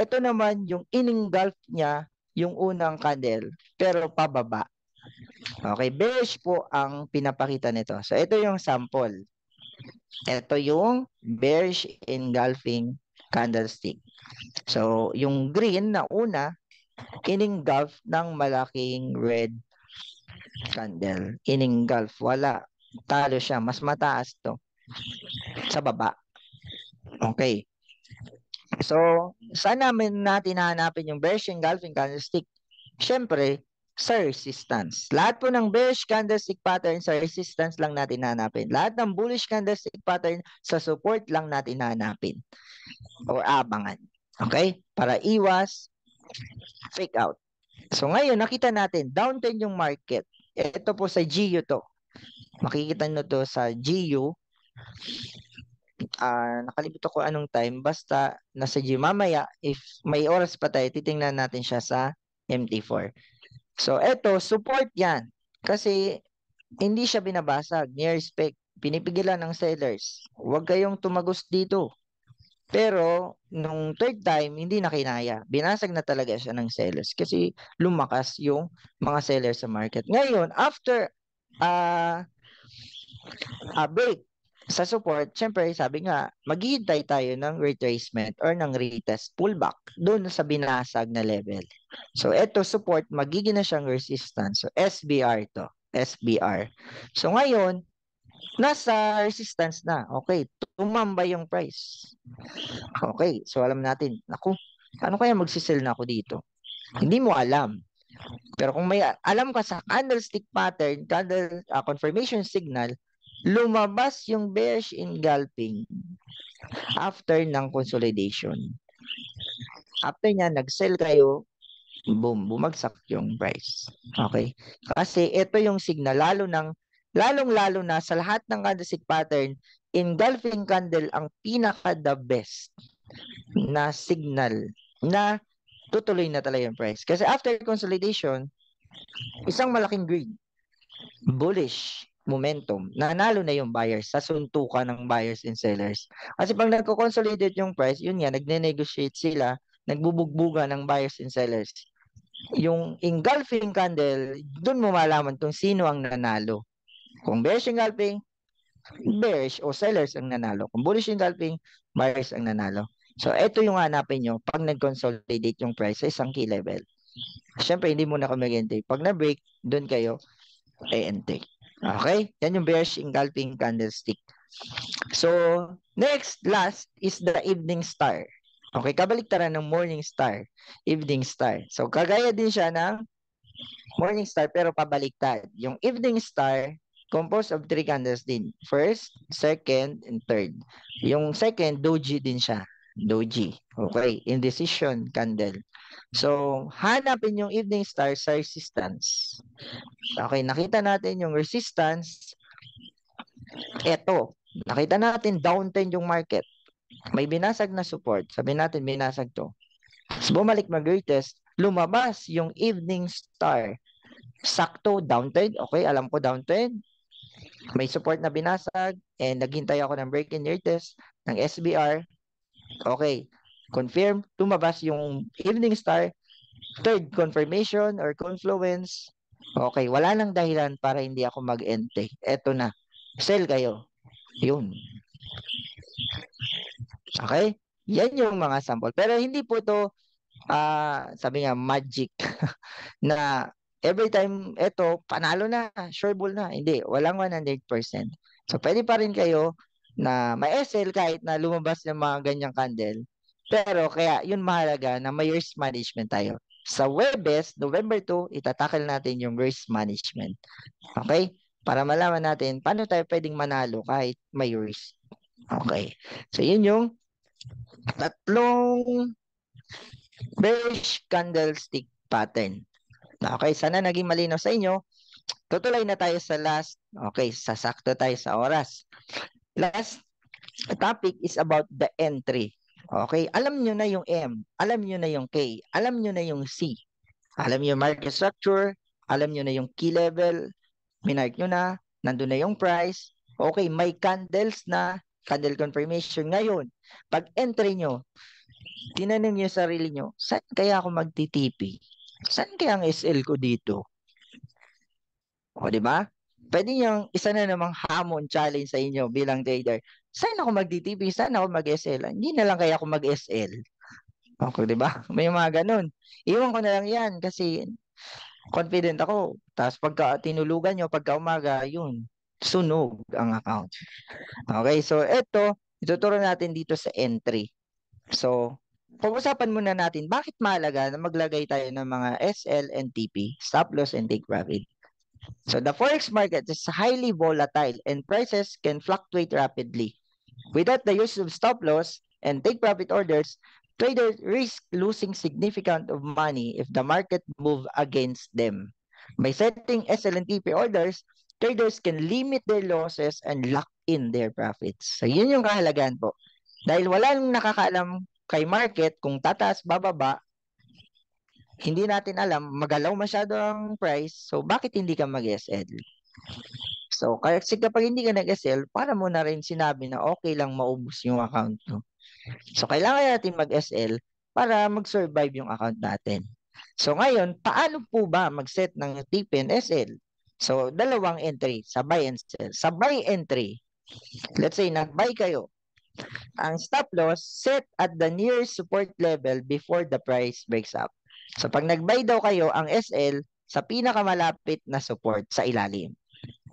ito naman yung in-engulf niya yung unang candle, pero pababa. Okay, bearish po ang pinapakita nito. So, ito yung sample. Ito yung bearish engulfing candlestick. So, yung green na una, iningulf ng malaking red candle. Iningulf. Wala. Talo siya. Mas mataas to. Sa baba. Okay. So, saan namin natin hahanapin yung bearish engulfing candlestick? Siyempre, sa resistance. Lahat po ng bearish candlestick pattern sa resistance lang natin hanapin. Lahat ng bullish candlestick pattern sa support lang natin hanapin O abangan. Okay? Para iwas fake out. So ngayon, nakita natin, downtrend yung market. Ito po sa GU to. Makikita nyo to sa GU. Uh, ah, nakalimutan ko anong time. Basta, nasa GU. Mamaya, if may oras pa tayo, titingnan natin siya sa MT4. So, ito, support yan. Kasi, hindi siya binabasag. Near spec. Pinipigilan ng sellers. Huwag kayong tumagos dito. Pero nung third time, hindi na kinaya. Binasag na talaga siya ng sellers kasi lumakas yung mga sellers sa market. Ngayon, after uh, a break sa support, syempre sabi nga, maghihintay tayo ng retracement or ng retest pullback doon sa binasag na level. So eto support, magiging na siyang resistance. So SBR to, SBR. So ngayon, Nasa resistance na. Okay, tumambay yung price. Okay, so alam natin, naku, ano kaya magsisell na ako dito? Hindi mo alam. Pero kung may alam ka sa candlestick pattern, candle uh, confirmation signal, lumabas yung bearish engulfing after ng consolidation. After niya, nag-sell kayo, boom, bumagsak yung price. Okay? Kasi ito yung signal, lalo ng Lalong-lalo na sa lahat ng candlestick pattern, engulfing candle ang pinaka-the best na signal na tutuloy na talaga yung price. Kasi after consolidation, isang malaking green, bullish momentum, nanalo na yung buyers sa suntukan ng buyers and sellers. Kasi pag nagko-consolidate yung price, yun nga, nagne-negotiate sila, nagbubugbuga ng buyers and sellers. Yung engulfing candle, doon mo malaman kung sino ang nanalo. Kung bearish engulfing, scalping, bearish o sellers ang nanalo. Kung bullish engulfing, scalping, buyers ang nanalo. So, ito yung hanapin nyo pag nag-consolidate yung price sa isang key level. Siyempre, hindi muna kami mag-entry. Pag na-break, doon kayo i-entry. Okay? Yan yung bearish engulfing candlestick. So, next, last is the evening star. Okay, kabaliktaran ng morning star, evening star. So, kagaya din siya ng morning star pero pabaliktad. Yung evening star, composed of three candles din. First, second, and third. Yung second, doji din siya. Doji. Okay. Indecision candle. So, hanapin yung evening star sa resistance. Okay, nakita natin yung resistance. Ito. Nakita natin downtrend yung market. May binasag na support. Sabi natin binasag to. So, bumalik mag-retest. Lumabas yung evening star sakto downtrend. Okay, alam ko downtrend may support na binasag and naghintay ako ng break-in ear test ng SBR. Okay, confirm, tumabas yung evening star. Third confirmation or confluence. Okay, wala nang dahilan para hindi ako mag-ente. Eto na, sell kayo. Yun. Okay, yan yung mga sample. Pero hindi po to, uh, sabi nga, magic na every time eto panalo na, sure bull na. Hindi, walang 100%. So pwede pa rin kayo na may sl kahit na lumabas ng mga ganyang candle. Pero kaya yun mahalaga na may risk management tayo. Sa Webes, November 2, itatakil natin yung risk management. Okay? Para malaman natin paano tayo pwedeng manalo kahit may risk. Okay. So yun yung tatlong bearish candlestick pattern. Okay, sana naging malinaw sa inyo. Tutuloy na tayo sa last. Okay, sasakto tayo sa oras. Last topic is about the entry. Okay, alam nyo na yung M, alam nyo na yung K, alam nyo na yung C. Alam nyo market structure, alam nyo na yung key level, minark nyo na, nandun na yung price. Okay, may candles na, candle confirmation. Ngayon, pag entry nyo, tinanong nyo sarili nyo, saan kaya ako magtitipi? Saan kaya ang SL ko dito? O, di ba? Pwede niyang isa na namang hamon challenge sa inyo bilang trader. Saan ako magdi-TV? Saan ako mag-SL? Hindi na lang kaya ako mag-SL. Okay, di ba? May mga ganun. Iwan ko na lang yan kasi confident ako. Tapos pagka tinulugan nyo, pagka umaga, yun, sunog ang account. Okay, so ito, ituturo natin dito sa entry. So, pag-usapan muna natin, bakit mahalaga na maglagay tayo ng mga SL and TP, stop loss and take profit? So the forex market is highly volatile and prices can fluctuate rapidly. Without the use of stop loss and take profit orders, traders risk losing significant of money if the market move against them. By setting SL and TP orders, traders can limit their losses and lock in their profits. So yun yung kahalagan po. Dahil wala nang nakakaalam kay market, kung tataas, bababa, hindi natin alam, magalaw masyado ang price, so bakit hindi ka mag-SL? So, kasi kapag hindi ka nag-SL, para mo na rin sinabi na okay lang maubos yung account mo. So, kailangan natin mag-SL para mag-survive yung account natin. So, ngayon, paano po ba mag-set ng and SL? So, dalawang entry, sa buy and sell. Sa buy entry, let's say, nag-buy kayo, ang stop loss set at the nearest support level before the price breaks up. So pag nag-buy daw kayo ang SL sa pinakamalapit na support sa ilalim.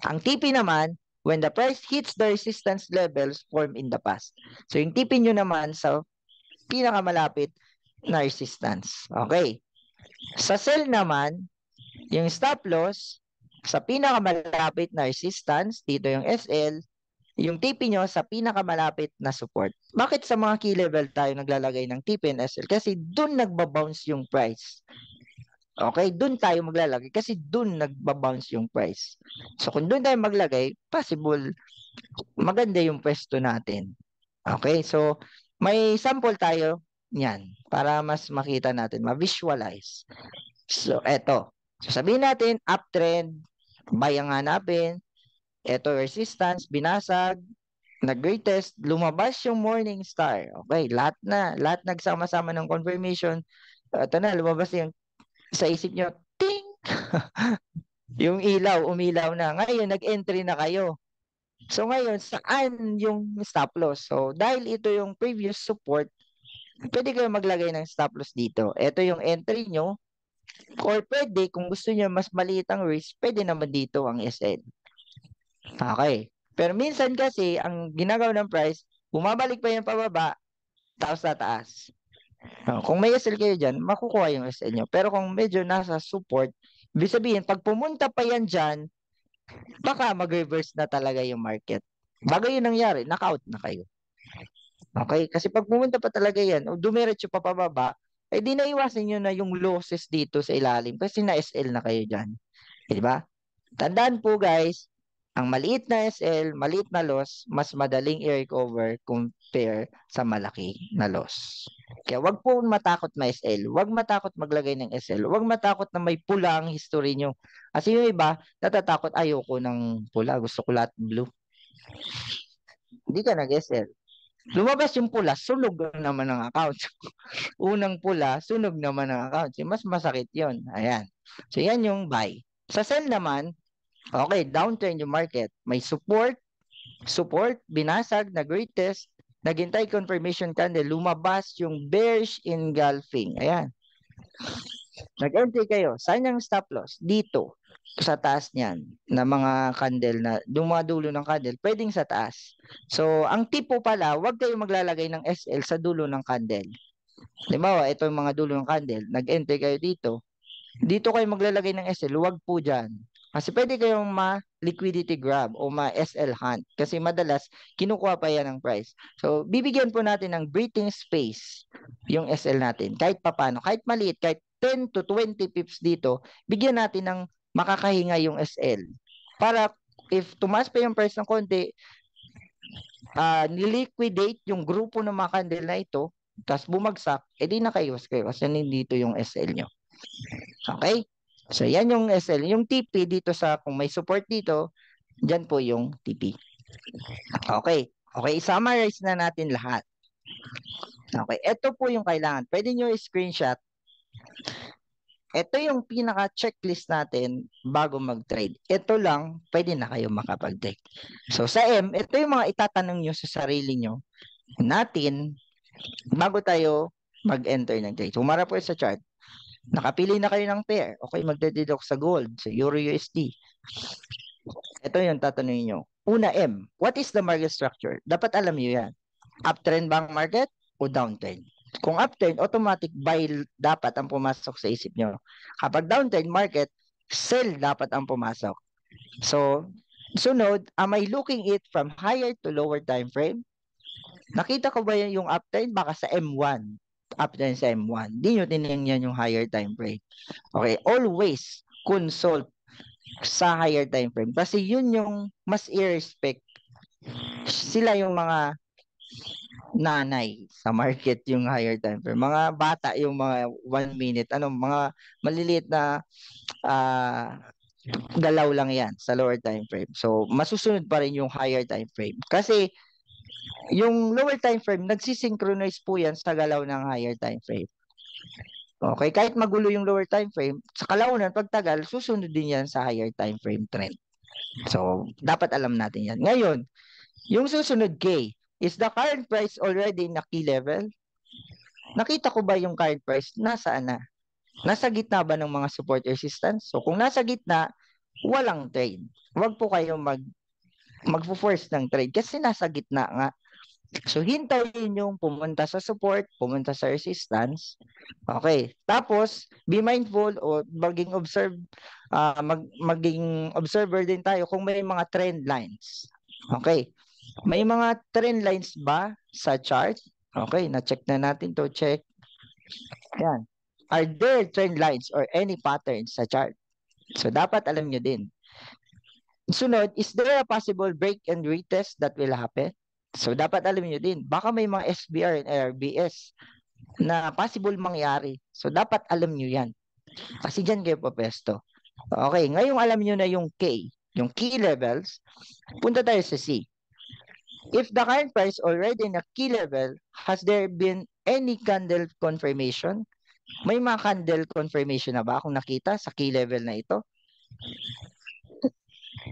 Ang TP naman, when the price hits the resistance levels formed in the past. So yung TP nyo naman sa pinakamalapit na resistance. Okay. Sa sell naman, yung stop loss sa pinakamalapit na resistance, dito yung SL, yung TP nyo sa pinakamalapit na support. Bakit sa mga key level tayo naglalagay ng TP and SL? Kasi dun nagbabounce yung price. Okay, doon tayo maglalagay kasi doon nagbabounce yung price. So kung doon tayo maglagay, possible maganda yung pwesto natin. Okay, so may sample tayo niyan para mas makita natin, ma-visualize. So eto, so sabihin natin uptrend, buy ang hanapin, ito, resistance, binasag, na greatest, lumabas yung morning star. Okay, lahat na, lahat nagsama-sama ng confirmation. Ito na, lumabas yung sa isip nyo, ting! yung ilaw, umilaw na. Ngayon, nag-entry na kayo. So ngayon, saan yung stop loss? So dahil ito yung previous support, pwede kayo maglagay ng stop loss dito. Ito yung entry nyo. Or pwede, kung gusto niyo mas maliit ang risk, pwede naman dito ang SL. Okay. Pero minsan kasi, ang ginagawa ng price, bumabalik pa yung pababa, tapos taas. Oh, kung may SL kayo dyan, makukuha yung SL nyo. Pero kung medyo nasa support, ibig sabihin, pag pumunta pa yan dyan, baka mag-reverse na talaga yung market. Bagay yun nangyari, knockout na kayo. Okay? Kasi pag pumunta pa talaga yan, o dumiretso pa pababa, eh di naiwasan nyo na yung losses dito sa ilalim kasi na SL na kayo dyan. Di ba? Tandaan po guys, ang maliit na SL, maliit na loss, mas madaling i-recover compare sa malaki na loss. Kaya wag po matakot na SL. Wag matakot maglagay ng SL. Wag matakot na may pula ang history nyo. Kasi yung iba, natatakot, ayoko ng pula. Gusto ko lahat blue. Hindi ka nag-SL. Lumabas yung pula, sunog naman ang account. Unang pula, sunog naman ang account. Mas masakit yon Ayan. So, yan yung buy. Sa sell naman, Okay, downtrend yung market. May support, support, binasag na greatest, naghintay confirmation candle, lumabas yung bearish engulfing. Ayan. Nag-entry kayo. Saan yung stop loss? Dito. Sa taas niyan. Na mga candle na, dumadulo ng candle, pwedeng sa taas. So, ang tip po pala, huwag kayo maglalagay ng SL sa dulo ng candle. Halimbawa, ito yung mga dulo ng candle. Nag-entry kayo dito. Dito kayo maglalagay ng SL. Huwag po dyan. Kasi pwede kayong ma-liquidity grab o ma-SL hunt kasi madalas kinukuha pa yan ng price. So, bibigyan po natin ng breathing space yung SL natin kahit papano, kahit maliit, kahit 10 to 20 pips dito, bigyan natin ng makakahinga yung SL. Para if tumaas pa yung price ng konti, uh, niliquidate yung grupo ng mga candle na ito, tapos bumagsak, edi nakaiwas kayo kasi nandito yung SL nyo. Okay? So, yan yung SL. Yung TP dito sa, kung may support dito, diyan po yung TP. Okay. Okay, summarize na natin lahat. Okay, ito po yung kailangan. Pwede niyo i-screenshot. Ito yung pinaka-checklist natin bago mag-trade. Ito lang, pwede na kayo makapag-trade. So sa M, ito yung mga itatanong niyo sa sarili niyo natin bago tayo mag-enter ng trade. Humara po sa chart. Nakapili na kayo ng pair. Okay, magdededuct sa gold, sa Euro USD. Ito yung tatanungin nyo. Una M, what is the market structure? Dapat alam nyo yan. Uptrend ba ang market o downtrend? Kung uptrend, automatic buy dapat ang pumasok sa isip nyo. Kapag downtrend market, sell dapat ang pumasok. So, sunod, am I looking it from higher to lower time frame? Nakita ko ba yung uptrend? Baka sa M1 up dyan sa M1. Hindi nyo tiningnan yung higher time frame. Okay, always consult sa higher time frame kasi yun yung mas i-respect sila yung mga nanay sa market yung higher time frame. Mga bata yung mga one minute, ano, mga maliliit na uh, ah, galaw lang yan sa lower time frame. So, masusunod pa rin yung higher time frame. Kasi, yung lower time frame, nagsisynchronize po yan sa galaw ng higher time frame. Okay, kahit magulo yung lower time frame, sa kalaunan, pagtagal, susunod din yan sa higher time frame trend. So, dapat alam natin yan. Ngayon, yung susunod K, is the current price already in key level? Nakita ko ba yung current price? Nasaan na? Nasa gitna ba ng mga support resistance? So, kung nasa gitna, walang trade. Huwag po kayong mag magfo-force ng trade kasi nasa gitna nga. So, hintayin yung pumunta sa support, pumunta sa resistance. Okay. Tapos, be mindful o maging observe, uh, mag, maging observer din tayo kung may mga trend lines. Okay. May mga trend lines ba sa chart? Okay, na-check na natin to check. Yan. Are there trend lines or any patterns sa chart? So, dapat alam nyo din. Sunod, is there a possible break and retest that will happen? So dapat alam niyo din, baka may mga SBR and RBS na possible mangyari. So dapat alam niyo 'yan. Kasi diyan kayo papesto. Okay, ngayong alam niyo na yung K, yung key levels, punta tayo sa C. If the current price already in a key level, has there been any candle confirmation? May mga candle confirmation na ba akong nakita sa key level na ito?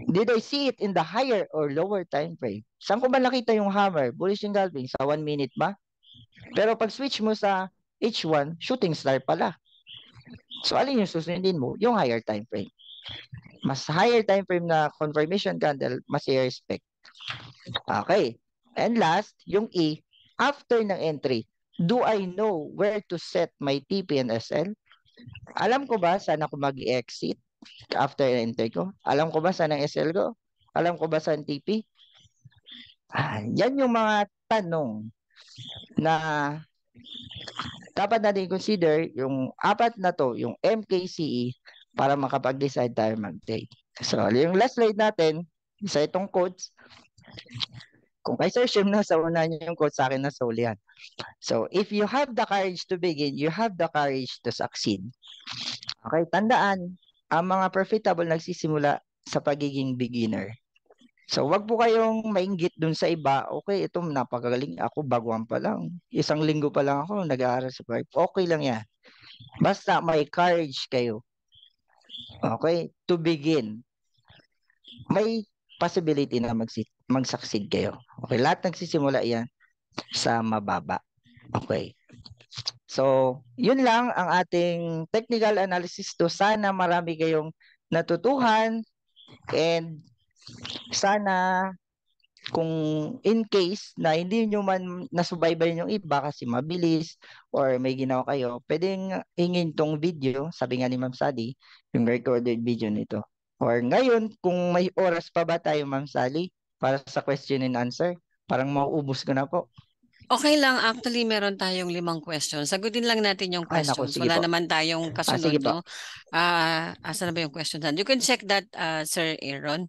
Did I see it in the higher or lower time frame? Saan ko ba nakita yung hammer? Bullish engulfing Sa 1 minute ba? Pero pag switch mo sa H1, shooting star pala. So alin yung susundin mo? Yung higher time frame. Mas higher time frame na confirmation candle, mas i-respect. Okay. And last, yung E, after ng entry, do I know where to set my TP and SL? Alam ko ba saan ako mag-exit? after intake ko? Alam ko ba saan ang SL ko? Alam ko ba saan TP? Ah, yan yung mga tanong na dapat natin consider yung apat na to, yung MKCE, para makapag-decide tayo mag-take. So, yung last slide natin, sa itong codes, kung kay Sir Shim na sa una niya yung quote sa akin na soul yan. So, if you have the courage to begin, you have the courage to succeed. Okay, tandaan, ang mga profitable nagsisimula sa pagiging beginner. So, wag po kayong mainggit dun sa iba. Okay, ito napakagaling. Ako baguhan pa lang. Isang linggo pa lang ako nag-aaral sa pipe. Okay lang yan. Basta may courage kayo. Okay? To begin. May possibility na magsi- mag-succeed kayo. Okay? Lahat nagsisimula yan sa mababa. Okay. So, yun lang ang ating technical analysis to. Sana marami kayong natutuhan and sana kung in case na hindi nyo man nasubaybayan yung iba kasi mabilis or may ginawa kayo, pwedeng ingin tong video, sabi nga ni Ma'am Sally, yung recorded video nito. Or ngayon, kung may oras pa ba tayo, Ma'am Sally, para sa question and answer, parang mauubos ko na po. Okay lang. Actually, meron tayong limang questions. Sagutin lang natin yung questions. Ay, naku, Wala po. naman tayong ah, kasunod. Ah, no? uh, asa na ba yung questions? You can check that, uh, Sir Aaron.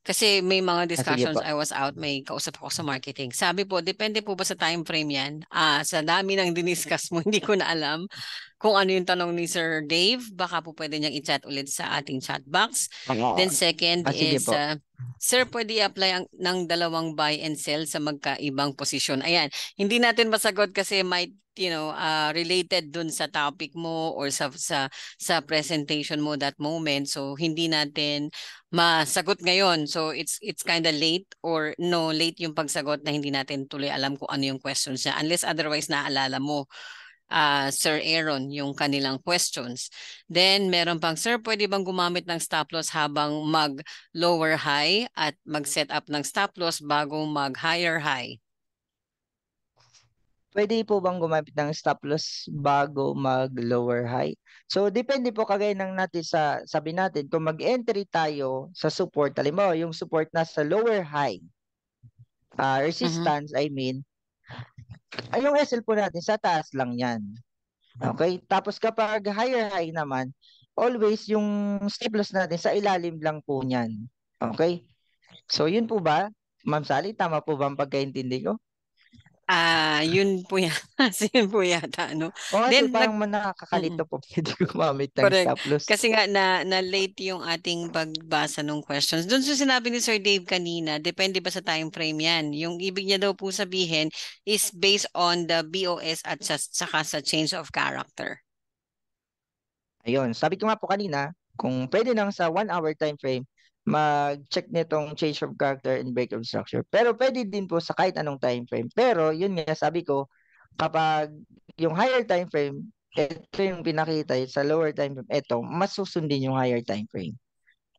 Kasi may mga ah, discussions ah, I was out, may kausap ako sa marketing. Sabi po, depende po ba sa time frame yan? Ah, sa dami ng diniscuss mo, hindi ko na alam kung ano yung tanong ni Sir Dave, baka po pwede niyang i-chat ulit sa ating chat box. Ano? Then second ah, is, uh, Sir, pwede i-apply ang, ng dalawang buy and sell sa magkaibang posisyon. Ayan, hindi natin masagot kasi might you know uh, related dun sa topic mo or sa sa sa presentation mo that moment so hindi natin masagot ngayon so it's it's kind of late or no late yung pagsagot na hindi natin tuloy alam kung ano yung questions niya unless otherwise naalala mo uh, Sir Aaron yung kanilang questions. Then meron pang, Sir, pwede bang gumamit ng stop loss habang mag-lower high at mag-set up ng stop loss bago mag-higher high? Pwede po bang gumamit ng stop loss bago mag-lower high? So, depende po kagaya ng natin sa, sabi natin, kung mag-entry tayo sa support, halimbawa, yung support na sa lower high, uh, resistance, uh-huh. I mean, ay, yung SL po natin, sa taas lang yan. Hmm. Okay? Tapos kapag higher high naman, always yung step loss natin sa ilalim lang po niyan. Okay? So, yun po ba? Ma'am Sally, tama po ba ang pagkaintindi ko? Ah, yun po yata. Ah, yun po yata, ano. Oh, Then, parang nag... nakakalito mm. po pwede gumamit ng Correct. stop Kasi nga, na, na late yung ating pagbasa ng questions. Doon sa sinabi ni Sir Dave kanina, depende ba sa time frame yan? Yung ibig niya daw po sabihin is based on the BOS at sa, saka sa change of character. Ayun, sabi ko nga po kanina, kung pwede nang sa one hour time frame, mag-check nitong change of character and break of structure. Pero pwede din po sa kahit anong time frame. Pero yun nga sabi ko, kapag yung higher time frame, ito yung pinakita sa lower time frame, ito, mas susundin yung higher time frame.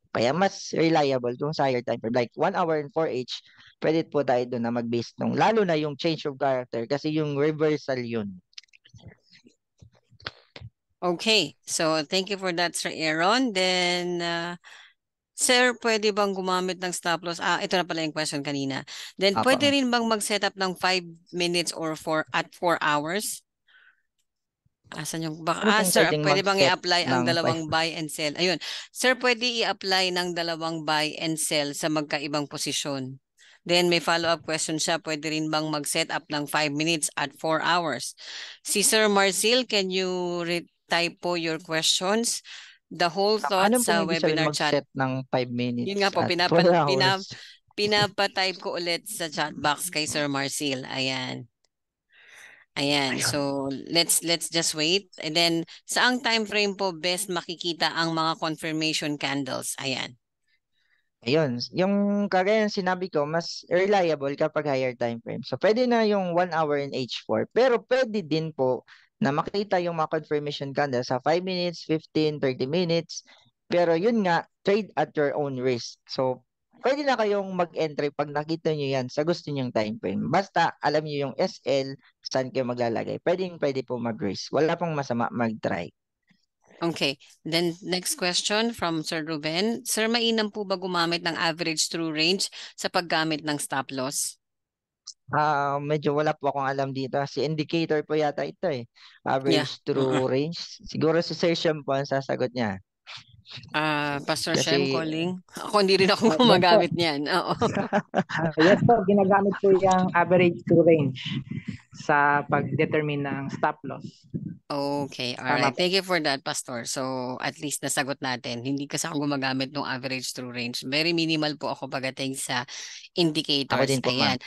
Kaya mas reliable kung sa higher time frame. Like 1 hour and 4H, pwede po tayo doon na mag-base nung. Lalo na yung change of character kasi yung reversal yun. Okay. So, thank you for that, Sir Aaron. Then, uh, Sir, pwede bang gumamit ng stop loss? Ah, ito na pala yung question kanina. Then, Apa. pwede ah. rin bang mag-set up ng 5 minutes or for at 4 hours? Asan yung baka ah, sir, pwede bang i-apply ang dalawang buy and sell? Ayun. Sir, pwede i-apply ng dalawang buy and sell sa magkaibang posisyon. Then may follow-up question siya, pwede rin bang mag-set up ng 5 minutes at 4 hours? Si Sir Marcel, can you type po your questions? the whole thought ah, Anong sa webinar chat. ng 5 minutes? Yun nga po, pinapa, pinap, pinapatype ko ulit sa chat box kay Sir Marcel. Ayan. Ayan, so let's let's just wait. And then, saang time frame po best makikita ang mga confirmation candles? Ayan. Ayun, yung kagaya sinabi ko, mas reliable kapag higher time frame. So, pwede na yung 1 hour in H4. Pero pwede din po na makita yung mga confirmation candle sa 5 minutes, 15, 30 minutes. Pero yun nga, trade at your own risk. So, pwede na kayong mag-entry pag nakita nyo yan sa gusto nyong time frame. Basta alam nyo yung SL, saan kayo maglalagay. Pwede, pwede po mag-risk. Wala pong masama mag-try. Okay. Then next question from Sir Ruben. Sir, mainam po ba gumamit ng average true range sa paggamit ng stop loss? Ah, medyo wala po akong alam dito. Si indicator po yata ito eh. Average Yeah. through Mm-mm. range. Siguro si Sir Shem po ang sasagot niya. Ah, Pastor Kasi- Shem calling. Ako hindi rin ako gumagamit niyan. Oo. Yes po, ginagamit po yung average true range sa pag-determine ng stop loss. Okay, alright. right. Tama. Thank you for that, Pastor. So, at least nasagot natin. Hindi kasi ako gumagamit ng average true range. Very minimal po ako pagdating sa indicators. Ako din po, ma'am.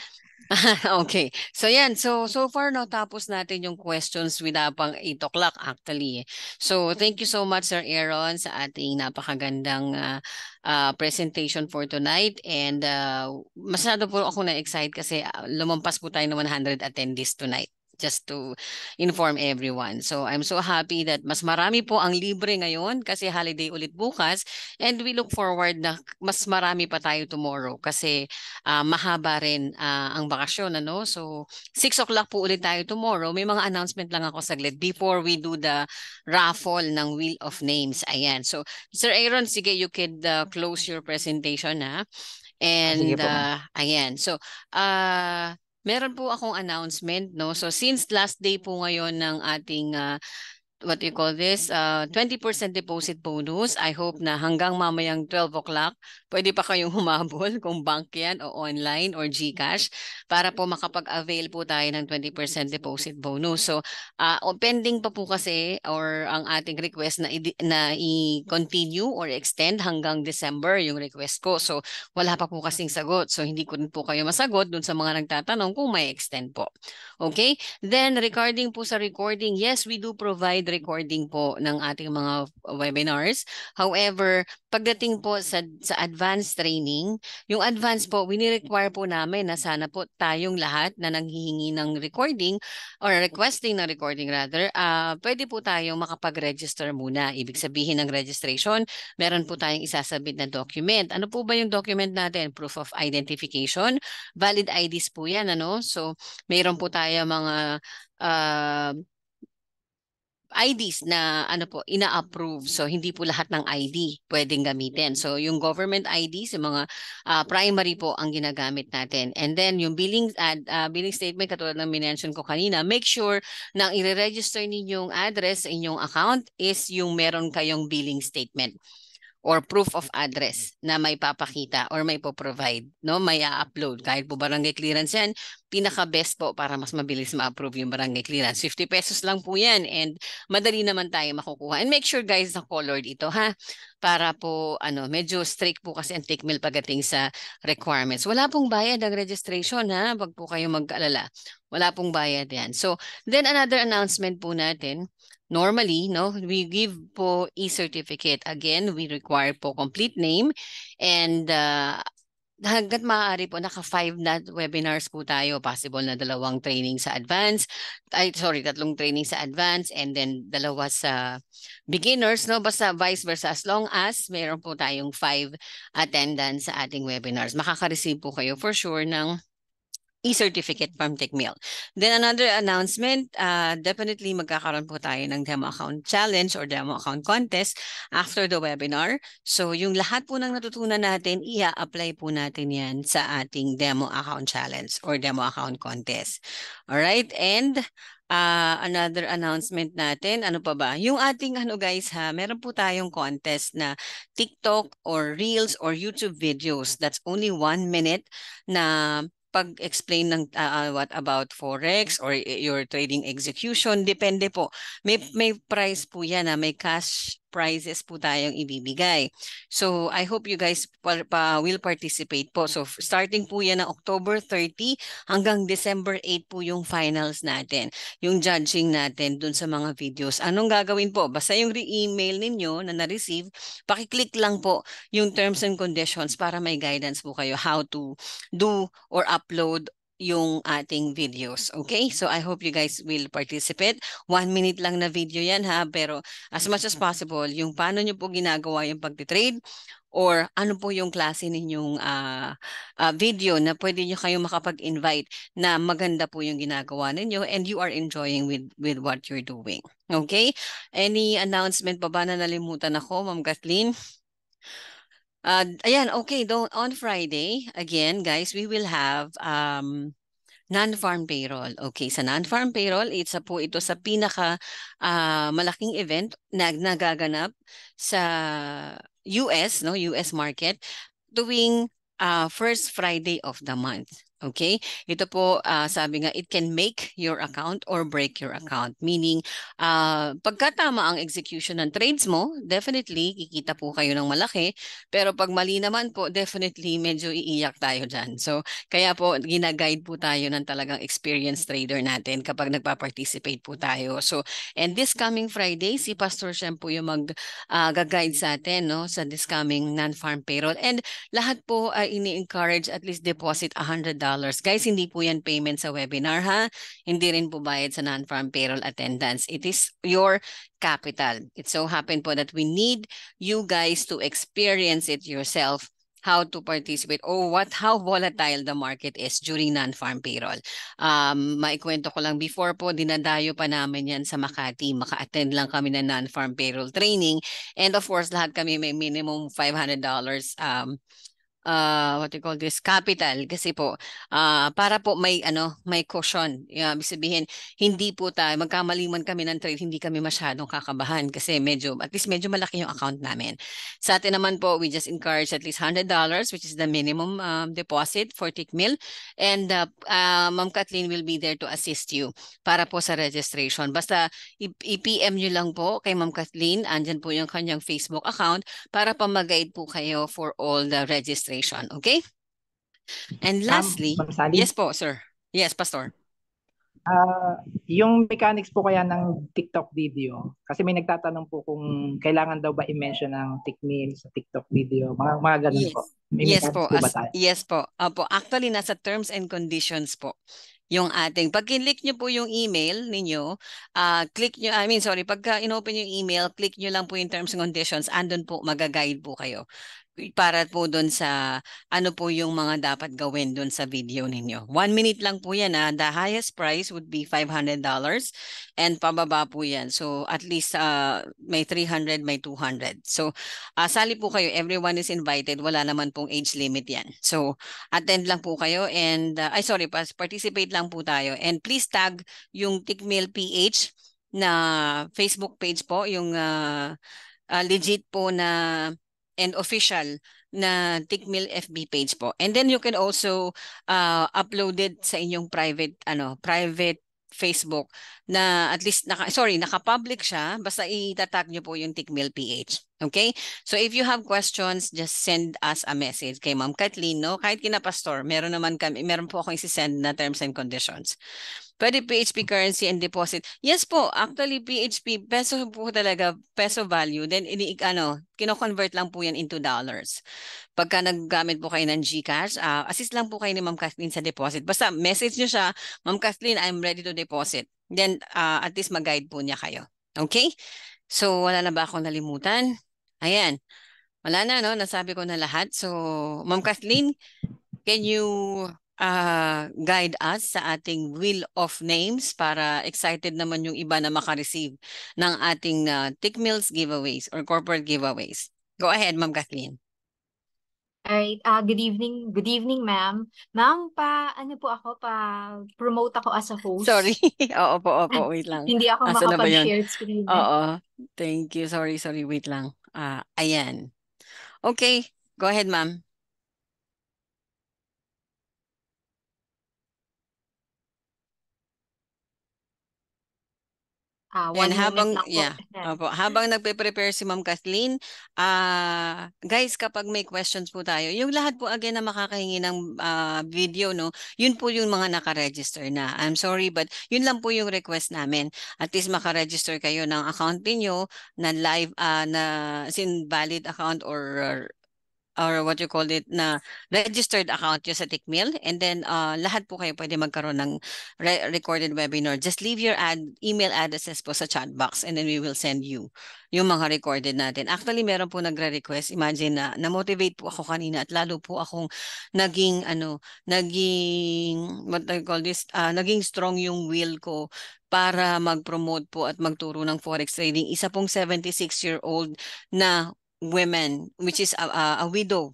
okay. So yan. So so far no tapos natin yung questions with pang 8 o'clock actually. Eh. So thank you so much Sir Aaron sa ating napakagandang uh, uh, presentation for tonight and uh, masyado po ako na excited kasi lumampas po tayo ng 100 attendees tonight just to inform everyone. So I'm so happy that mas marami po ang libre ngayon kasi holiday ulit bukas and we look forward na mas marami pa tayo tomorrow kasi uh, mahaba rin uh, ang bakasyon ano. So 6 o'clock po ulit tayo tomorrow. May mga announcement lang ako saglit before we do the raffle ng Wheel of Names. Ayan. So Sir Aaron, sige you can uh, close your presentation ha. Ah, and uh, ayan. So uh meron po akong announcement no so since last day po ngayon ng ating uh, what you call this, uh, 20% deposit bonus. I hope na hanggang mamayang 12 o'clock, pwede pa kayong humabol kung bank yan o online or GCash para po makapag-avail po tayo ng 20% deposit bonus. So, uh, pending pa po kasi or ang ating request na, na i-continue or extend hanggang December yung request ko. So, wala pa po kasing sagot. So, hindi ko rin po kayo masagot dun sa mga nagtatanong kung may extend po. Okay? Then, regarding po sa recording, yes, we do provide recording po ng ating mga webinars. However, pagdating po sa, sa advanced training, yung advanced po, wini-require po namin na sana po tayong lahat na nanghihingi ng recording or requesting ng recording rather, uh, pwede po tayong makapag-register muna. Ibig sabihin ng registration, meron po tayong isasabit na document. Ano po ba yung document natin? Proof of identification. Valid IDs po yan, ano? So, mayroon po tayo mga uh, IDs na ano po ina-approve so hindi po lahat ng ID pwedeng gamitin so yung government IDs yung mga uh, primary po ang ginagamit natin and then yung billing ad uh, billing statement katulad ng minention ko kanina make sure na ire register ninyong address sa inyong account is yung meron kayong billing statement or proof of mm-hmm. address na may papakita or may po-provide, no? may upload Kahit po barangay clearance yan, pinaka-best po para mas mabilis ma-approve yung barangay clearance. 50 pesos lang po yan and madali naman tayo makukuha. And make sure guys na colored ito ha para po ano medyo strict po kasi ang take mail pagdating sa requirements. Wala pong bayad ang registration ha, wag po kayong mag-alala. Wala pong bayad yan. So, then another announcement po natin normally, no, we give po e-certificate. Again, we require po complete name and uh, hanggat maaari po, naka-five na webinars po tayo. Possible na dalawang training sa advance. Ay, sorry, tatlong training sa advance and then dalawa sa beginners. No? Basta vice versa. As long as meron po tayong five attendance sa ating webinars. Makaka-receive po kayo for sure ng e-certificate from TechMill. Then another announcement, uh, definitely magkakaroon po tayo ng demo account challenge or demo account contest after the webinar. So yung lahat po ng natutunan natin, i-apply po natin yan sa ating demo account challenge or demo account contest. Alright, and uh, another announcement natin, ano pa ba? Yung ating ano guys ha, meron po tayong contest na TikTok or Reels or YouTube videos. That's only one minute na pag-explain ng uh, what about forex or eh, your trading execution depende po may may price po yan na ah, may cash prizes po tayong ibibigay. So I hope you guys pa will participate po. So starting po yan ng October 30 hanggang December 8 po yung finals natin, yung judging natin dun sa mga videos. Anong gagawin po? Basta yung re-email ninyo na na-receive, pakiclick lang po yung terms and conditions para may guidance po kayo how to do or upload yung ating videos. Okay? Mm-hmm. So I hope you guys will participate. One minute lang na video yan ha, pero as much as possible, yung paano nyo po ginagawa yung pag-trade or ano po yung klase ninyong uh, uh, video na pwede nyo kayong makapag-invite na maganda po yung ginagawa ninyo and you are enjoying with, with what you're doing. Okay? Any announcement pa ba na nalimutan ako, Ma'am Kathleen? Uh, ayan, okay. Don't, on Friday, again, guys, we will have um, non-farm payroll. Okay, sa non-farm payroll, it's a po ito sa pinaka uh, malaking event na nagaganap sa US, no, US market, tuwing uh, first Friday of the month. Okay? Ito po, uh, sabi nga, it can make your account or break your account. Meaning, uh, ah, pagkatama ang execution ng trades mo, definitely, kikita po kayo ng malaki. Pero pag mali naman po, definitely, medyo iiyak tayo dyan. So, kaya po, ginaguide po tayo ng talagang experienced trader natin kapag nagpa-participate po tayo. So, and this coming Friday, si Pastor Shem po yung mag-guide ah, uh, sa atin no, sa this coming non-farm payroll. And lahat po, uh, ini-encourage at least deposit $100 Guys, hindi po yan payment sa webinar ha. Hindi rin po bayad sa non-farm payroll attendance. It is your capital. It so happened po that we need you guys to experience it yourself how to participate or what how volatile the market is during non-farm payroll. Um, maikwento ko lang before po, dinadayo pa namin yan sa Makati. Maka-attend lang kami ng non-farm payroll training. And of course, lahat kami may minimum $500 um, uh, what you call this capital kasi po uh, para po may ano may caution uh, ibig sabihin hindi po tayo magkamali man kami ng trade hindi kami masyadong kakabahan kasi medyo at least medyo malaki yung account namin sa atin naman po we just encourage at least $100 which is the minimum um, deposit for TICMIL and uh, uh, Ma'am Kathleen will be there to assist you para po sa registration basta i-PM nyo lang po kay Ma'am Kathleen andyan po yung kanyang Facebook account para pa mag-guide po kayo for all the registration population. Okay? And lastly, um, yes po, sir. Yes, Pastor. Uh, yung mechanics po kaya ng TikTok video, kasi may nagtatanong po kung kailangan daw ba i-mention ang technique sa TikTok video, mga, mga ganun yes. po. May yes po, po as, yes po. Apo, actually nasa terms and conditions po yung ating pag click niyo po yung email ninyo uh, click niyo I mean sorry pagka inopen yung email click niyo lang po yung terms and conditions andun po magaguide po kayo para po doon sa ano po yung mga dapat gawin doon sa video ninyo. One minute lang po yan. Ha? Ah. The highest price would be $500 and pababa po yan. So at least uh, may 300, may 200. So uh, sali po kayo. Everyone is invited. Wala naman pong age limit yan. So attend lang po kayo and uh, ay sorry, participate lang po tayo. And please tag yung Tikmil PH na Facebook page po, yung uh, uh, legit po na and official na Tickmill FB page po. And then you can also uh, upload it sa inyong private ano, private Facebook na at least naka sorry, naka-public siya basta itatag niyo po yung Tickmill PH. Okay? So if you have questions, just send us a message kay Ma'am Kathleen, no? Kahit kina pastor, meron naman kami, meron po akong i-send na terms and conditions. Pwede PHP currency and deposit. Yes po, actually PHP, peso po talaga, peso value. Then, ini, ano, kino-convert lang po yan into dollars. Pagka naggamit po kayo ng GCash, uh, assist lang po kayo ni Ma'am Kathleen sa deposit. Basta message nyo siya, Ma'am Kathleen, I'm ready to deposit. Then, uh, at least mag-guide po niya kayo. Okay? So, wala na ba akong nalimutan? Ayan. Wala na, no? Nasabi ko na lahat. So, Ma'am Kathleen, can you uh, guide us sa ating wheel of names para excited naman yung iba na makareceive ng ating uh, Tick Mills giveaways or corporate giveaways. Go ahead, Ma'am Kathleen. All right. Uh, ah, good evening. Good evening, ma'am. Ma'am, pa, ano po ako, pa, promote ako as a host. Sorry. Oo po, po. wait lang. Hindi ako ah, makapag-share screen. Oo. Thank you. Sorry, sorry. Wait lang. Uh, ayan. Okay. Go ahead, ma'am. Uh, one And habang yeah, opo, habang nagpe-prepare si Ma'am Kathleen, uh, guys kapag may questions po tayo, yung lahat po again na makakahingi ng uh, video no, yun po yung mga naka-register na. I'm sorry but yun lang po yung request namin. At least makaregister kayo ng account niyo na live uh, na sin valid account or or what you call it na registered account nyo sa Tickmill and then uh, lahat po kayo pwede magkaroon ng re- recorded webinar. Just leave your ad email addresses po sa chat box and then we will send you yung mga recorded natin. Actually, meron po nagre-request. Imagine na na-motivate po ako kanina at lalo po akong naging ano, naging what do you call this? Uh, naging strong yung will ko para mag-promote po at magturo ng forex trading. Isa pong 76-year-old na women, which is a, a, a widow,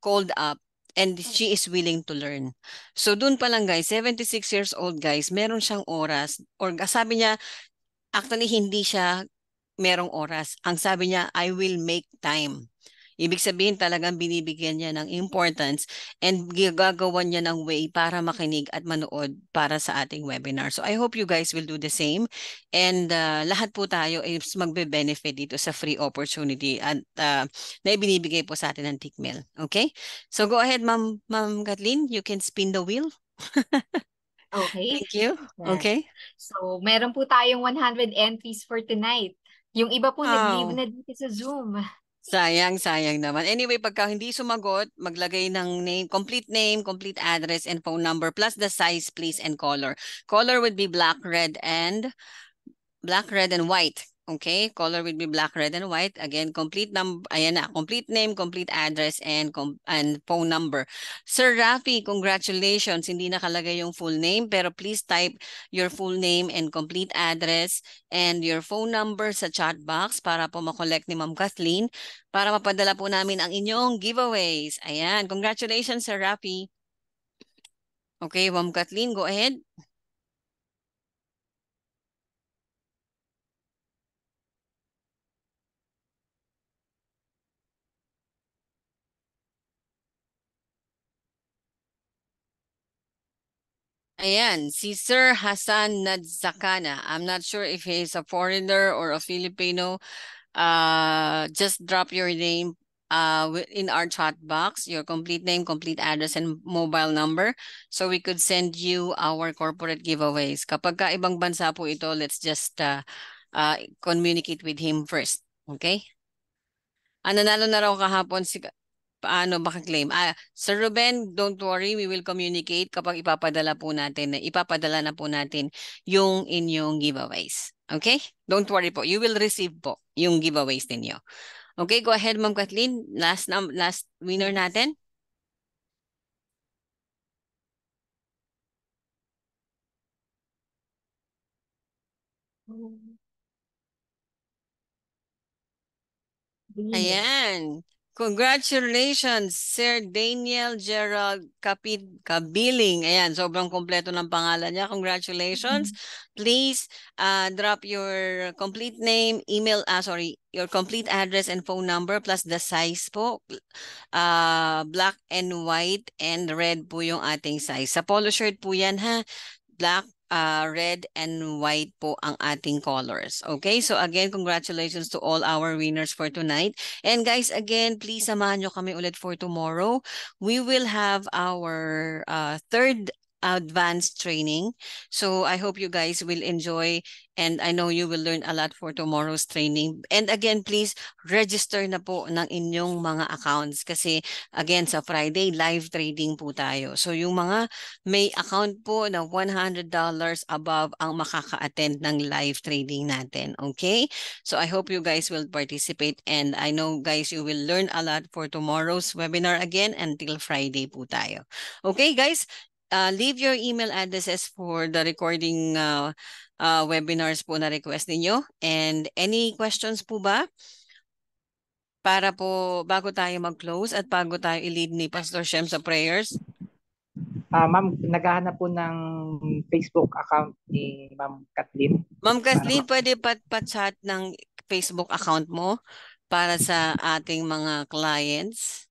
called up and she is willing to learn. So doon pa lang guys, 76 years old guys, meron siyang oras or sabi niya actually hindi siya merong oras. Ang sabi niya, I will make time. Ibig sabihin talagang binibigyan niya ng importance and gagawa niya ng way para makinig at manood para sa ating webinar. So I hope you guys will do the same and uh, lahat po tayo is magbe-benefit dito sa free opportunity at uh, na ibinibigay po sa atin ng TICMEL. Okay? So go ahead, Ma'am Ma'am Kathleen, you can spin the wheel. okay. Thank you. Yes. Okay. So, meron po tayong 100 entries for tonight. Yung iba po oh. nag-leave na dito sa Zoom. Sayang, sayang naman. Anyway, pagka hindi sumagot, maglagay ng name, complete name, complete address, and phone number, plus the size, please, and color. Color would be black, red, and black, red, and white. Okay, color will be black, red, and white. Again, complete num ayan na, complete name, complete address, and com and phone number. Sir Rafi, congratulations. Hindi nakalagay yung full name, pero please type your full name and complete address and your phone number sa chat box para po makollect ni Ma'am Kathleen para mapadala po namin ang inyong giveaways. Ayan, congratulations, Sir Rafi. Okay, Ma'am Kathleen, go ahead. Ayan, si Sir Hassan Nadzakana. I'm not sure if he's a foreigner or a Filipino. Uh, just drop your name uh, in our chat box, your complete name, complete address, and mobile number so we could send you our corporate giveaways. Kapag ka ibang bansa po ito, let's just uh, uh, communicate with him first. Okay? Ang nanalo na raw kahapon si paano maka-claim. Ah, Sir Ruben, don't worry, we will communicate kapag ipapadala po natin, ipapadala na po natin yung inyong giveaways. Okay? Don't worry po, you will receive po yung giveaways ninyo. Okay, go ahead Ma'am Kathleen, last um, last winner natin. Oh. Ayan. Congratulations, Sir Daniel Gerald Kapid Kabiling. Ayan, sobrang kompleto ng pangalan niya. Congratulations. Mm-hmm. Please uh, drop your complete name, email, ah, sorry, your complete address and phone number plus the size po. Uh, black and white and red po yung ating size. Sa polo shirt po yan ha. Black uh, red and white po ang ating colors. Okay, so again, congratulations to all our winners for tonight. And guys, again, please samahan nyo kami ulit for tomorrow. We will have our uh, third advanced training. So I hope you guys will enjoy and I know you will learn a lot for tomorrow's training. And again, please register na po ng inyong mga accounts kasi again sa Friday live trading po tayo. So yung mga may account po na $100 above ang makaka-attend ng live trading natin, okay? So I hope you guys will participate and I know guys you will learn a lot for tomorrow's webinar again until Friday po tayo. Okay guys, uh, leave your email addresses for the recording uh, uh, webinars po na request ninyo. And any questions po ba? Para po bago tayo mag-close at bago tayo i-lead ni Pastor Shem sa prayers. Uh, ma'am, naghahanap po ng Facebook account ni Ma'am Kathleen. Ma'am Kathleen, para... pwede pat pat chat ng Facebook account mo para sa ating mga clients.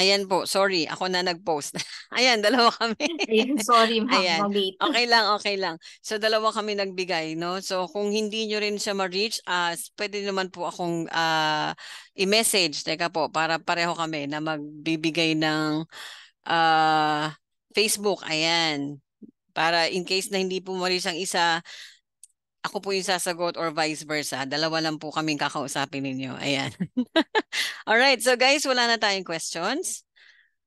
Ayan po, sorry, ako na nag-post. Ayan, dalawa kami. sorry, ma'am. Ayan. Okay lang, okay lang. So, dalawa kami nagbigay, no? So, kung hindi nyo rin siya ma-reach, uh, pwede naman po akong uh, i-message. Teka po, para pareho kami na magbibigay ng uh, Facebook. Ayan. Para in case na hindi po ma-reach ang isa, ako po yung sasagot or vice versa. Dalawa lang po kaming kakausapin ninyo. Ayan. All right, so guys, wala na tayong questions.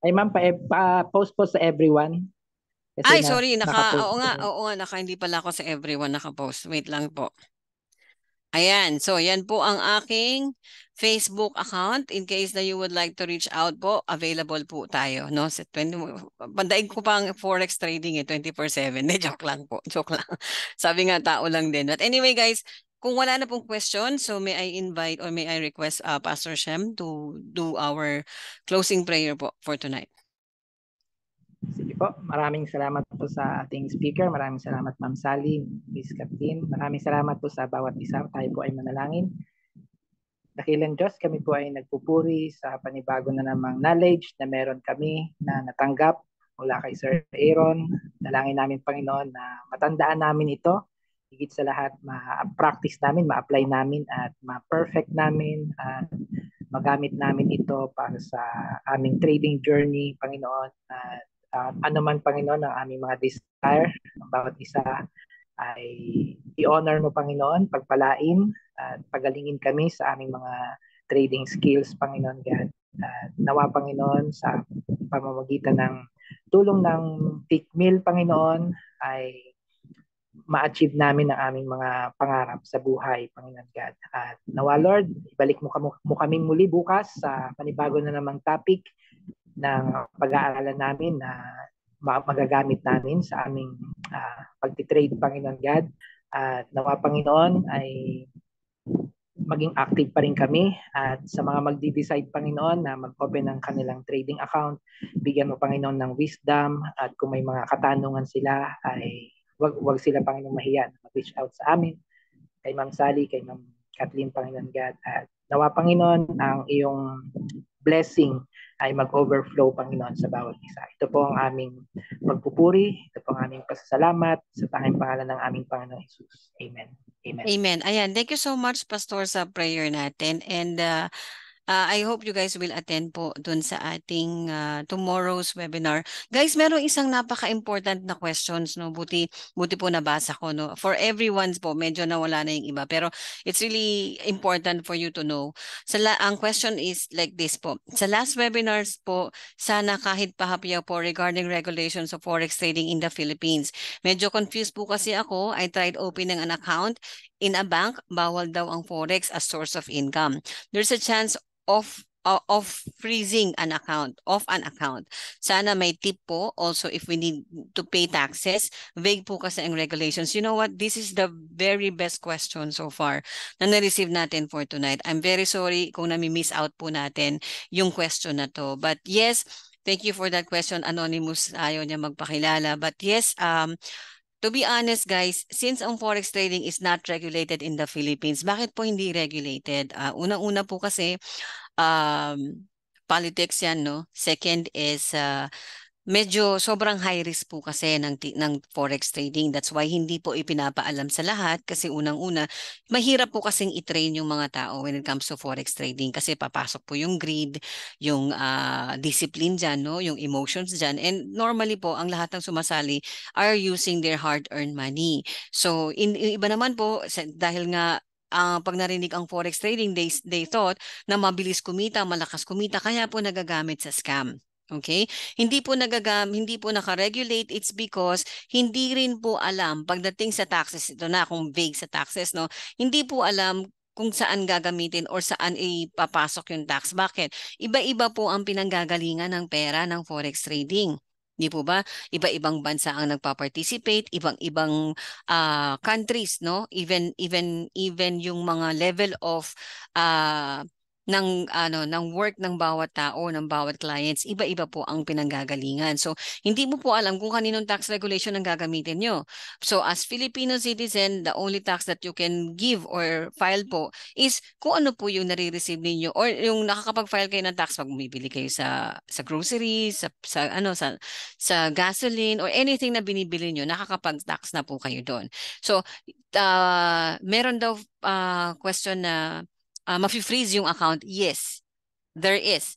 Ay ma'am, pa-post pa, pa post po sa everyone. Kasi Ay, na, sorry, naka, oo nga, oo nga, naka, hindi pala ako sa everyone nakapost. Wait lang po. Ayan, so yan po ang aking Facebook account in case na you would like to reach out po, available po tayo. No? Sa 20, pandaig ko pang forex trading eh, 24-7. Eh, joke lang po. Joke lang. Sabi nga, tao lang din. But anyway guys, kung wala na pong question, so may I invite or may I request uh, Pastor Shem to do our closing prayer po for tonight. Sige po, maraming salamat po sa ating speaker, maraming salamat Ma'am Sally, Miss Captain, maraming salamat po sa bawat isa, tayo po ay manalangin. Dakilang Diyos, kami po ay nagpupuri sa panibago na namang knowledge na meron kami na natanggap mula kay Sir Aaron. Dalangin namin, Panginoon, na matandaan namin ito. Higit sa lahat, ma-practice namin, ma-apply namin at ma-perfect namin at magamit namin ito para sa aming trading journey, Panginoon. At uh, ano man, Panginoon, ang aming mga desire, ang bawat isa ay i-honor mo, Panginoon, pagpalain at uh, pagalingin kami sa aming mga trading skills, Panginoon God. Uh, nawa, Panginoon, sa pamamagitan ng tulong ng tikmil, Panginoon, ay ma-achieve namin ang aming mga pangarap sa buhay, Panginoon God. At nawa, Lord, ibalik mo, mo, mo kaming muli bukas sa panibago na namang topic ng pag-aaralan namin na magagamit namin sa aming uh, ah, pag-trade, Panginoon God. At nawa Panginoon ay maging active pa rin kami at sa mga magdi-decide Panginoon na mag-open ng kanilang trading account, bigyan mo Panginoon ng wisdom at kung may mga katanungan sila ay wag wag sila Panginoon mahiya mag-reach out sa amin kay Ma'am Sally, kay Ma'am Kathleen Panginoon God at nawa Panginoon ang iyong blessing ay mag-overflow, Panginoon, sa bawat isa. Ito po ang aming pagpupuri, ito po ang aming pasasalamat sa tanging pangalan ng aming Panginoon Jesus. Amen. Amen. Amen. Ayan, thank you so much, Pastor, sa prayer natin. And uh, Uh, I hope you guys will attend po dun sa ating uh, tomorrow's webinar. Guys, meron isang napaka-important na questions, no? Buti, buti po nabasa ko, no? For everyone's po, medyo nawala na yung iba. Pero it's really important for you to know. Sa la- ang question is like this po. Sa last webinars po, sana kahit pahapyaw po regarding regulations of forex trading in the Philippines. Medyo confused po kasi ako. I tried opening an account in a bank. Bawal daw ang forex as source of income. There's a chance of uh, of freezing an account, of an account. Sana may tip po also if we need to pay taxes. Vague po kasi ang regulations. You know what? This is the very best question so far na na-receive natin for tonight. I'm very sorry kung nami-miss out po natin yung question na to. But yes, thank you for that question. Anonymous, ayo niya magpakilala. But yes, um, To be honest guys, since ang forex trading is not regulated in the Philippines, bakit po hindi regulated? Uh, Unang-una po kasi um, politics yan, no? Second is uh, Medyo sobrang high risk po kasi ng, ng forex trading. That's why hindi po ipinapaalam sa lahat kasi unang-una, mahirap po kasing i-train yung mga tao when it comes to forex trading kasi papasok po yung greed, yung uh, discipline dyan, no? yung emotions dyan. And normally po, ang lahat ng sumasali are using their hard-earned money. So, in, in, iba naman po, dahil nga uh, pag narinig ang forex trading, they, they thought na mabilis kumita, malakas kumita, kaya po nagagamit sa scam. Okay? Hindi po nagagam, hindi po nakaregulate, it's because hindi rin po alam pagdating sa taxes, ito na kung vague sa taxes, no? Hindi po alam kung saan gagamitin or saan ipapasok yung tax Bakit? Iba-iba po ang pinanggagalingan ng pera ng forex trading. Di po ba? Iba-ibang bansa ang nagpa-participate, ibang-ibang uh, countries, no? Even even even yung mga level of uh, ng ano ng work ng bawat tao ng bawat clients iba-iba po ang pinanggagalingan so hindi mo po alam kung kaninong tax regulation ang gagamitin nyo so as Filipino citizen the only tax that you can give or file po is kung ano po yung nare-receive ninyo or yung nakakapag-file kayo ng tax pag bumibili kayo sa sa groceries sa, sa ano sa sa gasoline or anything na binibili nyo nakakapag-tax na po kayo doon so uh, meron daw uh, question na uh, ah, mafi-freeze yung account? Yes, there is.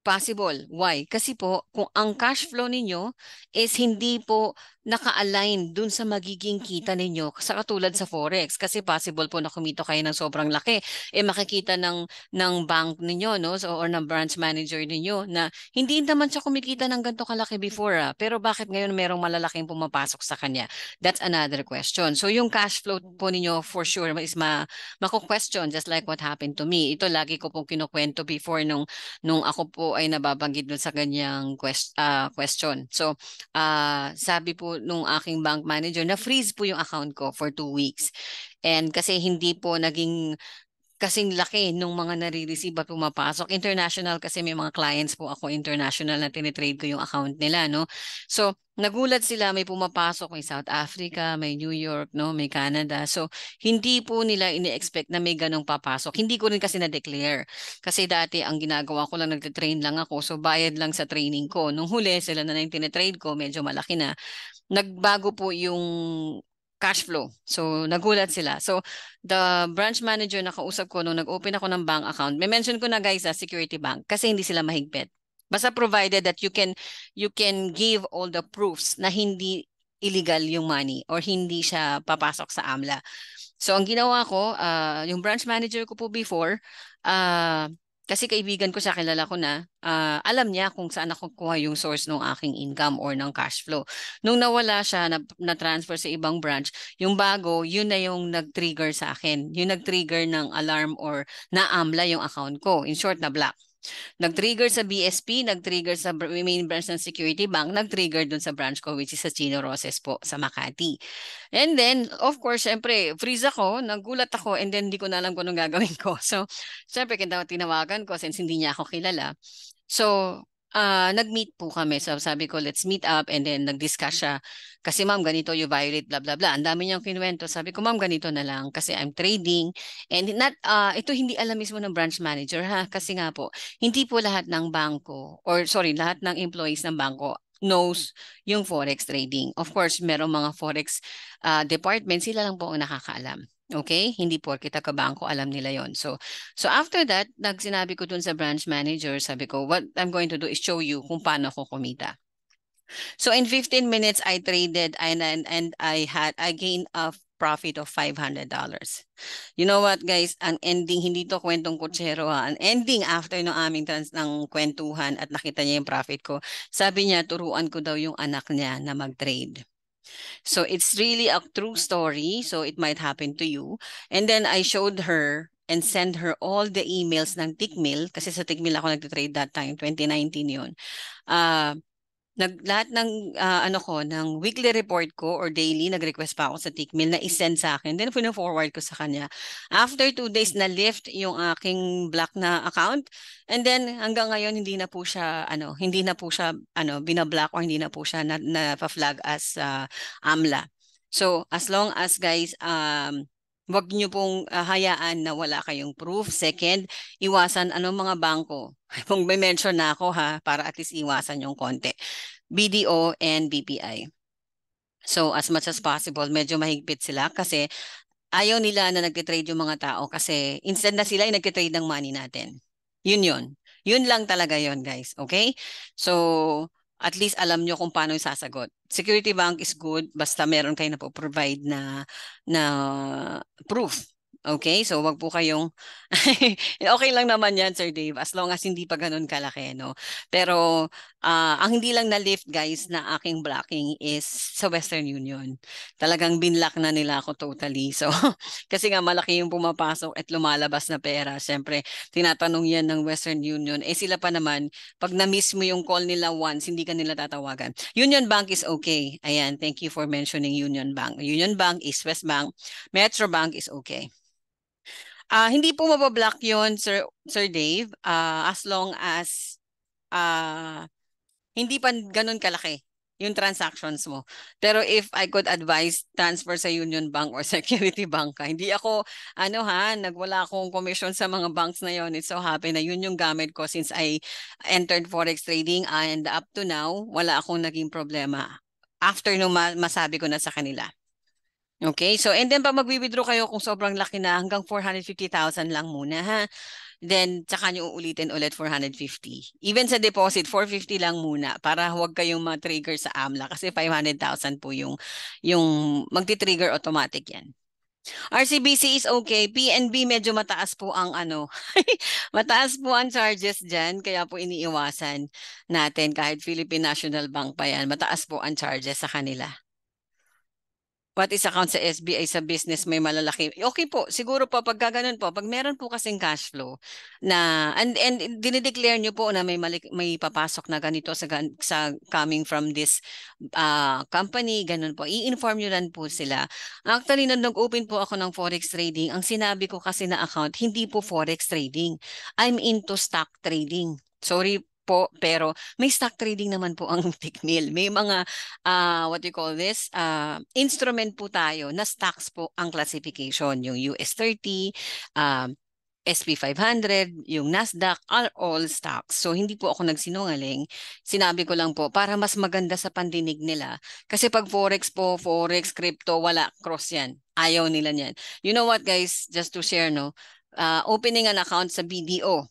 Possible. Why? Kasi po, kung ang cash flow ninyo is hindi po naka-align dun sa magiging kita ninyo sa katulad sa forex kasi possible po na kumita kayo ng sobrang laki eh makikita ng ng bank ninyo no so, or ng branch manager ninyo na hindi naman siya kumikita ng ganto kalaki before ah. pero bakit ngayon merong malalaking pumapasok sa kanya that's another question so yung cash flow po ninyo for sure is ma mako-question just like what happened to me ito lagi ko pong kinukwento before nung nung ako po ay nababanggit dun sa ganyang quest, uh, ah, question so uh, sabi po nung aking bank manager, na-freeze po yung account ko for two weeks. And kasi hindi po naging kasing laki nung mga nare-receive at pumapasok. International kasi may mga clients po ako international na tinitrade ko yung account nila, no? So, nagulat sila may pumapasok, may South Africa, may New York, no, may Canada. So, hindi po nila ini-expect na may ganong papasok. Hindi ko rin kasi na-declare. Kasi dati ang ginagawa ko lang, nagtitrain lang ako. So, bayad lang sa training ko. Nung huli, sila na na yung tinitrade ko, medyo malaki na nagbago po yung cash flow. So, nagulat sila. So, the branch manager na kausap ko nung nag-open ako ng bank account, may mention ko na guys, sa ah, security bank, kasi hindi sila mahigpit. Basta provided that you can you can give all the proofs na hindi illegal yung money or hindi siya papasok sa AMLA. So, ang ginawa ko, uh, yung branch manager ko po before, uh, kasi kaibigan ko siya, kilala ko na, uh, alam niya kung saan ako kuha yung source ng aking income or ng cash flow. Nung nawala siya, na, na-transfer sa ibang branch, yung bago, yun na yung nag-trigger sa akin. Yung nag-trigger ng alarm or na naamla yung account ko. In short, na block Nag-trigger sa BSP, nag-trigger sa main branch ng Security Bank, nag-trigger dun sa branch ko which is sa Chino Roses po sa Makati. And then, of course, syempre, freeze ako, nagulat ako, and then hindi ko na alam kung anong gagawin ko. So, syempre, kinawagan ko since hindi niya ako kilala. So, uh, nag-meet po kami. So sabi ko, let's meet up and then nag-discuss siya. Kasi ma'am, ganito you violate, blah, blah, blah. Ang dami niyang kinuwento. Sabi ko, ma'am, ganito na lang kasi I'm trading. And not, uh, ito hindi alam mismo ng branch manager ha. Kasi nga po, hindi po lahat ng bangko or sorry, lahat ng employees ng bangko knows yung forex trading. Of course, merong mga forex uh, department, sila lang po ang nakakaalam. Okay? Hindi po kita kabangko, alam nila yon. So, so after that, nagsinabi ko dun sa branch manager, sabi ko, what I'm going to do is show you kung paano ko kumita. So in 15 minutes, I traded and, and, and I had, I gained a profit of $500. You know what guys, ang ending, hindi to kwentong kutsero ha. Ang ending after no aming trans ng kwentuhan at nakita niya yung profit ko, sabi niya, turuan ko daw yung anak niya na mag-trade. So it's really a true story. So it might happen to you. And then I showed her and sent her all the emails ng Tikmil kasi sa Tikmil ako nagtitrade that time, 2019 yun. Uh, nag lahat ng uh, ano ko ng weekly report ko or daily nag-request pa ako sa Tikmil na i-send sa akin then fino-forward ko sa kanya after two days na lift yung aking black na account and then hanggang ngayon hindi na po siya ano hindi na po siya ano binablock or hindi na po siya na, na flag as uh, AMLA so as long as guys um Huwag niyo pong uh, hayaan na wala kayong proof. Second, iwasan anong mga bangko. Kung may mention na ako ha, para at least iwasan yung konti. BDO and BPI. So as much as possible, medyo mahigpit sila kasi ayaw nila na nagtitrade yung mga tao kasi instead na sila ay nagtitrade ng money natin. Yun yun. Yun lang talaga yon guys. Okay? So, at least alam nyo kung paano yung sasagot. Security bank is good basta meron kayo na po provide na, na proof. Okay? So, wag po kayong... okay lang naman yan, Sir Dave, as long as hindi pa ganun kalaki, no? Pero Uh, ang hindi lang na-lift guys na aking blocking is sa Western Union. Talagang binlock na nila ako totally. So kasi nga malaki yung pumapasok at lumalabas na pera. Siyempre tinatanong yan ng Western Union. Eh sila pa naman pag na-miss mo yung call nila once hindi ka nila tatawagan. Union Bank is okay. Ayan, thank you for mentioning Union Bank. Union Bank is West Bank. Metro Bank is okay. Uh, hindi po mabablock yon Sir, Sir Dave, uh, as long as uh, hindi pa ganun kalaki yung transactions mo. Pero if I could advise transfer sa Union Bank or Security Bank, ka, hindi ako, ano ha, nagwala akong commission sa mga banks na yon. It's so happy na yun yung gamit ko since I entered forex trading and up to now, wala akong naging problema. After nung masabi ko na sa kanila. Okay, so and then pa mag-withdraw kayo kung sobrang laki na hanggang 450,000 lang muna ha. Then, tsaka nyo uulitin ulit 450. Even sa deposit, 450 lang muna para huwag kayong ma-trigger sa AMLA kasi 500,000 po yung, yung magti-trigger automatic yan. RCBC is okay. PNB medyo mataas po ang ano. mataas po ang charges dyan. Kaya po iniiwasan natin kahit Philippine National Bank pa yan. Mataas po ang charges sa kanila what is account sa SBA sa business may malalaki. Okay po, siguro po pag ganoon po, pag meron po kasing cash flow na and and dinideclare niyo po na may malik, may papasok na ganito sa sa coming from this uh, company, ganun po. I-inform niyo lang po sila. Actually, nung nag-open po ako ng forex trading, ang sinabi ko kasi na account, hindi po forex trading. I'm into stock trading. Sorry po, pero may stock trading naman po ang Technil. May mga, uh, what you call this, uh, instrument po tayo na stocks po ang classification. Yung US 30, uh, SP 500, yung Nasdaq are all stocks. So hindi po ako nagsinungaling. Sinabi ko lang po para mas maganda sa pandinig nila. Kasi pag forex po, forex, crypto, wala cross 'yan. Ayaw nila niyan. You know what guys, just to share no, uh, opening an account sa BDO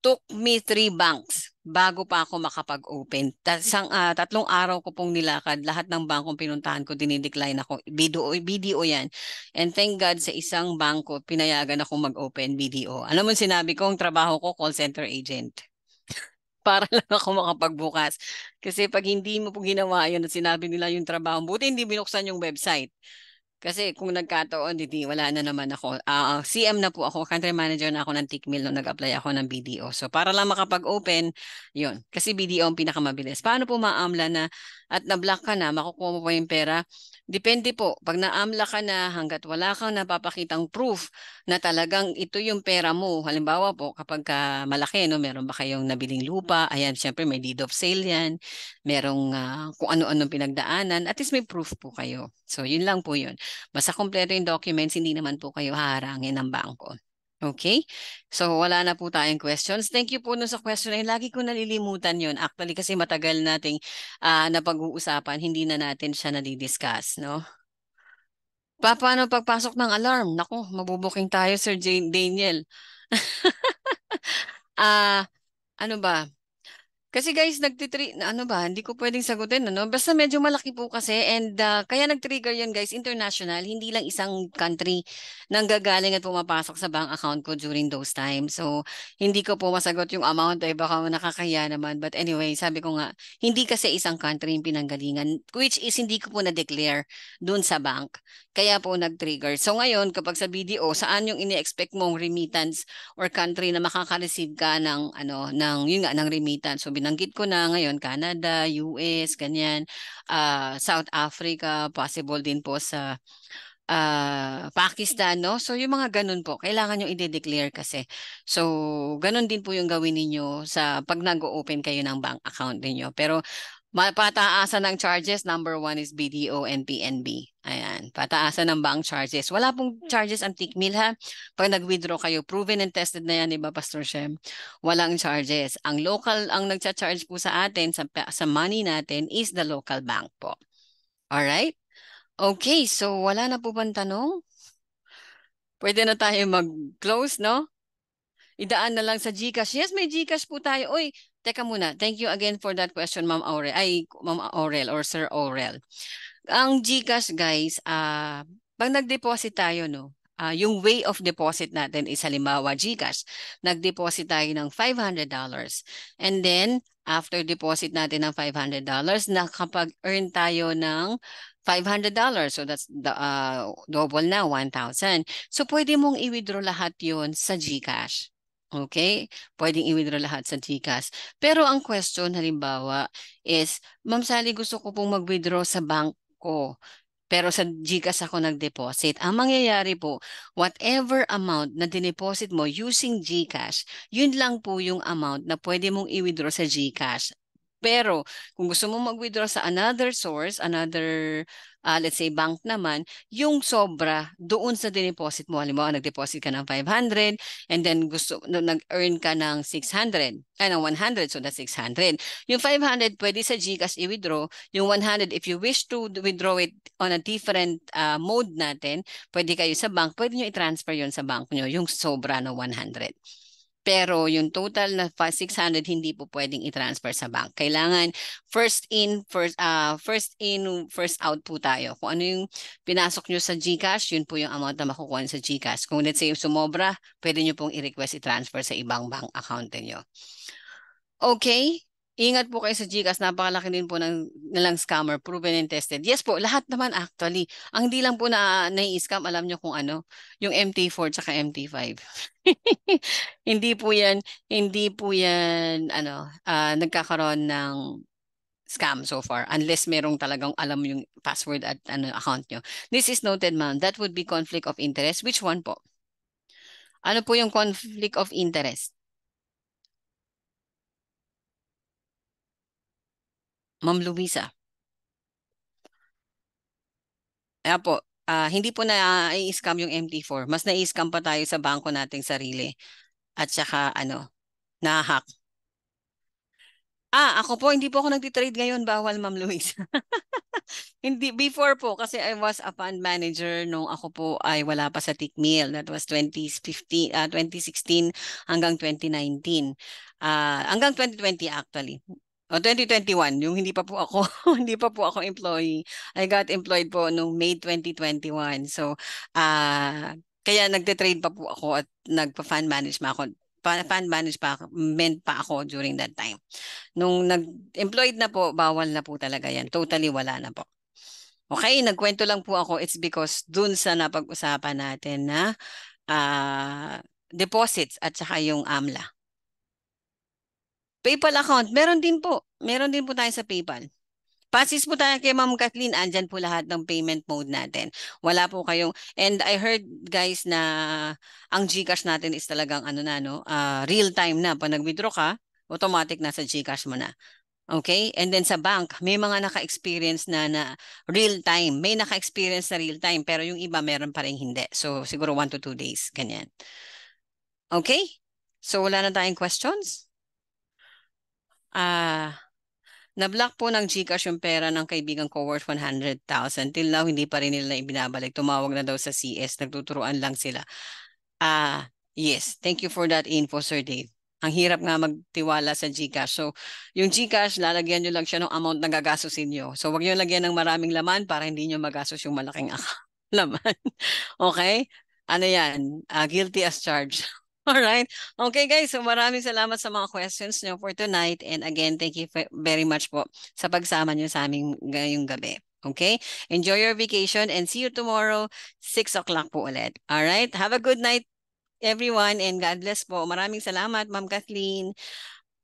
took me three banks bago pa ako makapag-open. Tasang, uh, ah, tatlong araw ko pong nilakad. Lahat ng bankong pinuntahan ko, dinidecline ako. BDO, BDO yan. And thank God sa isang banko, pinayagan ako mag-open BDO. Alam mo sinabi ko, ang trabaho ko, call center agent. para lang ako makapagbukas. Kasi pag hindi mo po ginawa yun at sinabi nila yung trabaho, buti hindi binuksan yung website kasi kung nagkataon, hindi, wala na naman ako. Uh, ah, ah, CM na po ako, country manager na ako ng Tikmil nung nag-apply ako ng BDO. So para lang makapag-open, yun. Kasi BDO ang pinakamabilis. Paano po maamla na at na nablock ka na, makukuha mo pa yung pera. Depende po, pag na naamla ka na hanggat wala kang napapakitang proof na talagang ito yung pera mo. Halimbawa po, kapag ka malaki, no, meron ba kayong nabiling lupa? Ayan, syempre may deed of sale yan. Merong uh, kung ano ano pinagdaanan. At least may proof po kayo. So yun lang po yun. Basta kompleto yung documents, hindi naman po kayo haharangin ng bangko. Okay? So wala na po tayong questions. Thank you po no sa question ay lagi ko nalilimutan yun. Actually kasi matagal nating uh, napag-uusapan, hindi na natin siya na-discuss, no? Pa, paano pagpasok ng alarm? Nako, mabubuking tayo Sir Jane Daniel. Ah, uh, ano ba? Kasi guys, nagtitri na ano ba, hindi ko pwedeng sagutin, ano? Basta medyo malaki po kasi and uh, kaya nag-trigger yun guys, international, hindi lang isang country nanggagaling at pumapasok sa bank account ko during those times. So, hindi ko po masagot yung amount ay eh, baka nakakaya naman. But anyway, sabi ko nga, hindi kasi isang country yung pinanggalingan, which is hindi ko po na-declare doon sa bank. Kaya po nag-trigger. So ngayon, kapag sa BDO, saan yung ini-expect mong remittance or country na makaka-receive ka ng, ano, ng, yun nga, ng remittance? So, binanggit ko na ngayon, Canada, US, ganyan, uh, South Africa, possible din po sa uh, Pakistan, no? So, yung mga ganun po, kailangan nyo i-declare kasi. So, ganun din po yung gawin niyo sa pag nag-open kayo ng bank account niyo Pero, mapataasan ng charges, number one is BDO and PNB. Ayan, pataasan ng bank charges. Wala pong hmm. charges ang tikmil ha. Pag nag-withdraw kayo, proven and tested na yan, di ba Pastor Shem? Walang charges. Ang local, ang nagcha-charge po sa atin, sa, sa money natin, is the local bank po. Alright? Okay, so wala na po bang tanong? Pwede na tayo mag-close, no? Idaan na lang sa GCash. Yes, may GCash po tayo. Oy, teka muna. Thank you again for that question, Ma'am Aurel. Ay, Ma'am Aurel or Sir Aurel. Ang GCash guys, uh, pag nag-deposit tayo no, uh, yung way of deposit natin is halimbawa GCash. Nag-deposit tayo ng $500 and then after deposit natin ng $500, nakapag-earn tayo ng $500. So that's the, uh, double na, 1,000. So pwede mong i-withdraw lahat yon sa GCash. Okay? Pwedeng i-withdraw lahat sa GCash. Pero ang question halimbawa is, Ma'am Sally, gusto ko pong mag-withdraw sa bank ko pero sa GCash ako nag-deposit. Ang mangyayari po, whatever amount na dineposit mo using GCash, yun lang po yung amount na pwede mong i-withdraw sa GCash. Pero kung gusto mo mag-withdraw sa another source, another uh, let's say bank naman, yung sobra doon sa deposit mo, halimbawa nag-deposit ka ng 500 and then gusto nag-earn ka ng 600, ay ng 100 so that's 600. Yung 500 pwede sa GCash i-withdraw, yung 100 if you wish to withdraw it on a different uh, mode natin, pwede kayo sa bank, pwede niyo i-transfer yon sa bank niyo yung sobra na 100. Pero yung total na 600 hindi po pwedeng i-transfer sa bank. Kailangan first in, first, uh, first in, first out po tayo. Kung ano yung pinasok nyo sa GCash, yun po yung amount na makukuha sa GCash. Kung let's say sumobra, pwede nyo pong i-request i-transfer sa ibang bank account niyo. Okay, Ingat po kayo sa GCash, napakalaki din po ng nilang scammer, proven and tested. Yes po, lahat naman actually. Ang hindi lang po na nai-scam, alam nyo kung ano, yung MT4 tsaka MT5. hindi po yan, hindi po yan, ano, uh, nagkakaroon ng scam so far unless merong talagang alam yung password at ano account nyo. This is noted ma'am. That would be conflict of interest. Which one po? Ano po yung conflict of interest? Ma'am Luisa. Ayan po, uh, hindi po na i-scam yung MT4. Mas na-scam pa tayo sa bangko nating sarili. At saka ano, na-hack. Ah, ako po, hindi po ako nagtitrade ngayon. Bawal, Ma'am Luisa. hindi, before po, kasi I was a fund manager nung ako po ay wala pa sa Tickmill. That was 2015, uh, 2016 hanggang 2019. Uh, ah, hanggang 2020 actually. Oh, 2021, yung hindi pa po ako, hindi pa po ako employee. I got employed po noong May 2021. So, ah uh, kaya nagte-trade pa po ako at nagpa-fan manage ma ako fan manage pa men pa ako during that time. Nung nag-employed na po, bawal na po talaga yan. Totally wala na po. Okay, nagkwento lang po ako. It's because dun sa napag-usapan natin na uh, deposits at saka yung AMLA. PayPal account, meron din po. Meron din po tayo sa PayPal. Passes po tayo kay Ma'am Kathleen, andyan po lahat ng payment mode natin. Wala po kayong, and I heard guys na ang Gcash natin is talagang ano na, no? Uh, real time na. Pag nag-withdraw ka, automatic na sa Gcash mo na. Okay? And then sa bank, may mga naka-experience na na real time. May naka-experience na real time, pero yung iba meron pa rin hindi. So siguro 1 to 2 days, ganyan. Okay? So wala na tayong questions? Ah, na-block po ng GCash yung pera ng kaibigan ko worth 100,000. Till now, hindi pa rin nila ibinabalik. Tumawag na daw sa CS. Nagtuturuan lang sila. Ah, yes. Thank you for that info, Sir Dave. Ang hirap nga magtiwala sa GCash. So, yung GCash, lalagyan nyo lang siya ng amount na gagastusin nyo. So, wag nyo lagyan ng maraming laman para hindi nyo magastos yung malaking laman. okay? Ano yan? Uh, guilty as charged. All right. Okay guys, so maraming salamat sa mga questions nyo for tonight. And again, thank you very much po sa pagsama nyo sa aming ngayong gabi. Okay? Enjoy your vacation and see you tomorrow, 6 o'clock po ulit. All right? Have a good night everyone and God bless po. Maraming salamat Ma'am Kathleen,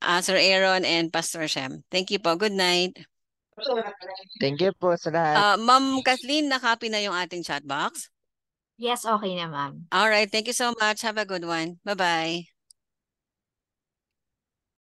uh, Sir Aaron, and Pastor Shem. Thank you po. Good night. Thank you po sa lahat. Uh, Ma'am Kathleen, nakapi na yung ating chat box. Yes, okay na ma'am. All right, thank you so much. Have a good one. Bye-bye.